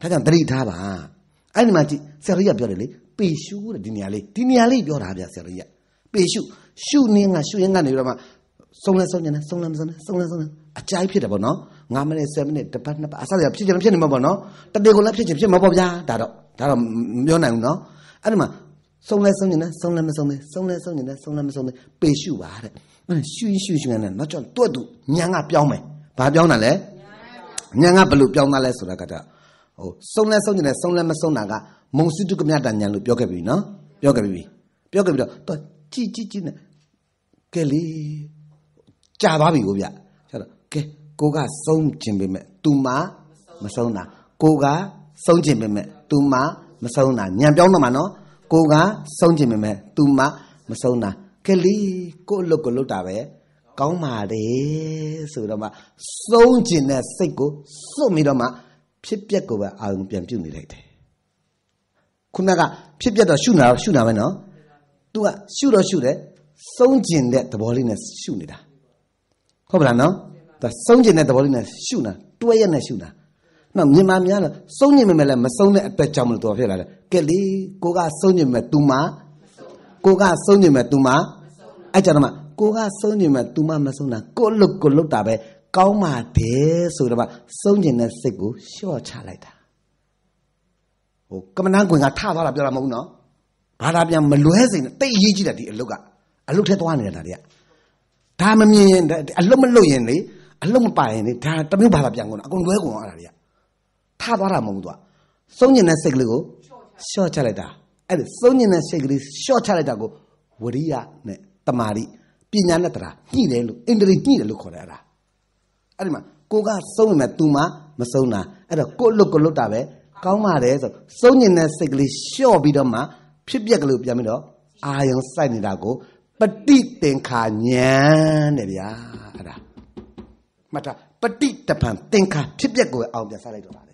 ဒါကြောင့်တတိထားပါအဲ့ဒီမှာကြည့်ဆရာကြီးကပြောတယ်လေပေရှုတဲ့ဒီနေရာလေးဒီနေရာလေးပြောတာဗျာဆရာကြီးကပေရှုရှုနေငါရှုရင်ကနေပြီးတော့မှဆုံးလဲဆုံးညနေဆုံးလဲမဆုံးလဲဆုံးလဲဆုံးလဲအကြိုက်ဖြစ်တယ်ပေါ့နော်9မိနစ်10မိနစ်တစ်ပတ်နှစ်ပတ်အစရဖြစ်ချင်ဖြစ်နေမှာပေါ့နော်တတိကိုလည်းဖြစ်ချင်ဖြစ်မှာပေါ့ဗျာဒါတော့ဒါတော့မပြောနိုင်ဘူးနော်အဲ့ဒီမှာ松来松你呢，松来没松的，松来松你呢，松来没松的，被秀吧的，嗯，秀秀秀呢，那叫多度，娘啊彪美，把彪哪来？娘啊不如彪哪来？说那个的，哦，松来松你呢，松来没松哪个？蒙西都个伢当娘路彪给比呢，彪给比，彪给比了，到几几几呢？给你加把比我别，晓得？给哥个松进妹妹，杜妈没松哪，哥个松进妹妹，杜妈没松哪，娘彪哪嘛喏。ကိုကဆုံးကျင်ပေမဲ့ तू မမဆုံးတာကလေးကိုအလုပ်ကိုလုပ်တာပဲကောင်းပါလေဆိုတော့မှဆုံးကျင်တဲ့စိတ်ကိုစွတ်ပြီးတော့မှဖြစ်ပျက်ကိုပဲအာရုံပြန်ပြုတ်နေလိုက်တယ်ခုနကဖြစ်ပျက်တော့ရှုနာရှုနာပဲနော် तू ကရှုတော့ရှုတယ်ဆုံးကျင်တဲ့သဘောလေးနဲ့ရှုနေတာဟုတ်ပါလားနော်ဒါဆုံးကျင်တဲ့သဘောလေးနဲ့ရှုနာတွဲရက်နဲ့ရှုနာနော်မြန်မာများလားစုံညင်မယ်လည်းမစုံတဲ့အတွက်ကြောင့်မလို့တော်ဖြစ်လာတယ်ကဲလေကိုကစုံညင်မယ် तू မကိုကစုံညင်မယ် तू မအဲ့ကြတော့မှကိုကစုံညင်မယ် तू မမစုံတာကိုလုတ်ကိုလုတ်တာပဲကောင်းပါတယ်ဆိုတော့စုံညင်တဲ့စိတ်ကိုလျှော့ချလိုက်တာဟိုကမနာကွင်ကထသွားတာပြောတာမဟုတ်နော်ဘာသာပြန်မလွဲစိန်တိတ်အရေးကြီးတယ်ဒီအလုတ်ကအလုတ်ထဲသွားနေတာတည်းကဒါမမြင်ရင်အလုတ်မလွတ်ရင်လေအလုတ်မပါရင်လေဒါတမျိုးဘာသာပြန်ကုန်တာအကုန်လွဲကုန်အောင်အဲ့ဒါတွေကထားသွားတာမဟုတ်ဘူးသူကဆုံးညင်တဲ့စိတ်ကလေးကိုရှော့ချလိုက်တာအဲ့ဒီဆုံးညင်တဲ့စိတ်ကလေးရှော့ချလိုက်တာကိုဝရိယနဲ့တမာရီပညာနဲ့တရာညှိတယ်လို့အင်ဒရီညှိတယ်လို့ခေါ်တယ်အဲ့ဒါအဲ့ဒီမှာကိုကဆုံးရင်မဲ့ तू မှမဆုံးတာအဲ့တော့ကိုလွတ်ကိုလွတ်တာပဲကောင်းပါတယ်ဆိုဆုံးညင်တဲ့စိတ်ကလေးရှော့ပြီးတော့မှဖြစ်ပျက်ကလေးကိုပြန်ပြီးတော့အာယုံစိုက်နေတာကိုပฏิသင်္ခာဉာဏ်တဲ့ဗျာအဲ့ဒါမှတ်တာပฏิတပံသင်္ခါဖြစ်ပျက်ကိုအောင်ပြန်စားလိုက်တော့တာ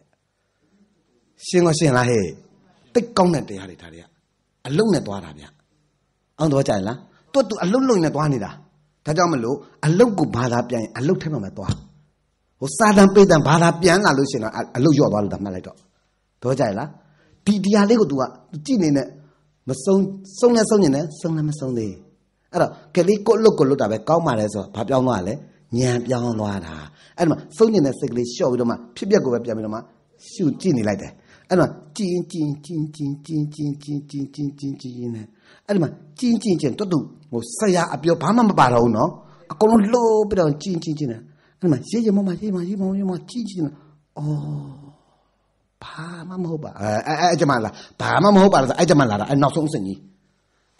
ရှင်းကောရှင်းလားဟဲ့တိတ်ကောင်းတဲ့တရားတွေဒါတွေကအလုံးနဲ့သွားတာဗျအောင်တော့ကြရလားတွတ်တူအလုံးလုံးနဲ့သွားနေတာဒါကြောင့်မလို့အလုံးကိုဘာသာပြန်အလုံးထဲမှာမသွားဟိုစာတန်ပေတန်ဘာသာပြန်လာလို့ရှင်တော့အလုံးရော့သွားလို့ဒါမှတ်လိုက်တော့တော့ကြရလားဒီတရားလေးကို तू ကကြည့်နေနဲ့မဆုံးဆုံးလဲဆုံးနေနဲ့ဆုံးလဲမဆုံးသေးအဲ့တော့ကလေးကိုလုတ်ကိုလုတ်တာပဲကောင်းပါလေဆိုတော့ဘာပြောင်းသွားလဲညံပြောင်းသွားတာအဲ့ဒါမှဆုံးနေတဲ့စိတ်ကလေးလျှော့ပြီးတော့မှဖြစ်ပျက်ကိုပဲပြန်ပြီးတော့မှရှုကြည့်နေလိုက်တယ်အဲ့မှာကျင်းကျင်းကျင်းကျင်းကျင်းကျင်းကျင်းကျင်းကျင်းကျင်းကျင်းနဲ့အဲ့ဒီမှာကျင်းကျင်းကျင်းတွတ်တူဟိုဆရာအပြောဘာမှမပါတော့ဘူးနော်အကုန်လုံးလှုပ်ပြီးတော့ကျင်းကျင်းကျင်းနဲ့အဲ့ဒီမှာရေရေမမရေမရေမရေမကျင်းကျင်းနဲ့အော်ဘာမှမဟုတ်ပါအဲအဲအကျမလားဘာမှမဟုတ်ပါလားအကျမလားအဲနောက်ဆုံးစင်ကြီး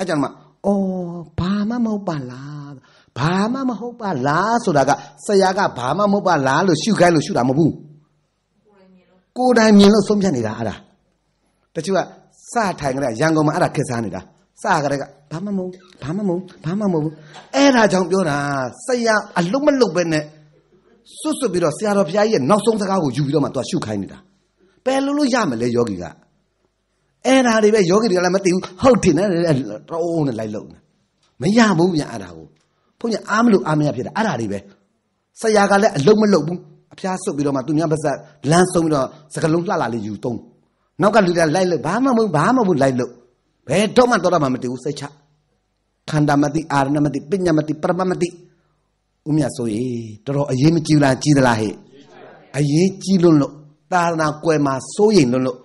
အကျမအော်ဘာမှမဟုတ်ပါလားဘာမှမဟုတ်ပါလားဆိုတာကဆရာကဘာမှမဟုတ်ပါလားလို့ရှုခိုင်းလို့ရှုတာမဟုတ်ဘူးကိုယ်တိုင်မြင်လို့ဆုံးဖြတ်နေတာအဲ့ဒါတချို့ကစထိုင်ကြရန်ကုန်မှာအဲ့ဒါခက်စားနေတာစကြတဲ့ကဘာမှမဟုတ်ဘာမှမဟုတ်ဘာမှမဟုတ်အဲ့ဒါကြောင့်ပြောတာဆရာအလုံးမလုံးပဲနဲ့စွတ်စွတ်ပြီးတော့ဆရာတော်ဘုရားကြီးရဲ့နောက်ဆုံးစကားကိုယူပြီးတော့မှသူကရှုခိုင်းနေတာပယ်လို့လို့ရမလဲယောဂီကအဲ့ဒါတွေပဲယောဂီတွေကလည်းမသိဘူးဟုတ်တယ်နဲ့တော့နဲ့လိုက်လုံနေမရဘူးဗျအဲ့ဒါကိုဘုန်းကြီးအားမလို့အားမရဖြစ်တာအဲ့ဒါတွေပဲဆရာကလည်းအလုံးမလုံးဘူးအဖျားဆုပ်ပြီးတော့မှသူများပါဇက်လမ်းဆုံးပြီးတော့စကလုံးလှလာလေးယူသုံးနောက်ကလူတွေလိုက်လို့ဘာမှမဟုတ်ဘာမှမဟုတ်လိုက်လို့ဘယ်တော့မှတော့မှမတည်ဘူးစိတ်ချခန္ဓာမတိအာရဏမတိပညာမတိပရမမတိဦးမြတ်ဆိုရေတော်တော်အရေးမကြီးလားကြီးသလားဟဲ့အရေးကြီးလွန်းလို့သာသနာကွယ်မှာစိုးရိမ်လွန်းလို့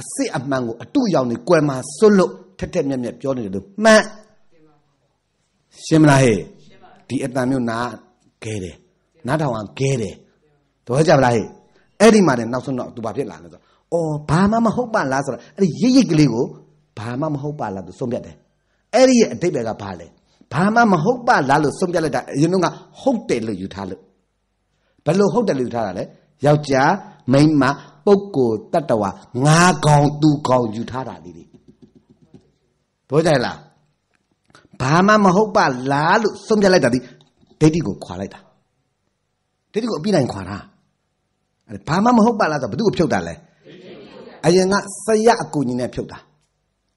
အစစ်အမှန်ကိုအတုရောက်နေကွယ်မှာစွတ်လို့ထက်ထက်မြက်မြက်ပြောနေတယ်လို့မှန်ရှင်းမလားဟဲ့ဒီအတန်မျိုးနားခဲတယ်နားထောင်အောင်ခဲတယ်တော့ကြမလားဟဲ့အဲ့ဒီမှာလည်းနောက်ဆုံးတော့သူဘာဖြစ်လာလဲဆိုတော့အော်ဘာမှမဟုတ်ပါလားဆိုတော့အဲ့ဒီရိပ်ရိပ်ကလေးကိုဘာမှမဟုတ်ပါလားသူဆုံးဖြတ်တယ်အဲ့ဒီရဲ့အတိတ်ပဲကဘာလဲဘာမှမဟုတ်ပါလားလို့ဆုံးဖြတ်လိုက်တာအရင်ကဟုတ်တယ်လို့ယူထားလို့ဘယ်လိုဟုတ်တယ်လို့ယူထားတာလဲယောက်ျားမိန်းမပုဂ္ဂိုလ်တတ္တဝါငါကောင်သူကောင်ယူထားတာလေးတွေဘောကြလားဘာမှမဟုတ်ပါလားလို့ဆုံးဖြတ်လိုက်တာဒီဒိဋ္ဌိကိုခွာလိုက်တာဒိဋ္ဌိကိုအပြိနိုင်ခွာတာဘာမှမဟုတ်ပါလားဆိုဘယ်သူ့ကိုဖြုတ်တာလဲအရင်ကဆရာအကူညီနဲ့ဖြုတ်တာ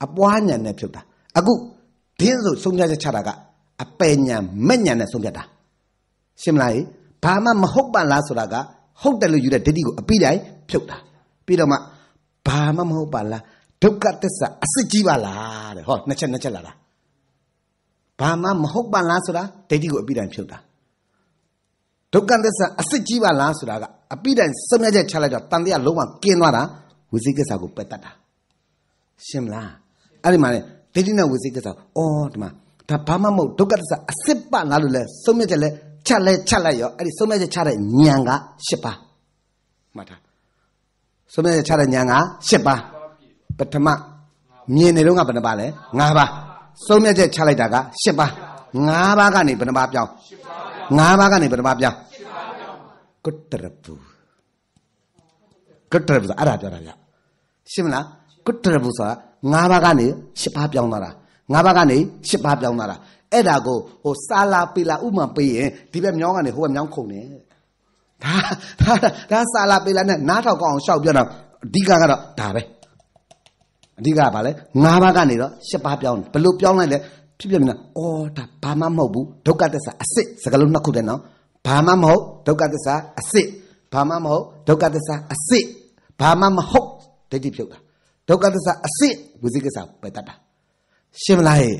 အပွားညာနဲ့ဖြုတ်တာအခုဒင်းဆိုဆုံးဖြတ်ချက်ချတာကအပယ်ညာမဲ့ညာနဲ့ဆုံးဖြတ်တာရှင်းမလားဘာမှမဟုတ်ပါလားဆိုတာကဟုတ်တယ်လို့ယူတဲ့ဒိဋ္ဌိကိုအပိတိုင်းဖြုတ်တာပြီးတော့မှဘာမှမဟုတ်ပါလားဒုက္ခသစ္စာအစစ်ကြီးပါလားတဲ့ဟောနှစ်ချက်နှစ်ချက်လာတာဘာမှမဟုတ်ပါလားဆိုတာဒိဋ္ဌိကိုအပိတိုင်းဖြုတ်တာဒုက္ခသစ္စာအစစ်ကြီးပါလားဆိုတာကအပိတိုင်စုံမြတ်ချက်ချလိုက်တော့တန်တရားလုံးဝကင်းသွားတာဝိသိကိစ္စကိုပယ်တတ်တာရှင်းမလားအဲ့ဒီမှာလေဒိဋ္ဌိနဲ့ဝိသိကိစ္စအော်ဒီမှာဒါဘာမှမဟုတ်ဒုက္ခသစ္စာအစစ်ပလားလို့လဲစုံမြတ်ချက်လဲချလဲချလိုက်ရောအဲ့ဒီစုံမြတ်ချက်ချတဲ့ဉာဏ်က၈ပါးမှတ်တာစုံမြတ်ချက်ချတဲ့ဉာဏ်က၈ပါးပထမမြင်နေတော့ကဘယ်နှပါလဲ၅ပါးစုံမြတ်ချက်ချလိုက်တာက၈ပါး၅ပါးကနေဘယ်နှပါးပြောင်း၅ပါးကနေဘယ်နှပါးပြောင်းကုတ္တရပူကုတ္တရပူအဲ့ဒါပြောတာဗျရှင်းမလားကုတ္တရပူဆိုတာ၅ပါးကနေ၈ပါးပြောင်းသွားတာ၅ပါးကနေ၈ပါးပြောင်းသွားတာအဲ့ဒါကိုဟိုစာလာပေလာဥမာပေးရင်ဒီဘက်မြောင်းကနေဟိုဘက်မြောင်းခုန်တယ်ဒါဒါဒါစာလာပေလာနဲ့နားထောက်ကောင်းအောင်ရှောက်ပြတော့အဓိကကတော့ဒါပဲအဓိကကဘာလဲ၅ပါးကနေတော့၈ပါးပြောင်းဘယ်လိုပြောင်းလိုက်လဲဖြစ်ဖြစ်မလားအော်ဒါဘာမှမဟုတ်ဘူးဒုက္ခသစ္စာအစစ်စကလုံးနှစ်ခုတည်းနော်ဘာမှမဟုတ်ဒုက္ခသစ္စာအစစ်ဘာမှမဟုတ်ဒုက္ခသစ္စာအစစ်ဘာမှမဟုတ်ဒိဋ္ဌိဖြုတ်တာဒုက္ခသစ္စာအစစ်ဝိသိကိစ္စပယ်တတ်တာရှင်းမလားဟဲ့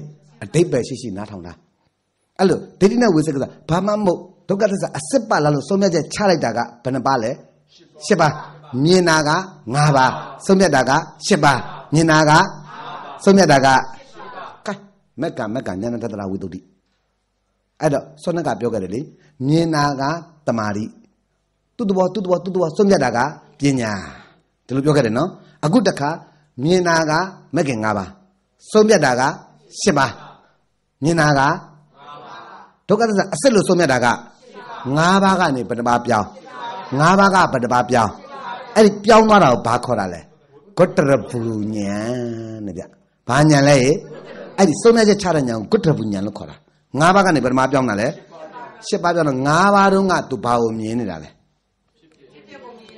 အတိတ်ပဲရှိရှိနားထောင်တာအဲ့လိုဒိဋ္ဌိနဲ့ဝိသိကိစ္စဘာမှမဟုတ်ဒုက္ခသစ္စာအစစ်ပါလားလို့ဆုံးဖြတ်ချက်ချလိုက်တာကဘယ်နှပါလဲ၈ပါမြင်တာက၅ပါဆုံးဖြတ်တာက၈ပါမြင်တာကဆုံးဖြတ်တာကမက်ကမက်ကညာဏတ္တရာဝိတုဒ္ဓိအဲ့တော့စောနကပြောခဲ့တယ်လေမြင်တာကတမာရီသူ့တဘောသူ့တဘောသူ့တဘောစွန့်မြတ်တာကပညာဒီလိုပြောခဲ့တယ်နော်အခုတခါမြင်တာကမက်ကင်၅ပါးစွန့်မြတ်တာက၈ပါးမြင်တာကဒုက္ခသစ္စာအစစ်လို့ဆုံးမြတ်တာက၅ပါးကနေပထမပြောင်း၅ပါးကပထမပြောင်းအဲ့ဒီပြောင်းသွားတာကိုဘာခေါ်တာလဲဂုတ္တရဘူညံတဲ့ဗျဘာညံလဲအဲ့ဒီစုံမြတ်ချက်ချတဲ့ညာကိုကုတ္တပူညာလို့ခေါ်တာ၅ပါးကနေဘယ်မှာပြောင်းတာလဲ၈ပါးပြောင်းတော့၅ပါးတုန်းကသူဘာကိုမြင်နေတာလဲ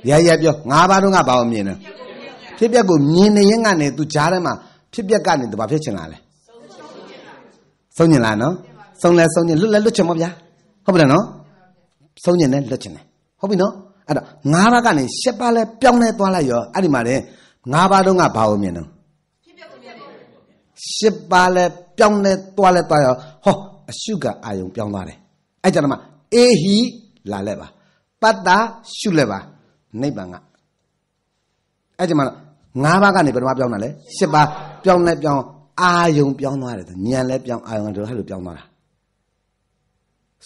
ရရပြော၅ပါးတုန်းကဘာကိုမြင်နေဖြစ်ပျက်ကိုမြင်နေရင်ကနေသူကြားထဲမှာဖြစ်ပျက်ကနေသူဘာဖြစ်ချင်လာလဲဆုံးညင်လားနော်ဆုံးလဲဆုံးညင်လွတ်လဲလွတ်ချင်မဗျာဟုတ်ပြီနော်ဆုံးညင်နဲ့လွတ်ချင်တယ်ဟုတ်ပြီနော်အဲ့တော့၅ပါးကနေ၈ပါးလဲပြောင်းလဲသွားလိုက်ရောအဲ့ဒီမှာလေ၅ပါးတုန်းကဘာကိုမြင်တော့ရှစ်ပါးလဲပြောင်းလဲသွားလဲသွားရောဟောအရှုကအာယုံပြောင်းသွားတယ်အဲ့ကြတော့မှအေဟီလာလဲပါပတ္တာရှုလဲပါနိဗ္ဗာန်ကအဲ့ကြမှာငါးပါးကနေဘယ်တော့ပြောင်းတာလဲရှစ်ပါးပြောင်းလဲပြောင်းအာယုံပြောင်းသွားတယ်ဉာဏ်လဲပြောင်းအာယုံတို့ဟဲ့လိုပြောင်းသွားတာ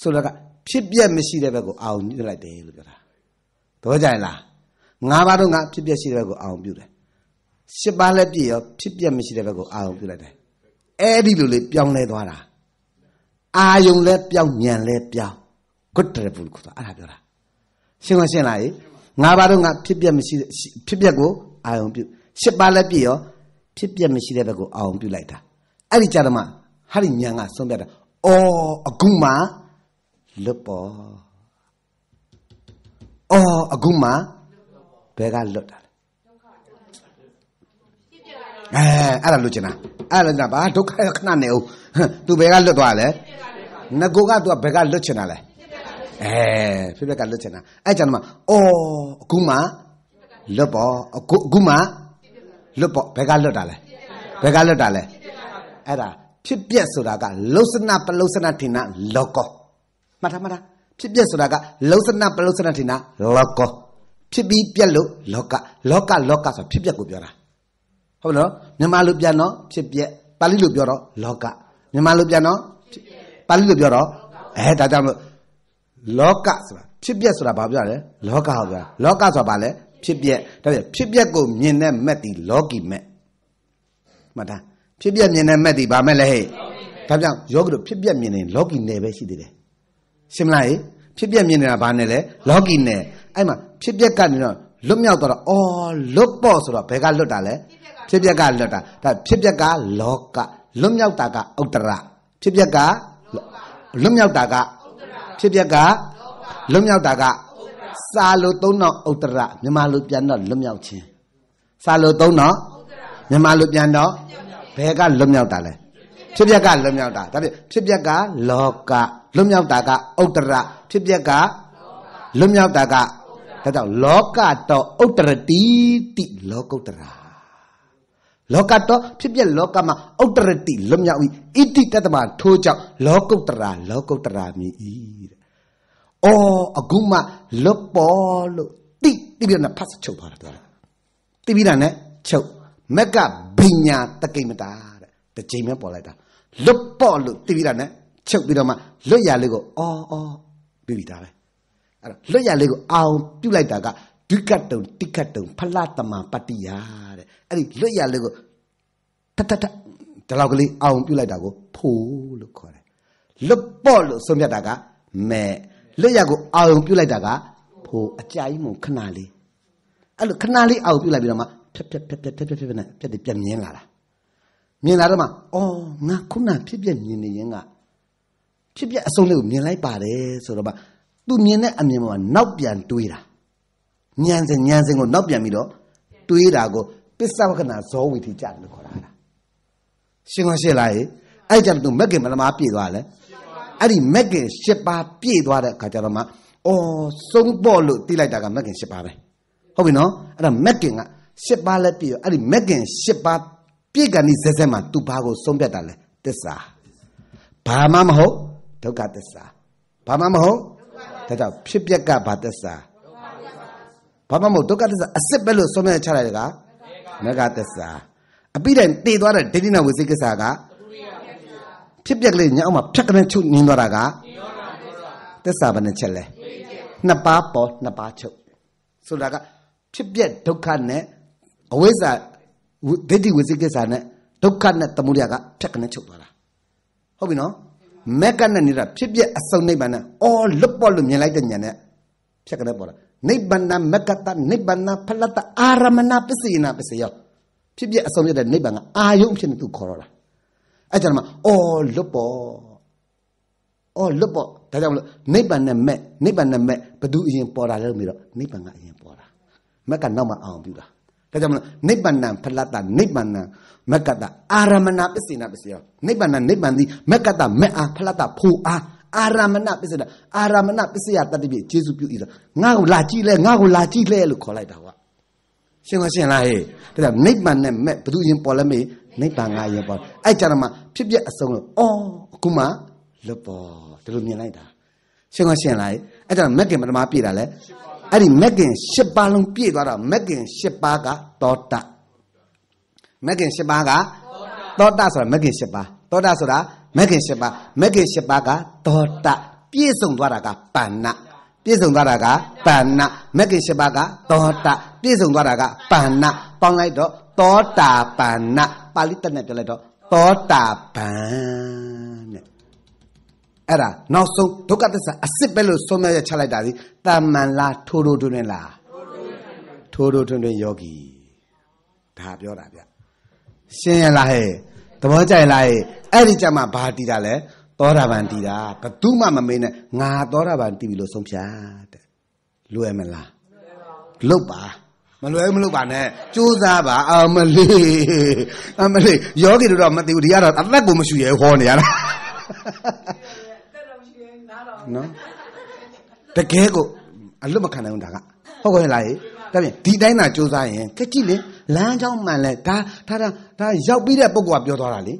ဆိုတော့ကဖြစ်ပြက်မရှိတဲ့ဘက်ကိုအာယုံညှိလိုက်တယ်လို့ပြောတာတော့ကြရင်လားငါးပါးတော့ငါဖြစ်ပြက်ရှိတဲ့ဘက်ကိုအာယုံပြုတယ်ရှစ်ပါးလက်ပြည့်ရောဖြစ်ပြက်မရှိတဲ့ဘက်ကိုအာရုံပြုလိုက်တယ်အဲ့ဒီလိုလေးပြောင်းလဲသွားတာအာယုံလဲပြောင်းညံလဲပြောင်းဂုတ္တရပုလ်ကတော့အဲ့ဒါပြောတာရှင်းမရှင်းလားငါဘာတော့ငါဖြစ်ပြက်မရှိဖြစ်ပြက်ကိုအာရုံပြုရှစ်ပါးလက်ပြည့်ရောဖြစ်ပြက်မရှိတဲ့ဘက်ကိုအာရုံပြုလိုက်တာအဲ့ဒီကြတော့မှဟာဒီညံကဆုံးပြတာအော်အခုမှလွတ်ပေါ်အော်အခုမှဘယ်ကလွတ်တာအဲအဲ့ဒါလွတ်ချင်တာအဲ့ဒါကဘာဒုက္ခခဏနေဦးသူဘယ်ကလွတ်သွားလဲငကိုကသူကဘယ်ကလွတ်ချင်တာလဲအဲဖြစ်ဖက်ကလွတ်ချင်တာအဲ့ကြမ်းမှာအော်အခုမှလွတ်ပေါ့အခုအခုမှလွတ်ပေါ့ဘယ်ကလွတ်တာလဲဘယ်ကလွတ်တာလဲအဲ့ဒါဖြစ်ပျက်ဆိုတာကလုစနပလုစနထိနာလောကောမှတ်ထားမှတ်ထားဖြစ်ပျက်ဆိုတာကလုစနပလုစနထိနာလောကောဖြစ်ပြီးပြက်လို့လောက လောကလောကဆိုဖြစ်ပျက်ကိုပြောတာဟုတ်လားမြန်မာလိုပြန်တော့ဖြစ်ပြက်ပါဠိလိုပြောတော့လောကမြန်မာလိုပြန်တော့ပါဠိလိုပြောတော့အဲဒါကြောင့်မို့လောကဆိုတာဖြစ်ပြက်ဆိုတာဘာပြောလဲလောကဟောပြောလောကဆိုတာဘာလဲဖြစ်ပြက်ဒါပြဖြစ်ပြက်ကိုမြင်တဲ့မက်ဒီလောကီမက်မှတ်တာဖြစ်ပြက်မြင်တဲ့မက်ဒီဘာမက်လဲဟဲ့ဒါကြောင့်ယောဂီတို့ဖြစ်ပြက်မြင်ရင်လောကီနယ်ပဲရှိသေးတယ်ရှင်းမလားဟဲ့ဖြစ်ပြက်မြင်နေတာဘာနဲ့လဲလောကီနယ်အဲ့မှာဖြစ်ပြက်ကနေတော့လွတ်မြောက်တော့အော်လွတ်ပေါ့ဆိုတော့ဘယ်ကလွတ်တာလဲဖြစ်ဖြစ်ပျက်ကလွတ်တာဒါဖြစ်ပျက်ကလောကလွတ်မြောက်တာကဥတ္တရဖြစ်ပျက်ကလွတ်မြောက်တာကဖြစ်ပျက်ကလွတ်မြောက်တာကစာလိုသုံးတော့ဥတ္တရမြန်မာလိုပြန်တော့လွတ်မြောက်ခြင်းစာလိုသုံးတော့မြန်မာလိုပြန်တော့ဘယ်ကလွတ်မြောက်တာလဲဖြစ်ပျက်ကလွတ်မြောက်တာဒါဖြင့်ဖြစ်ပျက်ကလောကလွတ်မြောက်တာကဥတ္တရဖြစ်ပျက်ကလွတ်မြောက်တာကဒါကြောင့်လောကတော့ဥတ္တရတိတိလောကုတ္တရာလောကတော်ဖြစ်ပြလောကမှာဥတ္တရတိလွတ်မြောက်၏ဣတိတတမထိုးကြောင့်လောကုတ္တရာလောကုတ္တရာမြည်၏တဲ့။အော်အခုမှလွတ်ပေါ်လို့တိတိပြန်ဖတ်ချုပ်ပါတော့။တိပြီးတာနဲ့ချုပ်မက်ကဘိညာတကိမတာတဲ့။တစ်ချိန်ပဲပေါ်လိုက်တာ။လွတ်ပေါ်လို့တိပြီးတာနဲ့ချုပ်ပြီးတော့မှလွတ်ရလေးကိုအော်အော်ပြီးပြီးသားပဲ။အဲ့တော့လွတ်ရလေးကိုအောင်ပြုတ်လိုက်တာကဒုက္ကတုံတိကတုံဖလတမပတ္တိယတဲ့အဲ့ဒီလွတ်ရလေကိုတတတဒီလောက်ကလေးအောင်ပြုတ်လိုက်တာကိုဖိုးလို့ခေါ်တယ်လွတ်ပေါ့လို့ဆုံးဖြတ်တာကမဲလွတ်ရကိုအောင်ပြုတ်လိုက်တာကဖိုးအကြိုင်မုံခဏလေးအဲ့လိုခဏလေးအောင်ပြုတ်လိုက်ပြီးတော့မှဖြက်ဖြက်ဖြက်ဖြက်ဖြက်ဖြက်ဖြက်နဲ့ဖြက်တယ်ပြက်မြင်လာတာမြင်လာတော့မှအော်ငါခုနဖြစ်ပြက်မြင်နေရင်ကဖြစ်ပြက်အဆုံးလေးကိုမြင်လိုက်ပါတယ်ဆိုတော့မှသူမြင်တဲ့အမြင်ပေါ်မှာနောက်ပြန်တွေးတာဉာဏ်စဉ်ဉာဏ်စဉ်ကိုနောက်ပြန်ပြီးတော့တွေးတာကိုပစ္စဝကနာဇောဝီထိကြတယ်လို့ခေါ်တာလားရှင်းကောရှင်းလားဟေ့အဲ့ကြတော့သူမက်ကင်မလမားပြည့်သွားလဲအဲ့ဒီမက်ကင်၈ပါးပြည့်သွားတဲ့အခါကျတော့မှအော်ဆုံးပေါ့လို့တိလိုက်တာကမက်ကင်၈ပါးပဲဟုတ်ပြီနော်အဲ့ဒါမက်ကင်က၈ပါးလည်းပြည့်ရောအဲ့ဒီမက်ကင်၈ပါးပြည့်ကန်ဒီဇက်ဇက်မှာသူဘာကိုဆုံးဖြတ်တာလဲတစ္ဆာဘာမှမဟုတ်ဒုက္ခတစ္ဆာဘာမှမဟုတ်ဒါကြောင့်ဖြစ်ပျက်ကဘာတစ္ဆာဘာမှမဟုတ်ဒုက္ခသစ္စာအစစ်ပဲလို့ဆုံးဖြတ်ချလိုက်တကမဂ္ဂသစ္စာအပိတိုင်တည်သွားတဲ့ဒိဋ္ဌိနာဝိသိကိစ္စကဖြစ်ပျက်ကလေးညအောင်မှာဖြတ်ကနေချုပ်နင်းသွားတာကသစ္စာဘယ်နှချက်လဲနှစ်ပါးပေါ်နှစ်ပါးချုပ်ဆိုတာကဖြစ်ပျက်ဒုက္ခနဲ့အဝိဇ္ဇာဒိဋ္ဌိဝိသိကိစ္စနဲ့ဒုက္ခနဲ့သမုဒယကဖြတ်ကနေချုပ်သွားတာဟုတ်ပြီနော်မက်ကနဲ့နေတာဖြစ်ပျက်အစုံနိဗ္ဗာန်နဲ့အော်လွတ်ပေါ်လို့မြင်လိုက်တဲ့ဉာဏ်နဲ့ဖြတ်ကနေပေါ်လာနိဗ္ဗာန်မကတနိဗ္ဗာန်ဖလတအာရမဏပစေနာပစေယောဖြစ်ပြအဆုံးရတဲ့နိဗ္ဗာန်ကအာယုံဖြစ်နေသူခေါ်တော့တာအဲ့ကြမှာအော်လွတ်ပေါ်အော်လွတ်ပေါ်ဒါကြောင့်မလို့နိဗ္ဗာန်နဲ့မဲ့နိဗ္ဗာန်နဲ့မဲ့ဘသူအရင်ပေါ်လာလဲလို့မြင်တော့နိဗ္ဗာန်ကအရင်ပေါ်လာမက်ကနောက်မှအောင်ပြုတာဒါကြောင့်မလို့နိဗ္ဗာန်ဖလတနိဗ္ဗာန်မကတအာရမဏပစေနာပစေယောနိဗ္ဗာန်နိဗ္ဗာန်သည်မကတမဲ့အားဖလတဖူအားအာရမဏပစ္စယအာရမဏပစ္စယတတ္တိပြကျေစုပြုဤတော့ငါ့ကိုလာကြည့်လဲငါ့ကိုလာကြည့်လဲလို့ခေါ်လိုက်တာကွာရှင်းလားရှင်းလားဟဲ့ဒါကြောင့်နိဗ္ဗာန်နဲ့မဲ့ဘုသူရင်ပေါ်လဲမေးနိဗ္ဗာန်ငါရင်ပေါ်အဲ့ကြတော့မှဖြစ်ပြအဆုံးလို့အော်အခုမှလွတ်ပေါ်ဒါလိုမြင်လိုက်တာရှင်းလားရှင်းလားအဲ့ကြတော့မက်ကင်ပထမပြည့်တာလဲအဲ့ဒီမက်ကင်၈ပါးလုံးပြည့်သွားတော့မက်ကင်၈ပါးကတောတမက်ကင်၈ပါးကတောတဆိုတာမက်ကင်၈ပါးတောတဆိုတာမဂ္ဂင်၈ပါးမဂ္ဂင်၈ပါးကဒေါတပြည့်စုံသွားတာကပါဏပြည့်စုံသွားတာကပါဏမဂ္ဂင်၈ပါးကဒေါတပြည့်စုံသွားတာကပါဏပေါင်းလိုက်တော့သောတာပန်နပါဠိတက်နဲ့ပြောလိုက်တော့သောတာပန်နဲ့အဲ့ဒါနောက်ဆုံးဒုက္ခသစ္စာအစစ်ပဲလို့ဆုံးမရချလိုက်တာဒီတာမန်လားထိုးထိုးထွန်းထွန်းလားထိုးထိုးထွန်းထွန်းယောဂီဒါပြောတာဗျရှင်းရလားဟဲ့သဘောကျလားဟဲ့အဲ့ဒီကြမှာဘာတည်တာလဲသောတာပန်တည်တာဘသူမှမမေးနဲ့ငါသောတာပန်တည်ပြီလို့ဆုံးဖြတ်တဲ့လွယ်မလားလွယ်ပါလွယ်ပါမလွယ်မလို့ပါနဲ့စူးစားပါအမလေးအမလေးယောဂီတို့တော့မသိဘူးဒီကတော့အသက်ကိုမရှိရဲဟောနေရတာနော်တကယ်ကိုအလွတ်မခံနိုင်ဘူးဒါကဟုတ်ကောလားဒါပြင်ဒီတိုင်းသာစူးစားရင်ကကြည့်လေလမ်းကြောင်းမှန်လဲဒါဒါဒါရောက်ပြီးတဲ့ပုံကပြောသွားတာလေ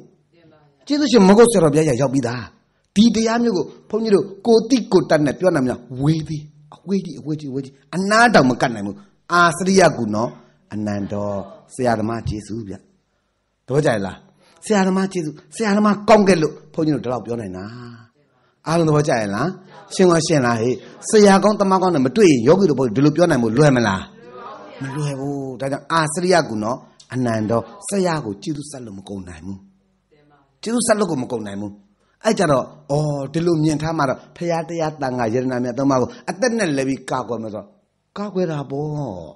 ကျေးဇူးရှင်မဟုတ်ဆရာတော်ဘုရားကြီးရောက်ပြီးသားဒီတရားမျိုးကိုဘုန်းကြီးတို့ကိုတိကိုတတ်နဲ့ပြောနိုင်မလားဝေးသေးအဝေးကြီးအဝေးကြီးဝေးကြီးအနာတောင်မကတ်နိုင်ဘူးအာစရိယကုနောအနန္တောဆရာသမားကျေးဇူးဗျတော့ကြရလားဆရာသမားကျေးဇူးဆရာသမားကောင်းခဲ့လို့ဘုန်းကြီးတို့ဒီလောက်ပြောနိုင်တာအားလုံးသဘောကျရင်လားရှင်းကောရှင်းလားဟေ့ဆရာကောင်းတမကောင်းနဲ့မတွေ့ရင်ယောဂီတို့ဘုန်းကြီးဒီလိုပြောနိုင်မို့လွယ်မလားမလွယ်ဘူးဒါကြောင့်အာစရိယကုနောအနန္တောဆရာကိုကျေးဇူးဆက်လို့မကုန်နိုင်ဘူးကျေးဇူးဆက်လို့ကိုမကုန်နိုင်ဘူးအဲ့ကြတော့အော်ဒီလိုမြင်ထားမှတော့ဖရာတရားတန်ခါယရဏမြတ်သုံးပါးကိုအသက်နဲ့လည်းပြီးကာကွယ်မယ်ဆိုတော့ကာကွယ်တာပေါ့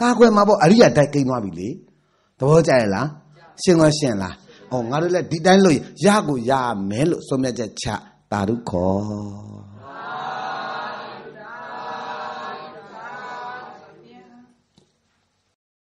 ကာကွယ်မှာပေါ့အရိယာတိုက်ကိန်းသွားပြီလေသဘောကျရလားရှင်းကောရှင်းလားအော်ငါတို့လည်းဒီတိုင်းလို့ရကိုရမယ်လို့ဆုံးမြတ်ချက်ချတာရုခေါ်